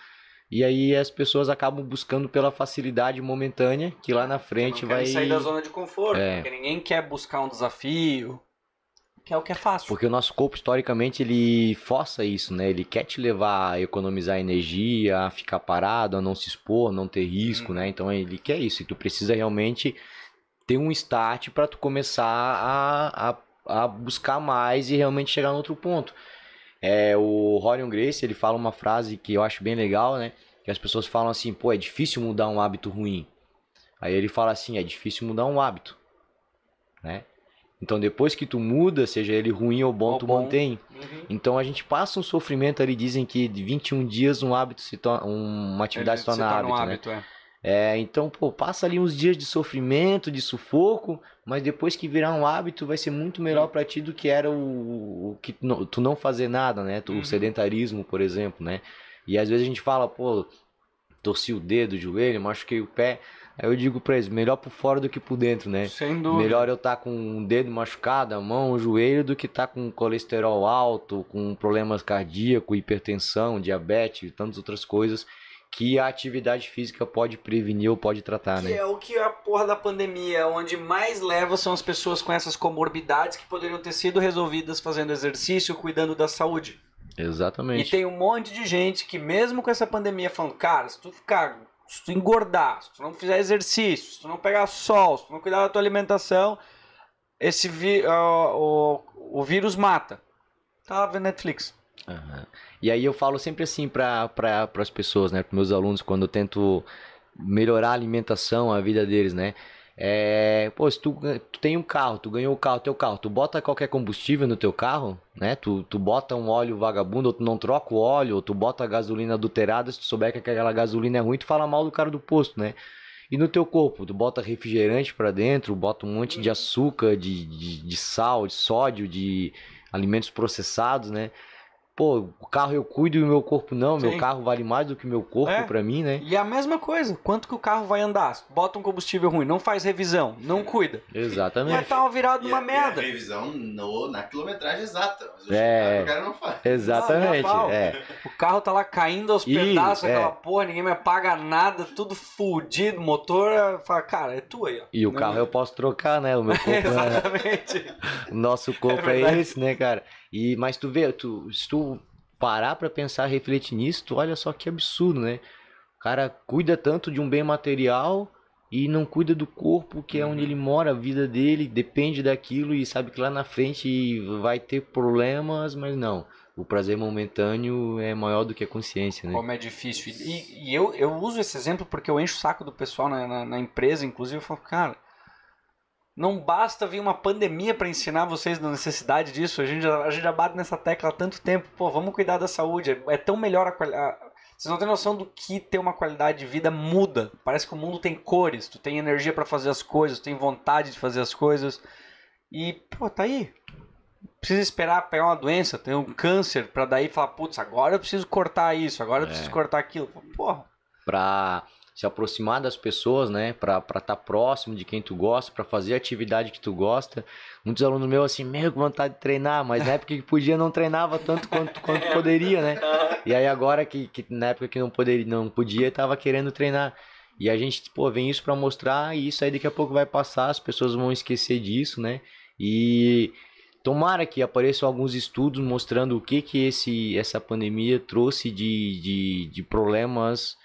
E aí as pessoas acabam buscando pela facilidade momentânea, que lá na frente vai sair da zona de conforto, é. porque ninguém quer buscar um desafio, que é o que é fácil. Porque o nosso corpo, historicamente, ele força isso, né? Ele quer te levar a economizar energia, a ficar parado, a não se expor, a não ter risco, hum. né? Então ele quer isso. E tu precisa realmente ter um start para tu começar a, a, a, buscar mais e realmente chegar no outro ponto. É, o Rorion Grace, ele fala uma frase que eu acho bem legal, né? Que as pessoas falam assim, pô, é difícil mudar um hábito ruim. Aí ele fala assim, é difícil mudar um hábito, né? Então depois que tu muda, seja ele ruim ou bom, ou tu bom. mantém. Uhum. Então a gente passa um sofrimento ali, dizem que de 21 dias um hábito se torna, uma atividade ele se torna, se torna hábito, um hábito, né? é. é. então, pô, passa ali uns dias de sofrimento, de sufoco, mas depois que virar um hábito vai ser muito melhor uhum. para ti do que era o, o que tu não fazer nada, né? O uhum. sedentarismo, por exemplo, né? E às vezes a gente fala, pô, torci o dedo, o joelho, machuquei o pé. Aí eu digo pra eles, melhor por fora do que por dentro, né? Sem dúvida. Melhor eu estar tá com o um dedo machucado, a mão, o joelho, do que estar tá com colesterol alto, com problemas cardíacos, hipertensão, diabetes e tantas outras coisas que a atividade física pode prevenir ou pode tratar, que né? é o que a porra da pandemia, é onde mais leva são as pessoas com essas comorbidades que poderiam ter sido resolvidas fazendo exercício, cuidando da saúde. Exatamente. E tem um monte de gente que mesmo com essa pandemia falando, cara, se tu ficar se tu engordar, se tu não fizer exercício, se tu não pegar sol, se tu não cuidar da tua alimentação, esse vi, uh, o, o vírus mata. Tá vendo Netflix. Uhum. E aí eu falo sempre assim para pra, as pessoas, né? Para meus alunos, quando eu tento melhorar a alimentação, a vida deles, né? É, pô, se tu, tu tem um carro, tu ganhou o carro, teu carro, tu bota qualquer combustível no teu carro, né? Tu, tu bota um óleo vagabundo, ou tu não troca o óleo, ou tu bota gasolina adulterada, se tu souber que aquela gasolina é ruim, tu fala mal do cara do posto, né? E no teu corpo, tu bota refrigerante para dentro, bota um monte de açúcar, de, de, de sal, de sódio, de alimentos processados, né? pô, o carro eu cuido e o meu corpo não, Sim. meu carro vale mais do que meu corpo é. para mim, né? E a mesma coisa, quanto que o carro vai andar? Bota um combustível ruim, não faz revisão, não cuida. Exatamente. Vai estar tá virado uma merda. A revisão no, na quilometragem exata, mas é. o cara não faz. Exatamente, ah, é. O carro tá lá caindo aos pedaços, é. aquela é. porra, ninguém me apaga nada, tudo fudido, motor, é, fala, cara, é tu aí, ó. E o não carro é. eu posso trocar, né? O meu <laughs> corpo né? Exatamente. o nosso corpo é, é esse, né, cara? E, mas tu vê, tu, se tu parar pra pensar, refletir nisso, tu olha só que absurdo, né? O cara cuida tanto de um bem material e não cuida do corpo, que é onde ele uhum. mora, a vida dele depende daquilo e sabe que lá na frente vai ter problemas, mas não. O prazer momentâneo é maior do que a consciência, né? Como é difícil. E, e eu, eu uso esse exemplo porque eu encho o saco do pessoal na, na, na empresa, inclusive, eu falo, cara, não basta vir uma pandemia para ensinar vocês da necessidade disso. A gente, já, a gente já bate nessa tecla há tanto tempo. Pô, vamos cuidar da saúde. É, é tão melhor a qualidade. Vocês não têm noção do que ter uma qualidade de vida muda. Parece que o mundo tem cores, tu tem energia para fazer as coisas, tu tem vontade de fazer as coisas. E, pô, tá aí. Precisa esperar pegar uma doença, ter um câncer, para daí falar, putz, agora eu preciso cortar isso, agora eu preciso é. cortar aquilo. Porra. Pra se aproximar das pessoas, né? Para estar tá próximo de quem tu gosta, para fazer a atividade que tu gosta. Muitos alunos meus assim, meio com vontade de treinar, mas na época que podia não treinava tanto quanto, quanto poderia, né? E aí agora que, que na época que não poderia, não podia, tava querendo treinar. E a gente, pô, vem isso para mostrar e isso aí daqui a pouco vai passar, as pessoas vão esquecer disso, né? E tomara que apareçam alguns estudos mostrando o que que esse, essa pandemia trouxe de, de, de problemas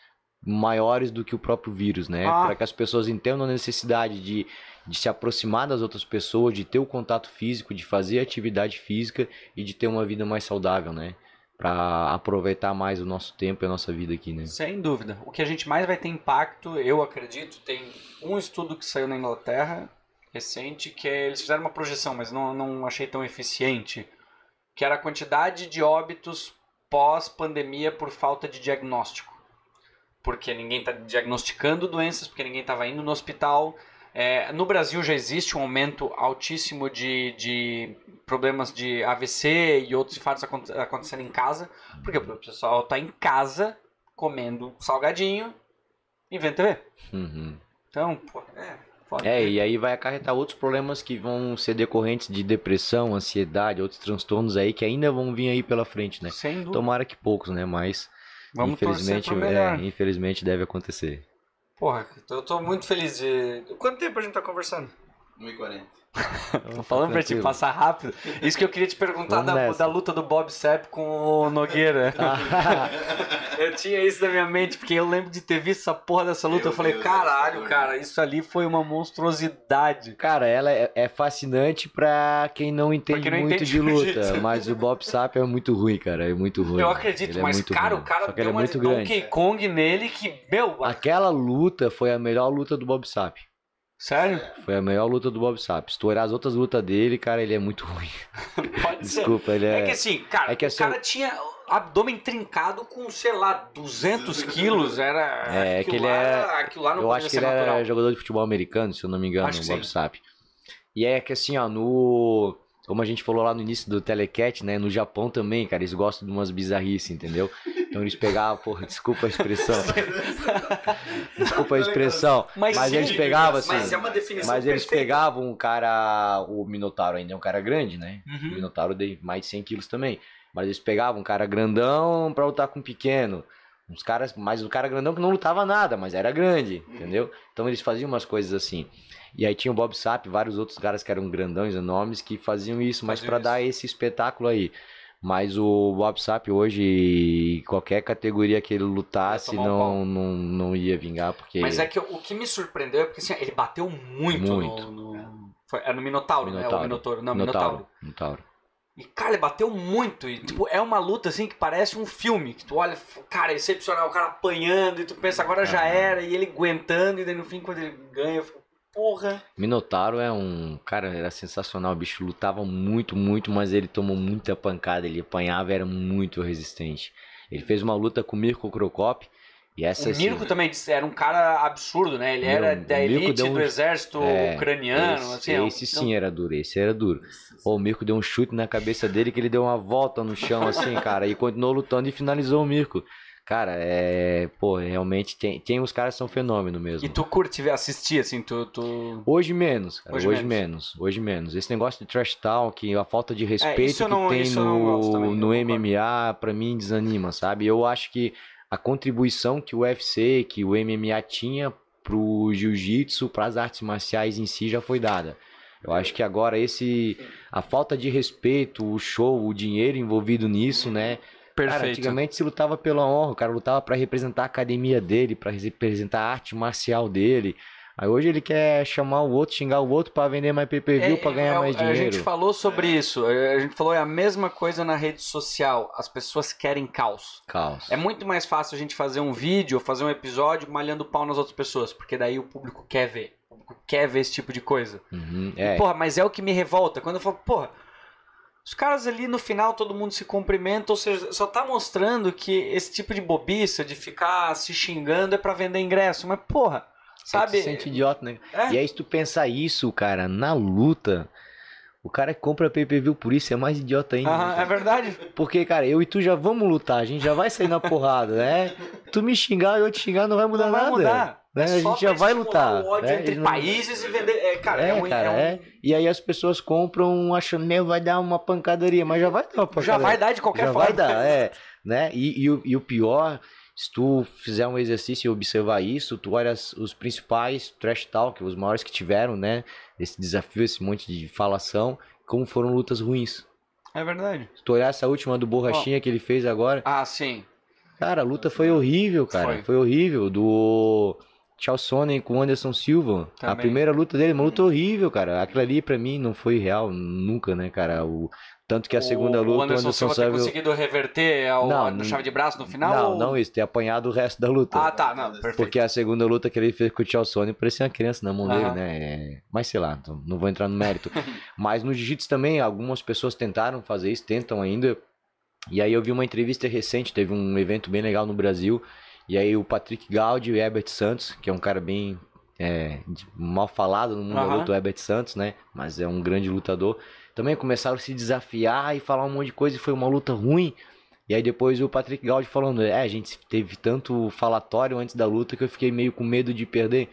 maiores do que o próprio vírus, né? Ah. Para que as pessoas entendam a necessidade de, de se aproximar das outras pessoas, de ter o contato físico, de fazer atividade física e de ter uma vida mais saudável, né? Para aproveitar mais o nosso tempo e a nossa vida aqui, né? Sem dúvida. O que a gente mais vai ter impacto, eu acredito, tem um estudo que saiu na Inglaterra recente que é, eles fizeram uma projeção, mas não, não achei tão eficiente, que era a quantidade de óbitos pós-pandemia por falta de diagnóstico porque ninguém está diagnosticando doenças, porque ninguém estava indo no hospital. É, no Brasil já existe um aumento altíssimo de, de problemas de AVC e outros infartos acontecendo em casa, porque o pessoal está em casa comendo salgadinho e vendo TV. Uhum. Então, pô, é, É, e aí vai acarretar outros problemas que vão ser decorrentes de depressão, ansiedade, outros transtornos aí que ainda vão vir aí pela frente, né? Sem dúvida. Tomara que poucos, né? Mas Vamos infelizmente, é, infelizmente deve acontecer. Porra, eu tô muito feliz de. Quanto tempo a gente tá conversando? 1h40. Tô falando pra te passar rápido. Isso que eu queria te perguntar da, da, luta do Bob Sepp com o Nogueira. <laughs> Ah. <laughs> eu tinha isso na minha mente, porque eu lembro de ter visto essa porra dessa luta. Meu eu falei, Deus caralho, Deus. cara, isso ali foi uma monstruosidade. Cara, ela é, é fascinante pra quem não entende não muito entende de luta. mas o Bob Sapp é muito ruim, cara. É muito ruim. Eu acredito, ele é mas, é cara, ruim. o cara Só é deu é uma Donkey Kong nele que, meu. Aquela luta foi a melhor luta do Bob Sapp. Sério? Foi a melhor luta do Bob Sapp. Estourar as outras lutas dele, cara, ele é muito ruim. <laughs> Pode Desculpa, ser. ele é. É que assim, cara, é que, assim, o cara tinha abdômen trincado com, sei lá, 200 quilos. Era. É, é que ele lá, é. Aquilo lá não eu acho que ele natural. era jogador de futebol americano, se eu não me engano, acho o Bob Sapp. E é que assim, ó, no como a gente falou lá no início do Telecat, né? No Japão também, cara, eles gostam de umas bizarrices, entendeu? Então eles pegavam, porra, desculpa a expressão. <laughs> desculpa a tá expressão. Mas, mas sim, eles pegavam assim. Mas, é uma definição mas eles pegavam um cara, o Minotauro ainda é um cara grande, né? Uhum. O Minotauro tem mais de 100 quilos também. Mas eles pegavam um cara grandão pra lutar com um pequeno. Uns caras, mas o cara grandão que não lutava nada, mas era grande, entendeu? Então eles faziam umas coisas assim. E aí tinha o Bob Sapp, vários outros caras que eram grandões, enormes, que faziam isso, mas para dar esse espetáculo aí. Mas o Bob Sapp hoje, qualquer categoria que ele lutasse, um não, não, não ia vingar, porque... Mas é que o que me surpreendeu é porque assim, ele bateu muito, muito. no... no... Foi, é no Minotauro, Minotauro, né? O Minotauro. Não, Minotauro. Minotauro. Minotauro. E, cara, ele bateu muito. E, tipo, é uma luta, assim, que parece um filme. Que tu olha, cara, é excepcional, o cara apanhando. E tu pensa, agora já era. E ele aguentando. E daí, no fim, quando ele ganha, eu fico, porra. Minotauro é um... Cara, era sensacional. O bicho lutava muito, muito. Mas ele tomou muita pancada. Ele apanhava, era muito resistente. Ele fez uma luta com o Mirko Krokop. E essa, o é Mirko assim, também era um cara absurdo, né? Ele era da elite um... do exército é, ucraniano. Esse, assim, é esse então sim era duro, esse era duro. Pô, o Mirko deu um chute na cabeça dele que ele deu uma volta no chão, assim, <laughs> cara, e continuou lutando e finalizou o Mirko. Cara, é. Pô, realmente tem, tem os caras que são fenômeno mesmo. E tu curte assistir, assim, tu. tu... Hoje menos, cara. Hoje, hoje menos. menos. Hoje menos. Esse negócio de trash talk, a falta de é, respeito é, que não, tem no, também, no MMA, pra mim desanima, sabe? Eu acho que a contribuição que o UFC, que o MMA tinha para o jiu-jitsu, para as artes marciais em si já foi dada. Eu acho que agora esse a falta de respeito, o show, o dinheiro envolvido nisso, né? Perfeito. Cara, antigamente se lutava pela honra, o cara lutava para representar a academia dele, para representar a arte marcial dele. Aí hoje ele quer chamar o outro, xingar o outro para vender mais pay-per-view, é, para ganhar é, mais dinheiro. A gente falou sobre é. isso. É, a gente falou é a mesma coisa na rede social. As pessoas querem caos. Caos. É muito mais fácil a gente fazer um vídeo, fazer um episódio malhando pau nas outras pessoas, porque daí o público quer ver. O público quer ver esse tipo de coisa. Uhum, é. E, porra, mas é o que me revolta. Quando eu falo, porra, os caras ali no final todo mundo se cumprimenta, ou seja, só tá mostrando que esse tipo de bobiça de ficar se xingando é para vender ingresso. Mas porra, sabe? Você se sente idiota, né? É. E aí, se tu pensar isso, cara, na luta. O cara que compra pay-per-view por isso é mais idiota ainda. Né, é verdade. Porque, cara, eu e tu já vamos lutar, a gente já vai sair na porrada, né? Tu me xingar e eu te xingar não vai mudar não vai nada. Mudar. Né? É a gente já vai lutar. O ódio né? entre não... países e vender. É, cara, é, é, um, cara, é, é, E aí as pessoas compram achando, meu, vai dar uma pancadaria, mas já vai dar uma pancadaria. Já vai dar de qualquer já forma. Já vai dar, é. Né? E, e, e o pior se tu fizer um exercício e observar isso, tu olha os principais trash talk, os maiores que tiveram, né? Esse desafio, esse monte de falação, como foram lutas ruins. É verdade. Se tu olhar essa última do Borrachinha que ele fez agora. Ah, sim. Cara, a luta foi horrível, cara. Foi, foi horrível. Do Charles Sonnen com Anderson Silva. Também. A primeira luta dele, uma luta horrível, cara. Aquilo ali, pra mim, não foi real nunca, né, cara? O, tanto que a segunda o, luta. O Anderson, Anderson Silva Sávio... ter conseguido reverter ao, não, no chave de braço no final? Não, ou... não isso, ter apanhado o resto da luta. Ah, tá, não, perfeito. Porque a segunda luta que ele fez com o Sonny parecia uma criança na mão dele, né? É, mas sei lá, não vou entrar no mérito. <laughs> Mas no Jiu-Jitsu também, algumas pessoas tentaram fazer isso, tentam ainda. E aí eu vi uma entrevista recente, teve um evento bem legal no Brasil. E aí o Patrick Gaudi e o Herbert Santos, que é um cara bem é, mal falado no mundo uhum. da luta, o Herbert Santos, né? Mas é um grande lutador também começaram a se desafiar e falar um monte de coisa e foi uma luta ruim. E aí depois o Patrick Gaudi falando, é, a gente teve tanto falatório antes da luta que eu fiquei meio com medo de perder.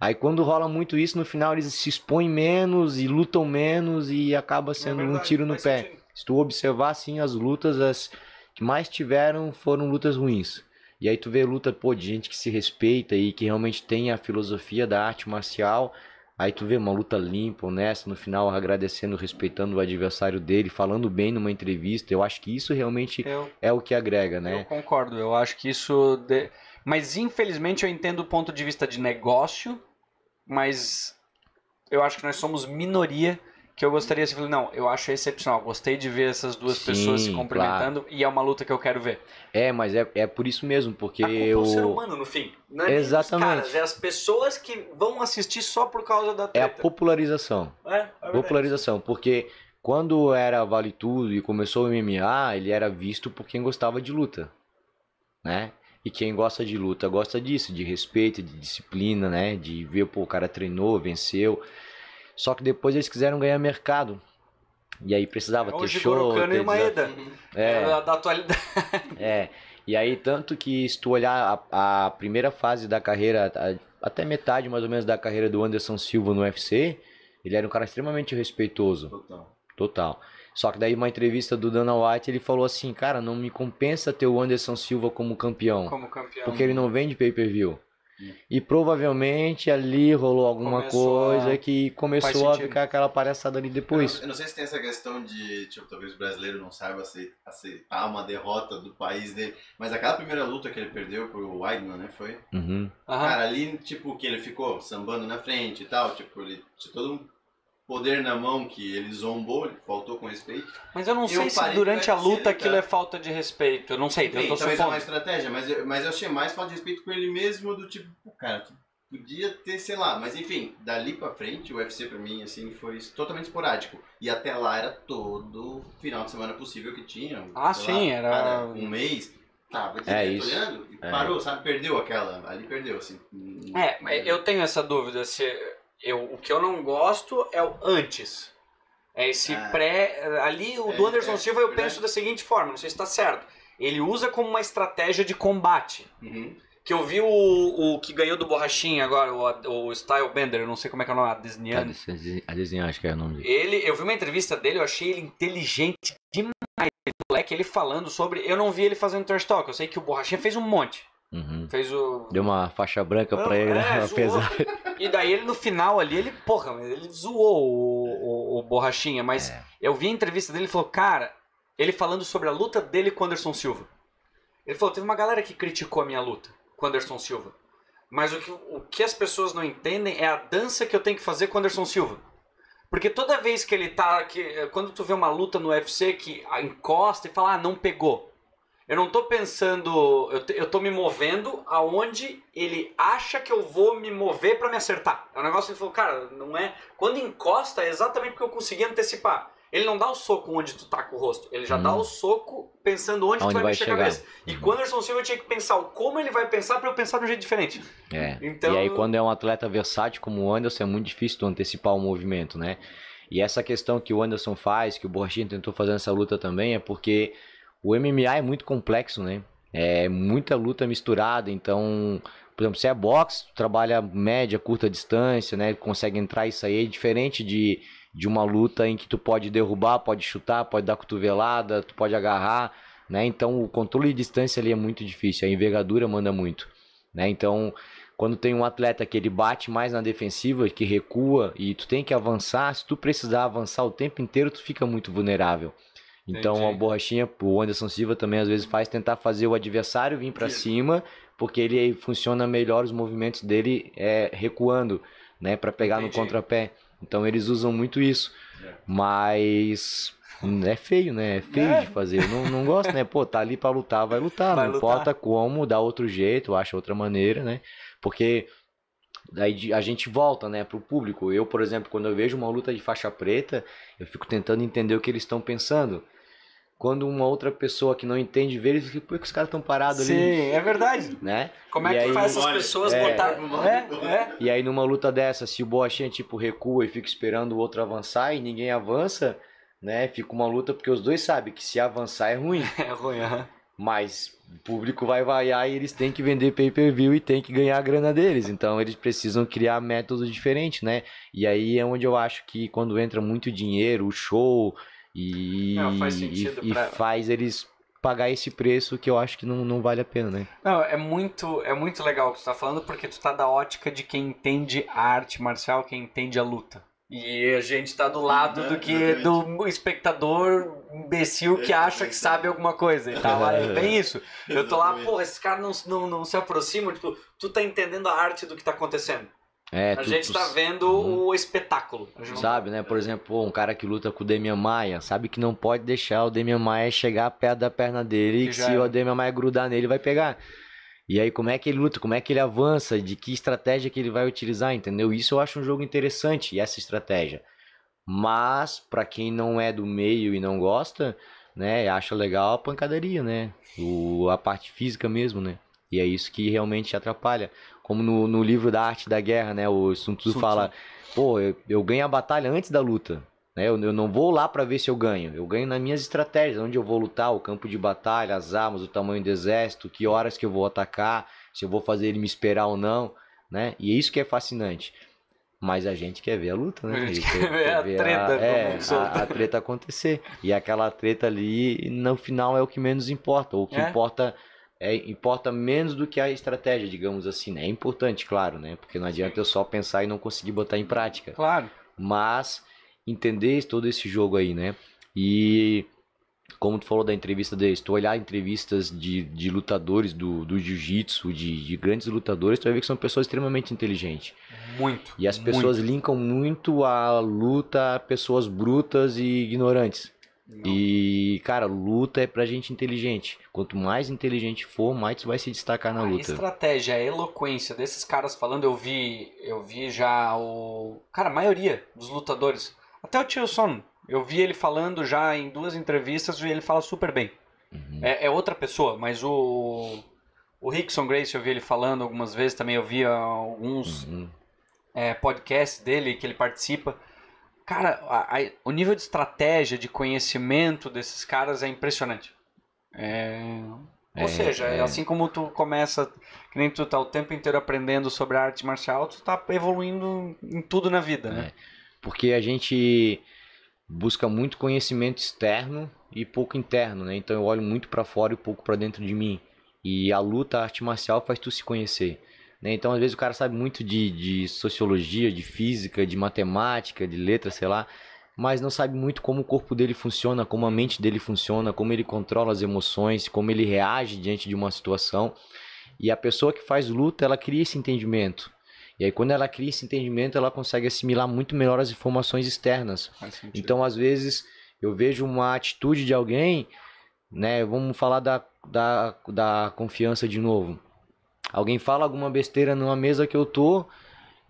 Aí quando rola muito isso, no final eles se expõem menos e lutam menos e acaba é sendo é verdade, um tiro no pé. Sentido. Se tu observar assim as lutas, as que mais tiveram foram lutas ruins. E aí tu vê luta pô, de gente que se respeita e que realmente tem a filosofia da arte marcial Aí tu vê uma luta limpa, honesta, no final agradecendo, respeitando o adversário dele, falando bem numa entrevista. Eu acho que isso realmente eu, é o que agrega, né? Eu concordo, eu acho que isso. De... Mas infelizmente eu entendo o ponto de vista de negócio, mas eu acho que nós somos minoria que eu gostaria, se assim, falei, não, eu acho excepcional, gostei de ver essas duas Sim, pessoas se cumprimentando claro. e é uma luta que eu quero ver. É, mas é, é por isso mesmo, porque a eu... É o ser humano, no fim. Não é Exatamente. Caras, é as pessoas que vão assistir só por causa da treta. É a popularização. É, é popularização, porque quando era Vale Tudo e começou o MMA, ele era visto por quem gostava de luta, né? E quem gosta de luta gosta disso, de respeito, de disciplina, né? De ver, pô, o cara treinou, venceu. Só que depois eles quiseram ganhar mercado. E aí precisava é, ter show. Ter e Maeda. Assim. É, é, da atualidade. É. E aí, tanto que se tu olhar a, a primeira fase da carreira, a, até metade mais ou menos da carreira do Anderson Silva no UFC, ele era um cara extremamente respeitoso. Total. Total. Só que daí uma entrevista do Dana White, ele falou assim, cara, não me compensa ter o Anderson Silva como campeão. Como campeão. Porque ele não vende pay-per-view. Hum. E provavelmente ali rolou alguma começou coisa a... que começou a ficar aquela palhaçada ali depois. Eu não, eu não, sei se tem essa questão de, tipo, talvez o brasileiro não saiba aceitar uma derrota do país dele, mas aquela primeira luta que ele perdeu pro Weidman, né, foi? Uhum. Cara, ali, tipo, que ele ficou sambando na frente e tal, tipo, ele todo um poder na mão que ele zombou, ele faltou com respeito. Mas eu não eu sei se durante a luta aquilo tá? é falta de respeito. Eu não sei, Bem, eu tô talvez supondo. é uma estratégia, mas eu, mas eu achei mais falta de respeito com ele mesmo do tipo, cara, tu podia ter, sei lá, mas enfim, dali para frente, o UFC para mim assim foi totalmente esporádico. E até lá era todo final de semana possível que tinha. Ah, sim, lá, era um mês tava é isso. olhando e é. parou, sabe? Perdeu aquela. Ali perdeu, assim. É, mas... eu tenho essa dúvida se eu, o que eu não gosto é o antes. É esse ah, pré. Ali, o é, do Anderson é, Silva, eu é penso da seguinte forma: não sei se está certo. Ele usa como uma estratégia de combate. Uhum. Que eu vi o, o que ganhou do Borrachinha agora, o, o Style Bender, não sei como é que é o nome, a Adesnian, acho que é o nome dele. Ele, eu vi uma entrevista dele, eu achei ele inteligente demais. Moleque, ele falando sobre. Eu não vi ele fazendo trash talk, eu sei que o Borrachinha fez um monte. Uhum. Fez o. Deu uma faixa branca pra ele, é, né? <laughs> E daí ele no final ali, ele, porra, ele zoou o, o, o Borrachinha, mas é. eu vi a entrevista dele e falou, cara, ele falando sobre a luta dele com Anderson Silva. Ele falou, teve uma galera que criticou a minha luta com Anderson Silva. Mas o que, o que as pessoas não entendem é a dança que eu tenho que fazer com Anderson Silva. Porque toda vez que ele tá. Que, quando tu vê uma luta no UFC que encosta e fala, ah, não pegou. Eu não estou pensando, eu, estou me movendo aonde ele acha que eu vou me mover para me acertar. É um negócio que ele falou, cara, não é. Quando encosta é exatamente porque eu consegui antecipar. Ele não dá o soco onde tu tá com o rosto, ele já hum. dá o soco pensando onde, onde tu vai, vai mexer chegar. a cabeça. E hum. o Anderson Silva eu tinha que pensar o como ele vai pensar para eu pensar de um jeito diferente. É. Então... E aí quando é um atleta versátil como o Anderson é muito difícil tu antecipar o movimento, né? E essa questão que o Anderson faz, que o Borchinho tentou fazer nessa luta também, é porque o MMA é muito complexo, né? É muita luta misturada, então, por exemplo, se é boxe, trabalha média, curta distância, né? Consegue entrar e sair, é diferente de, de uma luta em que tu pode derrubar, pode chutar, pode dar cotovelada, tu pode agarrar, né? Então, o controle de distância ali é muito difícil, a envergadura manda muito, né? Então, quando tem um atleta que ele bate mais na defensiva, que recua e tu tem que avançar, se tu precisar avançar o tempo inteiro, tu fica muito vulnerável. Então Entendi. a borrachinha, o Anderson Silva também às vezes uhum. faz tentar fazer o adversário vir para cima, porque ele funciona melhor os movimentos dele é, recuando, né, para pegar Entendi. no contrapé. Então eles usam muito isso. É. Mas é feio, né? É feio é. de fazer. não, não gosto, né? Pô, tá ali pra lutar, vai lutar. Vai não lutar. importa como, dá outro jeito, acha outra maneira, né? Porque daí a gente volta, né, pro público. Eu, por exemplo, quando eu vejo uma luta de faixa preta, eu fico tentando entender o que eles estão pensando quando uma outra pessoa que não entende vê eles, por que os caras estão parados ali? Sim, é verdade. Né? Como é e é que aí, faz essas olha, pessoas é, botar... É, é. E aí numa luta dessa, se o Boachinha tipo recua e fica esperando o outro avançar e ninguém avança, né? Fica uma luta porque os dois sabem que se avançar é ruim. <laughs> É ruim, uhum. Mas o público vai vaiar e eles têm que vender pay-per-view e têm que ganhar a grana deles. Então eles precisam criar métodos diferentes, né? E aí é onde eu acho que quando entra muito dinheiro, o show e, não, faz, e, e faz eles pagar esse preço que eu acho que não, não vale a pena, né? Não, é muito, é muito legal o que tu tá falando, porque tu tá da ótica de quem entende a arte marcial, quem entende a luta. E a gente tá do lado do que exatamente. do espectador imbecil que é, acha que sabe alguma coisa. E tá lá, é bem isso. Eu tô lá, pô, esses caras não, não, não se aproximam, tipo, tu tá entendendo a arte do que tá acontecendo. É, a tu, gente está vendo uhum. o espetáculo. Tá sabe, né? Por exemplo, um cara que luta com o Demian Maia, sabe que não pode deixar o Demian Maia chegar perto da perna dele que e se é. o Demian Maia grudar nele, vai pegar. E aí, como é que ele luta? Como é que ele avança? De que estratégia que ele vai utilizar, entendeu? Isso eu acho um jogo interessante, essa estratégia. Mas, para quem não é do meio e não gosta, né, acha legal a pancadaria, né? O, a parte física mesmo, né? E é isso que realmente atrapalha. Como no, no livro da arte da guerra, né? O Sun Tzu Sun fala, pô, eu, eu ganho a batalha antes da luta. Né, eu, eu, não vou lá para ver se eu ganho. Eu ganho nas minhas estratégias, onde eu vou lutar, o campo de batalha, as armas, o tamanho do exército, que horas que eu vou atacar, se eu vou fazer ele me esperar ou não, né? E é isso que é fascinante. Mas a gente quer ver a luta, né? A gente quer, quer, ver a ver treta, a, é, a, a, treta acontecer. E aquela treta ali, no final, é o que menos importa. Ou o que é? importa é, importa menos do que a estratégia, digamos assim, né? É importante, claro, né? Porque não adianta eu só pensar e não conseguir botar em prática. Claro. Mas entender todo esse jogo aí, né? E como tu falou da entrevista se tu olhar entrevistas de, de lutadores do, do jiu-jitsu, de, de grandes lutadores, tu vai ver que são pessoas extremamente inteligentes. Muito. E as pessoas muito. linkam muito a luta a pessoas brutas e ignorantes. Não. E, cara, luta é pra gente inteligente. Quanto mais inteligente for, mais tu vai se destacar na a luta. A estratégia, a eloquência desses caras falando, eu vi, eu vi já o. Cara, a maioria dos lutadores. Até o Tio Son, eu vi ele falando já em duas entrevistas e ele fala super bem. Uhum. É, é, outra pessoa, mas o. O Rickson Grace, eu vi ele falando algumas vezes também, eu vi alguns uhum. é, podcasts dele que ele participa. Cara, a, a, o nível de estratégia, de conhecimento desses caras é impressionante. É... Ou é, seja, é, é. assim como tu começa, que nem tu tá o tempo inteiro aprendendo sobre a arte marcial, tu tá evoluindo em tudo na vida, né? É, porque a gente busca muito conhecimento externo e pouco interno, né? Então eu olho muito para fora e pouco para dentro de mim. E a luta, a arte marcial faz tu se conhecer. Né? Então, às vezes, o cara sabe muito de, de sociologia, de física, de matemática, de letras, sei lá, mas não sabe muito como o corpo dele funciona, como a mente dele funciona, como ele controla as emoções, como ele reage diante de uma situação. E a pessoa que faz luta, ela cria esse entendimento. E aí, quando ela cria esse entendimento, ela consegue assimilar muito melhor as informações externas. Então, às vezes, eu vejo uma atitude de alguém, né? Vamos falar da, da, da confiança de novo. Alguém fala alguma besteira numa mesa que eu tô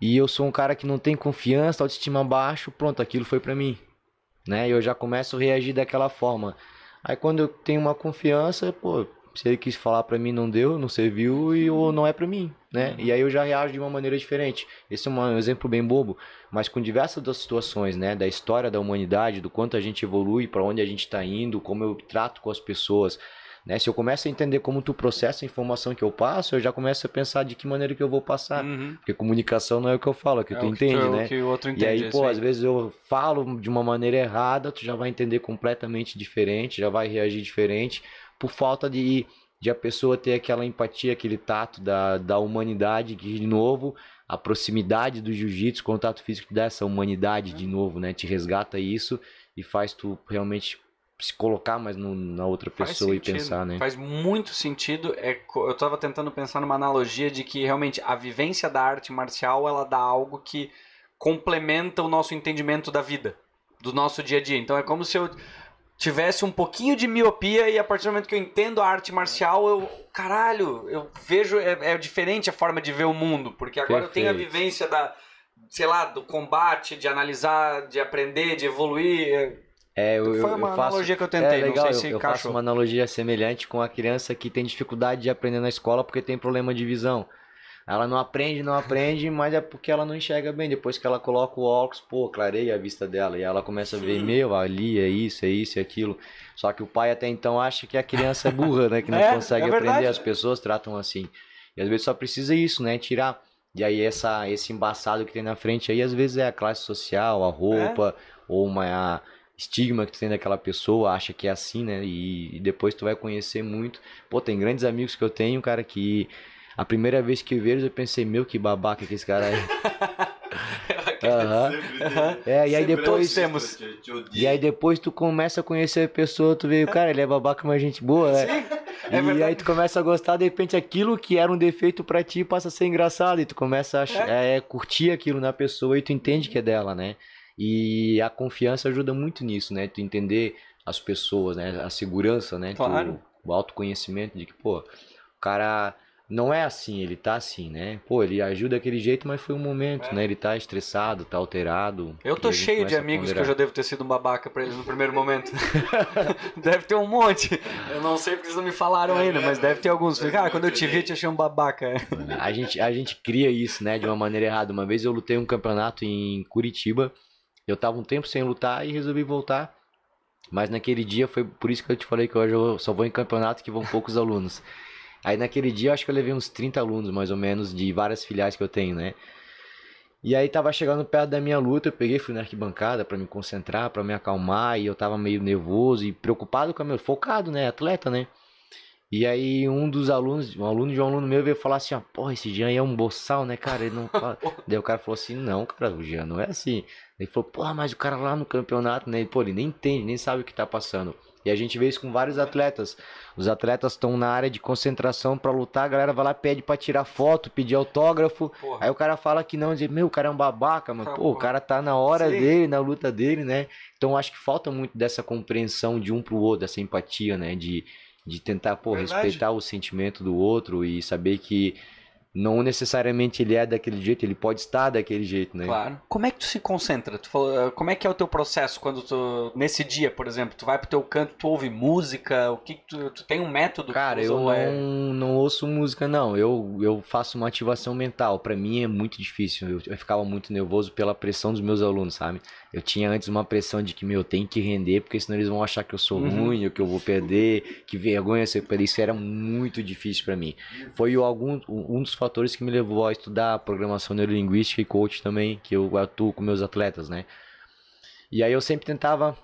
e eu sou um cara que não tem confiança, autoestima baixo, pronto, aquilo foi para mim, né? E eu já começo a reagir daquela forma. Aí quando eu tenho uma confiança, pô, se ele quis falar para mim não deu, não serviu e ou não é para mim, né? Uhum. E aí eu já reajo de uma maneira diferente. Esse é um exemplo bem bobo, mas com diversas das situações, né, da história da humanidade, do quanto a gente evolui, para onde a gente está indo, como eu trato com as pessoas, né? Se eu começo a entender como tu processa a informação que eu passo, eu já começo a pensar de que maneira que eu vou passar. Uhum. Porque comunicação não é o que eu falo, é o que é tu o entende, que, né? Que o outro entende, e aí, é pô, aí. às vezes eu falo de uma maneira errada, tu já vai entender completamente diferente, já vai reagir diferente, por falta de, de a pessoa ter aquela empatia, aquele tato da, da humanidade, que de novo a proximidade do jiu-jitsu, contato físico dessa humanidade de uhum. novo, né? Te resgata isso e faz tu realmente se colocar mais no, na outra pessoa sentido, e pensar, né? Faz muito sentido. É, eu estava tentando pensar numa analogia de que realmente a vivência da arte marcial ela dá algo que complementa o nosso entendimento da vida, do nosso dia a dia. Então é como se eu tivesse um pouquinho de miopia e a partir do momento que eu entendo a arte marcial, eu, caralho, eu vejo, é, é diferente a forma de ver o mundo, porque agora Perfeito. eu tenho a vivência da, sei lá, do combate, de analisar, de aprender, de evoluir. É, é, eu, Foi uma eu faço, analogia que eu tentei, é, legal, não sei eu, se eu faço uma analogia semelhante com a criança que tem dificuldade de aprender na escola porque tem problema de visão. Ela não aprende, não aprende, mas é porque ela não enxerga bem. Depois que ela coloca o óculos, pô, clareia a vista dela. E ela começa a ver, meu, ali é isso, é isso, é aquilo. Só que o pai até então acha que a criança é burra, né? Que não <laughs> é, é, consegue é aprender. As pessoas tratam assim. E às vezes só precisa isso, né? Tirar. E aí essa, esse embaçado que tem na frente aí, às vezes é a classe social, a é. roupa, é. ou uma... A, estigma que tu tem daquela pessoa, acha que é assim, né? E, e depois tu vai conhecer muito. Pô, tem grandes amigos que eu tenho, cara, que a primeira vez que eu vejo eu pensei, meu, que babaca que esse cara é. Uhum. <laughs> Uhum. É, e aí depois temos. E aí depois tu começa a conhecer a pessoa, tu vê, cara, ele é babaca, mas gente boa, né? Sim. É e aí tu começa a gostar, de repente aquilo que era um defeito para ti passa a ser engraçado e tu começa a é. é. É, curtir aquilo na pessoa e tu entende que é dela, né? E a confiança ajuda muito nisso, né? Tu entender as pessoas, né? A segurança, né? Claro. Tu, o autoconhecimento de que, pô, o cara não é assim, ele tá assim, né? Pô, ele ajuda daquele jeito, mas foi um momento, é. né? Ele tá estressado, tá alterado. Eu tô cheio de amigos que eu já devo ter sido um babaca pra eles no primeiro momento. <laughs> deve ter um monte. Eu não sei porque eles não me falaram é. ainda, mas deve ter alguns. Cara, ah, quando eu te vi, te achei um babaca. A gente, a gente cria isso, né? De uma maneira errada. Uma vez eu lutei um campeonato em Curitiba eu tava um tempo sem lutar e resolvi voltar. Mas naquele dia foi por isso que eu te falei que hoje eu só vou em campeonato que vão poucos <laughs> alunos. Aí naquele dia eu acho que eu levei uns 30 alunos mais ou menos de várias filiais que eu tenho, né? E aí tava chegando perto da minha luta, eu peguei, fui na arquibancada para me concentrar, para me acalmar, e eu tava meio nervoso e preocupado com a meu focado, né, atleta, né? E aí um dos alunos, um aluno de um aluno meu veio falar assim, ó, ah, porra, esse Jean aí é um boçal, né, cara? Ele não <laughs> fala. Daí o cara falou assim, não, cara, o Jean não é assim. Ele falou, porra, mas o cara lá no campeonato, né? Pô, ele nem entende, nem sabe o que tá passando. E a gente vê isso com vários atletas. Os atletas estão na área de concentração para lutar, a galera vai lá, pede para tirar foto, pedir autógrafo. Porra. Aí o cara fala que não, diz, meu, o cara é um babaca, mano. Pô, o cara tá na hora Sim. dele, na luta dele, né? Então acho que falta muito dessa compreensão de um pro outro, dessa empatia, né? De, de tentar, pô, Verdade. respeitar o sentimento do outro e saber que não necessariamente ele é daquele jeito, ele pode estar daquele jeito, né? Claro. Como é que tu se concentra? Tu eh, como é que é o teu processo quando tu nesse dia, por exemplo, tu vai pro teu canto, tu ouve música, o que tu, tu tem um método? Cara, eu não, é... não ouço música não. Eu eu faço uma ativação mental. Para mim é muito difícil. Eu, eu ficava muito nervoso pela pressão dos meus alunos, sabe? Eu tinha antes uma pressão de que, meu, tem que render, porque senão eles vão achar que eu sou uhum. ruim, ou que eu vou perder, que vergonha ser perder. Isso era muito difícil para mim. Foi algum, um dos fatores que me levou a estudar programação neurolinguística e coach também, que eu atuo com meus atletas, né? E aí eu sempre tentava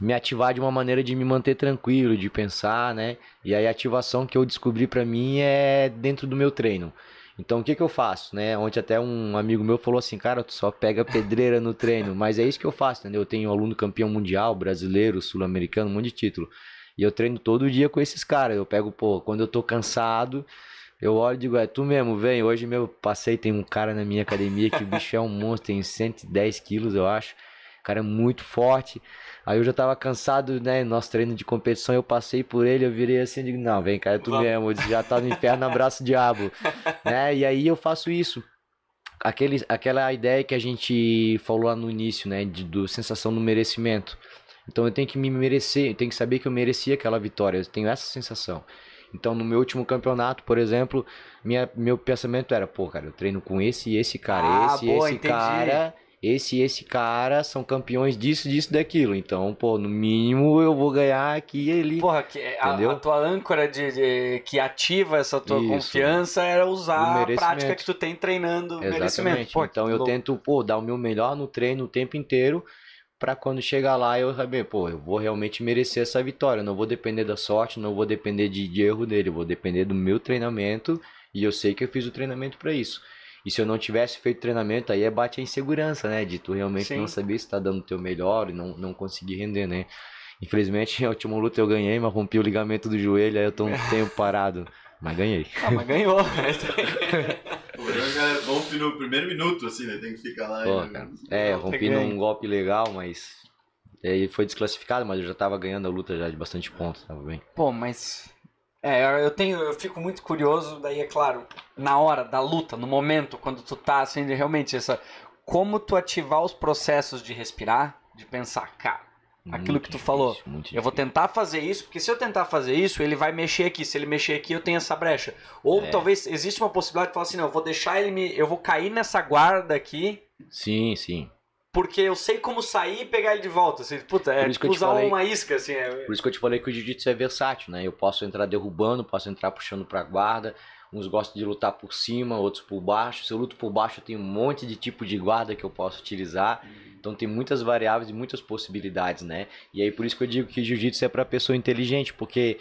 me ativar de uma maneira de me manter tranquilo, de pensar, né? E aí a ativação que eu descobri para mim é dentro do meu treino. Então o que, que eu faço, né? Ontem até um amigo meu falou assim, cara, tu só pega pedreira no treino, mas é isso que eu faço, entendeu? Eu tenho um aluno campeão mundial, brasileiro, sul-americano, um monte de título. E eu treino todo dia com esses caras. Eu pego, pô, quando eu tô cansado, eu olho e digo, é tu mesmo, vem. Hoje meu passei, tem um cara na minha academia que o bicho é um monstro, tem 110 quilos, eu acho. O cara é muito forte. Aí eu já tava cansado, né? Nosso treino de competição, eu passei por ele, eu virei assim, digo, não, vem cá, é tu Vamos. mesmo, já tá no inferno, abraço diabo. <laughs> né? E aí eu faço isso. Aquele, aquela ideia que a gente falou lá no início, né? De, do sensação do merecimento. Então eu tenho que me merecer, eu tenho que saber que eu merecia aquela vitória, eu tenho essa sensação. Então, no meu último campeonato, por exemplo, minha, meu pensamento era, pô, cara, eu treino com esse e esse cara, ah, esse e esse entendi. cara esse e esse cara são campeões disso, disso, daquilo. Então, pô, no mínimo eu vou ganhar aqui e ali. Porra, que, entendeu? A, a tua âncora de, de, que ativa essa tua Isso. confiança era usar a prática que tu tem treinando Exatamente. merecimento. então eu louco. tento, pô, dar o meu melhor no treino o tempo inteiro para quando chegar lá eu saber, pô, eu vou realmente merecer essa vitória. Não vou depender da sorte, não vou depender de, de erro dele, vou depender do meu treinamento e eu sei que eu fiz o treinamento para isso. E se eu não tivesse feito treinamento, aí é bate a insegurança, né? De tu realmente Sim. não saber se tá dando o teu melhor e não, não conseguir render, né? Infelizmente, <laughs> a última luta eu ganhei, mas rompi o ligamento do joelho, aí eu tô um <laughs> tempo parado. Mas ganhei. Ah, mas ganhou. <laughs> Então, rompe no primeiro minuto, assim, né? Tem que ficar lá. Pô, e... Né? É, rompi num golpe legal, mas. aí é, foi desclassificado, mas eu já tava ganhando a luta já de bastante pontos, tava bem. Pô, mas é, eu tenho, eu fico muito curioso, daí é claro, na hora da luta, no momento, quando tu tá assim, realmente essa como tu ativar os processos de respirar, de pensar, cara, muito aquilo que tu difícil, falou, eu vou tentar fazer isso, porque se eu tentar fazer isso, ele vai mexer aqui, se ele mexer aqui, eu tenho essa brecha. Ou é. talvez existe uma possibilidade de falar assim, não, eu vou deixar ele me, eu vou cair nessa guarda aqui. Sim, sim porque eu sei como sair e pegar ele de volta. Assim, puta, é tipo usar falei, uma isca, assim. É... Por isso que eu te falei que o jiu-jitsu é versátil, né? Eu posso entrar derrubando, posso entrar puxando pra guarda. Uns gostam de lutar por cima, outros por baixo. Se eu luto por baixo, eu tenho um monte de tipo de guarda que eu posso utilizar. Então tem muitas variáveis e muitas possibilidades, né? E aí por isso que eu digo que jiu-jitsu é pra pessoa inteligente, porque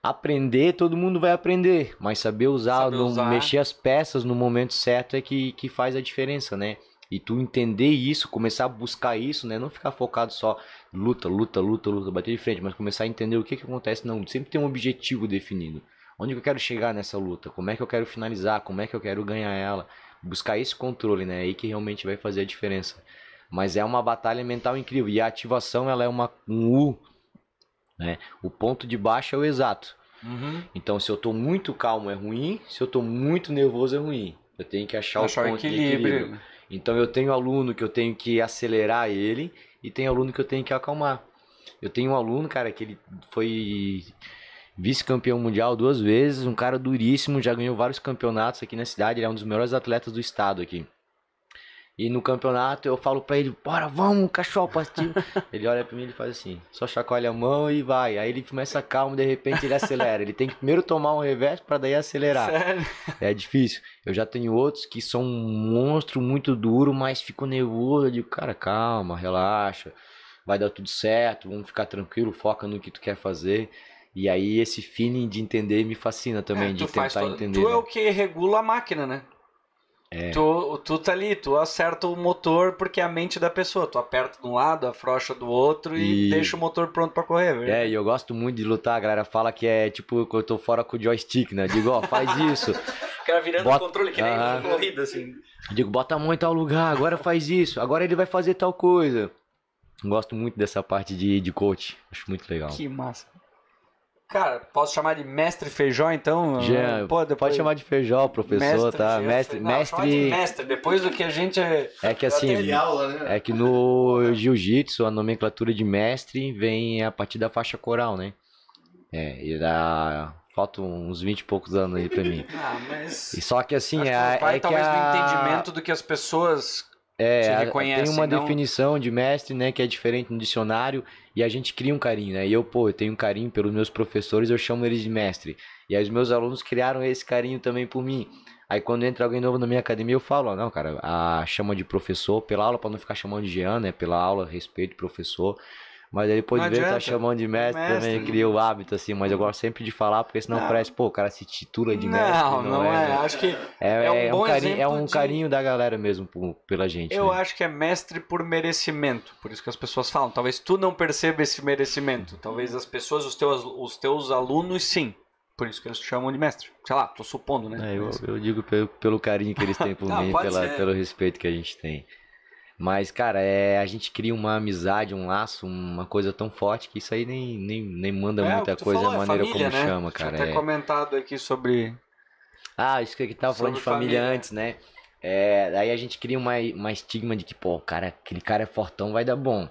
aprender, todo mundo vai aprender, mas saber usar, saber usar. mexer as peças no momento certo é que, que faz a diferença, né? E tu entender isso, começar a buscar isso, né? Não ficar focado só luta, luta, luta, luta, bater de frente, mas começar a entender o que, que acontece. Não, sempre tem um objetivo definido. Onde que eu quero chegar nessa luta? Como é que eu quero finalizar? Como é que eu quero ganhar ela? Buscar esse controle, né? É aí que realmente vai fazer a diferença. Mas é uma batalha mental incrível. E a ativação, ela é uma, um U, né? O ponto de baixo é o exato. Uhum. Então, se eu tô muito calmo é ruim, se eu tô muito nervoso é ruim. Eu tenho que achar, achar o ponto equilíbrio. de equilíbrio. Então eu tenho aluno que eu tenho que acelerar ele e tem aluno que eu tenho que acalmar. Eu tenho um aluno, cara, que ele foi vice-campeão mundial duas vezes, um cara duríssimo, já ganhou vários campeonatos aqui na cidade, ele é um dos melhores atletas do estado aqui. E no campeonato eu falo pra ele, bora, vamos, cachorro, partido. <laughs> ele olha pra mim e faz assim, só chacoalha a mão e vai. Aí ele começa calmo, de repente ele acelera. Ele tem que primeiro tomar um revés para daí acelerar. Sério? É difícil. Eu já tenho outros que são um monstro muito duro, mas fico nervoso. Eu digo, cara, calma, relaxa. Vai dar tudo certo, vamos ficar tranquilo, foca no que tu quer fazer. E aí esse feeling de entender me fascina também, é, de tentar entender. Tu é né? o que regula a máquina, né? É. Tu, tu tá ali, tu acerta o motor porque é a mente da pessoa. Tu aperta de um lado, afrouxa do outro e, e deixa o motor pronto para correr, é velho. É, e eu gosto muito de lutar, a galera fala que é tipo eu tô fora com o joystick, né? Digo, ó, faz <laughs> isso. o cara virando bota... o controle que nem ah, corrida, assim. Digo, bota a mão em tal lugar, agora faz isso, agora ele vai fazer tal coisa. Gosto muito dessa parte de, de coach, acho muito legal. Que massa. Cara, posso chamar de mestre feijó, então? Ah, pô, depois... Pode chamar de feijó, professor, mestre, tá? Mestre, não, mestre... De mestre, depois do que a gente... É que assim, aula, né? é que no jiu-jitsu a nomenclatura de mestre vem a partir da faixa coral, né? É, e da... Falta uns 20 e poucos anos aí pra mim. <laughs> Ah, mas... E só que assim, Acho é, é, que pai, é talvez que a... do entendimento do que as pessoas é, tem uma não... definição de mestre, né, que é diferente no dicionário, e a gente cria um carinho, né? E eu, pô, eu tenho um carinho pelos meus professores, eu chamo eles de mestre. E aí os meus alunos criaram esse carinho também por mim. Aí quando entra alguém novo na minha academia, eu falo, não, cara, a chama de professor pela aula, para não ficar chamando de Jean, né? Pela aula, respeito, professor. Mas ele pode não ver, tá adianta. tá chamando de mestre, mestre também, criou cria o hábito, assim, mas eu gosto sempre de falar, porque senão não. parece, pô, o cara se titula de mestre. Não, não é, é. Né? acho que é, é, é um, um carinho, É um de... carinho da galera mesmo por, pela gente. Eu né? acho que é mestre por merecimento, por isso que as pessoas falam. Talvez tu não perceba esse merecimento, talvez as pessoas, os teus, os teus alunos, sim. Por isso que eles te chamam de mestre. Sei lá, tô supondo, né? É, eu, eu digo pelo, pelo, carinho que eles têm por <laughs> mim, pela, pelo respeito que a gente tem. Mas, cara, é, a gente cria uma amizade, um laço, uma coisa tão forte que isso aí nem, nem, nem manda é, muita coisa, falou, a é maneira família, como né? chama, cara. Tinha é. comentado aqui sobre. Ah, isso que tava falando de família, família, antes, né? É, aí a gente cria uma, uma estigma de que, pô, cara, aquele cara é fortão, vai dar bom,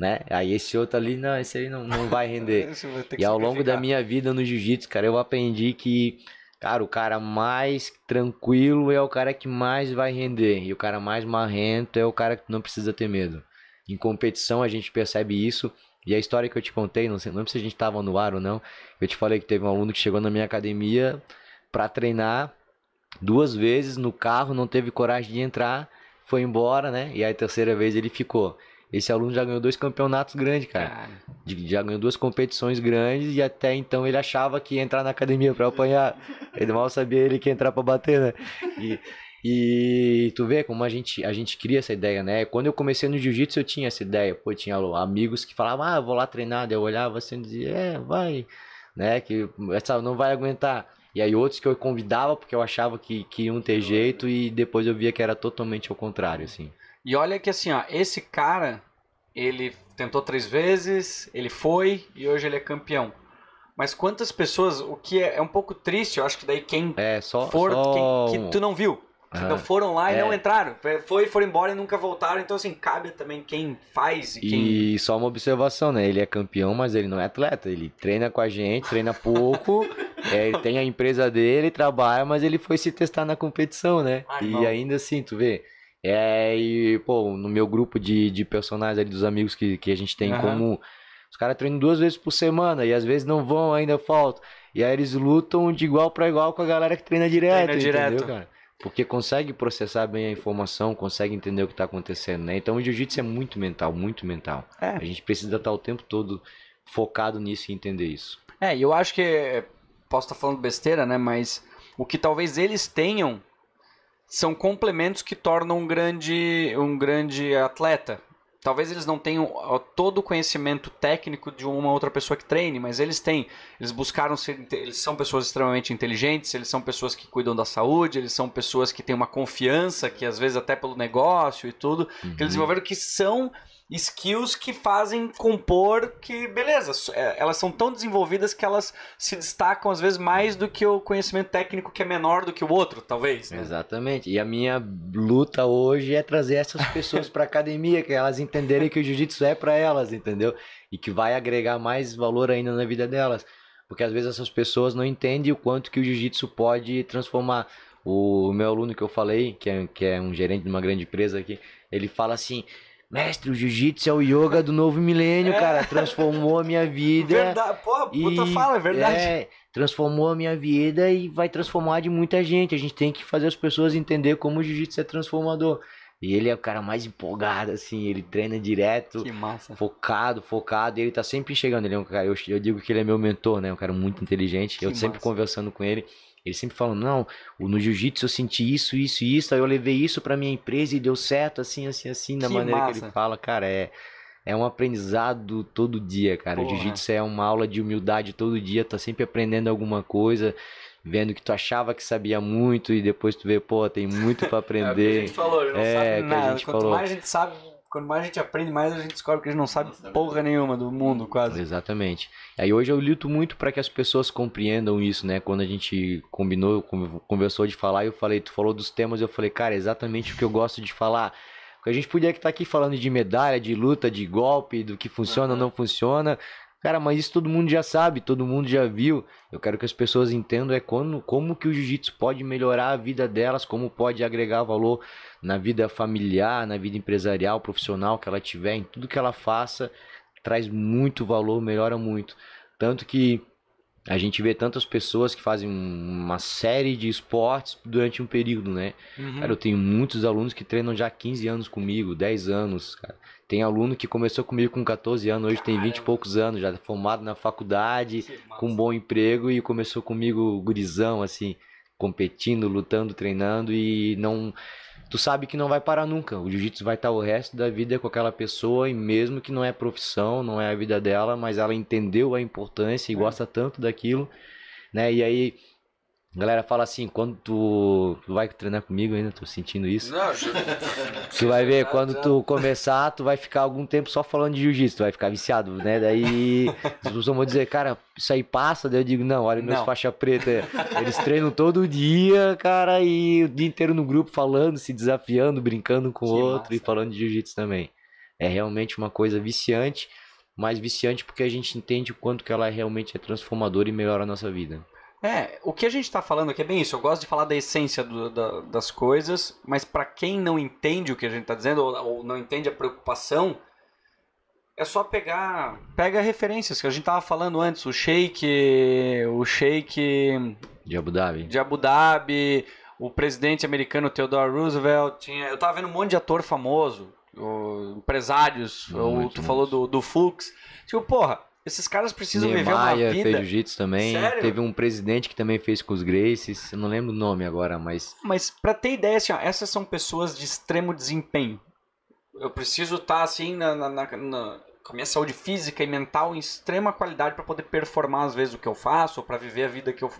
né? Aí esse outro ali, não, esse aí não, não vai render. <laughs> e ao longo da minha vida no jiu-jitsu, cara, eu aprendi que Cara, o cara mais tranquilo é o cara que mais vai render. E o cara mais marrento é o cara que não precisa ter medo. Em competição a gente percebe isso. E a história que eu te contei, não, sei, não se a gente estava no ar ou não, eu te falei que teve um aluno que chegou na minha academia para treinar duas vezes no carro, não teve coragem de entrar, foi embora, né? E aí a terceira vez ele ficou. Esse aluno já ganhou dois campeonatos grandes, cara. já ganhou duas competições grandes e até então ele achava que ia entrar na academia para apanhar. Ele mal sabia ele que ia entrar para bater, né? E, e tu vê como a gente, a gente cria essa ideia, né? Quando eu comecei no jiu-jitsu, eu tinha essa ideia. Pô, tinha amigos que falavam, ah, vou lá treinar. Daí eu olhava assim e dizia, é, vai, né? Que essa não vai aguentar. E aí outros que eu convidava porque eu achava que, que iam ter jeito e depois eu via que era totalmente ao contrário, assim. E olha que assim, ó, esse cara, ele tentou três vezes, ele foi e hoje ele é campeão. Mas quantas pessoas, o que é, é um pouco triste, eu acho que daí quem é, só, for, só... Quem, que tu não viu, que uhum. foram lá e é. não entraram. Foi, foram embora e nunca voltaram. Então, assim, cabe também quem faz e, e quem. E só uma observação, né? Ele é campeão, mas ele não é atleta. Ele treina com a gente, treina pouco. <laughs> é, ele tem a empresa dele, trabalha, mas ele foi se testar na competição, né? Ah, e não. ainda assim, tu vê. É, e, pô, no meu grupo de, de personagens ali, dos amigos que, que a gente tem uhum. comum, Os caras treinam duas vezes por semana e às vezes não vão, ainda falta E aí eles lutam de igual para igual com a galera que treina direto, treina entendeu, direto. cara? Porque consegue processar bem a informação, consegue entender o que está acontecendo, né? Então o jiu-jitsu é muito mental, muito mental. É. A gente precisa estar tá o tempo todo focado nisso e entender isso. É, eu acho que posso estar tá falando besteira, né? Mas o que talvez eles tenham são complementos que tornam um grande, um grande atleta. Talvez eles não tenham todo o conhecimento técnico de uma outra pessoa que treine, mas eles têm. Eles buscaram ser. Eles são pessoas extremamente inteligentes, eles são pessoas que cuidam da saúde, eles são pessoas que têm uma confiança, que às vezes até pelo negócio e tudo, uhum. que eles uhum. desenvolveram, que são skills que fazem compor que, beleza, é, elas são tão desenvolvidas que elas se destacam às vezes mais do que o conhecimento técnico que é menor do que o outro, talvez. Né? Exatamente. E a minha luta hoje é trazer essas pessoas para academia, que elas entenderem que o jiu-jitsu é para elas, entendeu? E que vai agregar mais valor ainda na vida delas. Porque às vezes essas pessoas não entendem o quanto que o jiu-jitsu pode transformar. O meu aluno que eu falei, que é, que é um gerente de uma grande empresa aqui, ele fala assim: Mestre, o jiu-jitsu é o yoga do novo milênio, é. cara. Transformou a minha vida. Verdade. Pô, puta e, fala, é verdade. É, transformou a minha vida e vai transformar de muita gente. A gente tem que fazer as pessoas entender como o jiu-jitsu é transformador. E ele é o cara mais empolgado, assim, ele treina direto. Que massa. Focado, focado. E ele tá sempre chegando. Ele é um cara, eu, eu digo que ele é meu mentor, né? Um cara muito inteligente. Que eu massa. sempre conversando com ele. Eles sempre falam, não, no jiu-jitsu eu senti isso, isso e isso, aí eu levei isso pra minha empresa e deu certo, assim, assim, assim, da que maneira massa. que ele fala, cara, é... É um aprendizado todo dia, cara. Porra. O jiu-jitsu é uma aula de humildade todo dia, tá sempre aprendendo alguma coisa vendo que tu achava que sabia muito e depois tu vê, pô, tem muito para aprender. <laughs> é o que a gente falou, não é, sabe nada. Quanto falou. mais a gente sabe, quando mais a gente aprende, mais a gente descobre que a gente não sabe porra nenhuma do mundo, quase. Exatamente. Aí hoje eu luto muito para que as pessoas compreendam isso, né? Quando a gente combinou, conversou de falar, eu falei, tu falou dos temas, eu falei, cara, é exatamente o que eu gosto de falar. Porque a gente podia estar aqui falando de medalha, de luta, de golpe, do que funciona, uhum. não funciona. Cara, mas isso todo mundo já sabe, todo mundo já viu. Eu quero que as pessoas entendam é quando, como que o jiu-jitsu pode melhorar a vida delas, como pode agregar valor na vida familiar, na vida empresarial, profissional que ela tiver, em tudo que ela faça, traz muito valor, melhora muito. Tanto que a gente vê tantas pessoas que fazem uma série de esportes durante um período, né? Uhum. Cara, eu tenho muitos alunos que treinam já 15 anos comigo, 10 anos, cara. Tem aluno que começou comigo com 14 anos, hoje Caramba. tem 20 e poucos anos, já formado na faculdade, Sim, é com um bom emprego e começou comigo gurizão, assim, competindo, lutando, treinando e não tu sabe que não vai parar nunca. O jiu-jitsu vai estar o resto da vida com aquela pessoa e mesmo que não é profissão, não é a vida dela, mas ela entendeu a importância e é. gosta tanto daquilo, né? E aí a galera fala assim, quando tu, tu vai treinar comigo ainda, tô sentindo isso. Não, tu vai ver, quando tu começar, tu vai ficar algum tempo só falando de jiu-jitsu, tu vai ficar viciado, né? Daí as pessoas vão dizer, cara, isso aí passa, daí eu digo, não, olha meus meu faixa preta, eles treinam todo dia, cara, e o dia inteiro no grupo falando, se desafiando, brincando com o outro massa. e falando de jiu-jitsu também. É realmente uma coisa viciante, mas viciante porque a gente entende o quanto que ela realmente é transformadora e melhora a nossa vida. É, o que a gente está falando aqui é bem isso. Eu gosto de falar da essência do, da, das coisas, mas para quem não entende o que a gente está dizendo ou, ou, não entende a preocupação, é só pegar pega referências que a gente tava falando antes. O Sheik, o Sheik de Abu Dhabi, de Abu Dhabi, o presidente americano Theodore Roosevelt tinha. Eu tava vendo um monte de ator famoso, o, empresários. Não, ou, tu falou do, do Fux. Tipo, porra esses caras precisam Neymar, viver uma vida. fez jiu-jitsu também. Sério? Teve um presidente que também fez com os Graces. Eu não lembro o nome agora, mas... Mas pra ter ideia, assim, ó, essas são pessoas de extremo desempenho. Eu preciso estar, tá, assim, na, na, na, na, com a minha saúde física e mental em extrema qualidade para poder performar, às vezes, o que eu faço ou pra viver a vida que eu,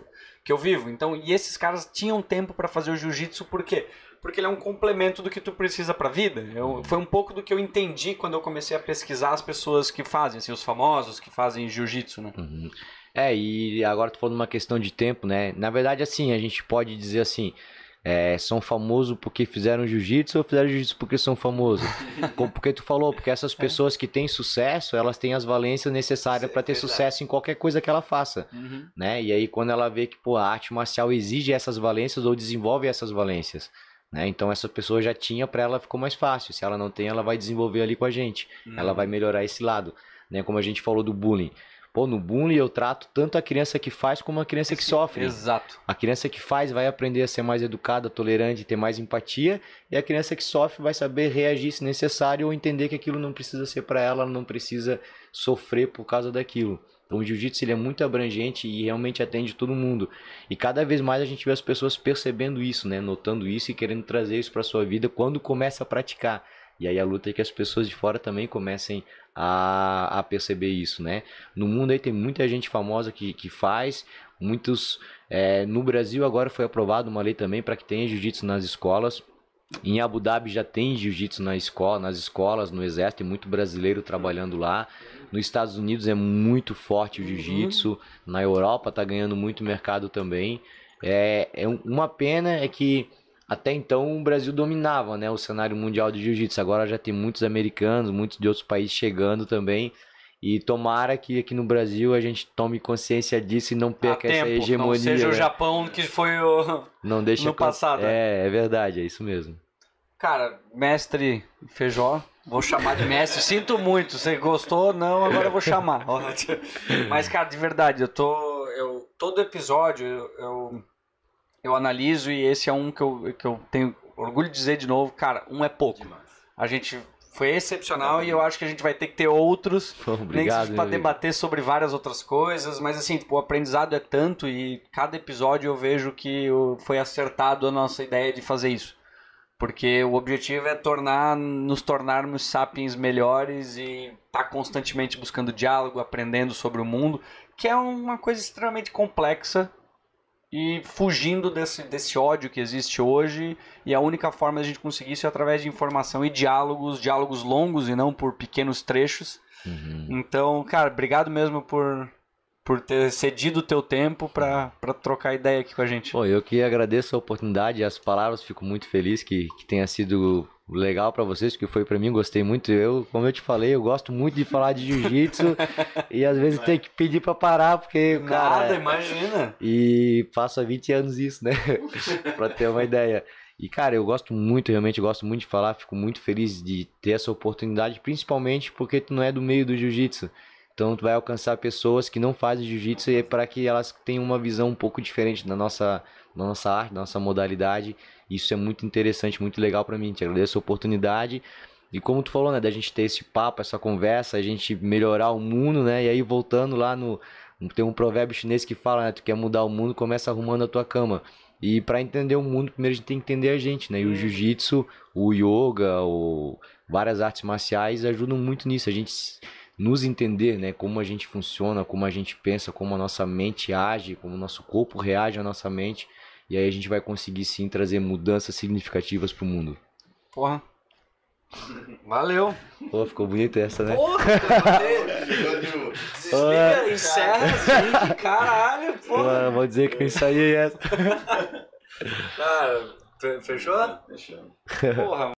que eu vivo. Então, e esses caras tinham tempo para fazer o jiu-jitsu por quê? Porque porque ele é um complemento do que tu precisa para a vida. Eu, foi um pouco do que eu entendi quando eu comecei a pesquisar as pessoas que fazem, assim, os famosos que fazem jiu-jitsu, né? Uhum. É, e agora tu falando uma questão de tempo, né? Na verdade, assim, a gente pode dizer assim, é, são famosos porque fizeram jiu-jitsu ou fizeram jiu-jitsu porque são famosos? <laughs> porque tu falou, porque essas é. pessoas que têm sucesso, elas têm as valências necessárias para ter Verdade. sucesso em qualquer coisa que ela faça, uhum. né? E aí quando ela vê que, pô, a arte marcial exige essas valências ou desenvolve essas valências, né? Então essa pessoa já tinha, para ela ficou mais fácil. Se ela não tem, ela vai desenvolver ali com a gente. Ela vai uhum. melhorar esse lado. Né? Como a gente falou do bullying. Pô, no bullying eu trato tanto a criança que faz como a criança que sofre. Exato. A criança que faz vai aprender a ser mais educada, tolerante, ter mais empatia, e a criança que sofre vai saber reagir se necessário ou entender que aquilo não precisa ser para ela, ela não precisa sofrer por causa daquilo. Então o jiu-jitsu ele é muito abrangente e realmente atende todo mundo. E cada vez mais a gente vê as pessoas percebendo isso, né, notando isso e querendo trazer isso para sua vida quando começa a praticar. E aí a luta é que as pessoas de fora também comecem a, a perceber isso, né? No mundo aí tem muita gente famosa que, que faz, muitos... É, no Brasil agora foi aprovada uma lei também para que tenha jiu-jitsu nas escolas. Em Abu Dhabi já tem jiu-jitsu na escola, nas escolas, no exército, tem muito brasileiro trabalhando lá. Nos Estados Unidos é muito forte o uhum. jiu-jitsu. Uhum. Na Europa está ganhando muito mercado também. É, é uma pena é que até então o Brasil dominava né, o cenário mundial de jiu-jitsu. Agora já tem muitos americanos, muitos de outros países chegando também. E tomara que aqui no Brasil a gente tome consciência disso e não perca essa hegemonia. Não seja o né? Japão que foi o... <laughs> não deixa no passado. Né? É, é verdade, é isso mesmo. Cara, mestre Feijó, vou chamar de mestre. Sinto muito, você gostou? Não, agora eu vou chamar. <laughs> Mas, cara, de verdade, eu tô. Eu, todo episódio eu, eu analiso e esse é um que eu, que eu tenho orgulho de dizer de novo. Cara, um é pouco. Demais. A gente foi excepcional e eu acho que a gente vai ter que ter outros, <laughs> nem para debater sobre várias outras coisas, mas assim, tipo, o aprendizado é tanto e cada episódio eu vejo que foi acertado a nossa ideia de fazer isso. Porque o objetivo é tornar, nos tornarmos sapiens melhores e estar tá constantemente buscando diálogo, aprendendo sobre o mundo, que é uma coisa extremamente complexa e fugindo desse, desse ódio que existe hoje. E a única forma de a gente conseguir isso é através de informação e diálogos, diálogos longos e não por pequenos trechos. Uhum. Então, cara, obrigado mesmo por por ter cedido o teu tempo para trocar ideia aqui com a gente. Pô, eu que agradeço a oportunidade e as palavras, fico muito feliz que, que tenha sido legal para vocês, porque foi para mim, gostei muito. Eu, como eu te falei, eu gosto muito de falar de jiu-jitsu <laughs> e às vezes tem que pedir para parar, porque cara, nada, imagina. E passa 20 anos isso, né? <laughs> para ter uma ideia. E cara, eu gosto muito, realmente gosto muito de falar, fico muito feliz de ter essa oportunidade, principalmente porque tu não é do meio do jiu-jitsu. Então tu vai alcançar pessoas que não fazem jiu-jitsu e é para que elas tenham uma visão um pouco diferente da nossa, da nossa arte, da nossa modalidade. Isso é muito interessante, muito legal para mim. Te agradeço a oportunidade. E como tu falou, né, da gente ter esse papo, essa conversa, a gente melhorar o mundo, né? E aí voltando lá no tem um provérbio chinês que fala, né, tu quer mudar o mundo, começa arrumando a tua cama. E para entender o mundo, primeiro a gente tem que entender a gente, né? E o hum. jiu-jitsu, o yoga, o várias artes marciais ajudam muito nisso. A gente nos entender, né? Como a gente funciona, como a gente pensa, como a nossa mente age, como o nosso corpo reage à nossa mente. E aí a gente vai conseguir sim trazer mudanças significativas pro mundo. Porra. Valeu. Pô, ficou bonita essa, né? Porra, <laughs> Desliga, encerra, gente, caralho, porra. vou dizer que eu ensaiei essa. Cara, fechou? Fechou. Porra,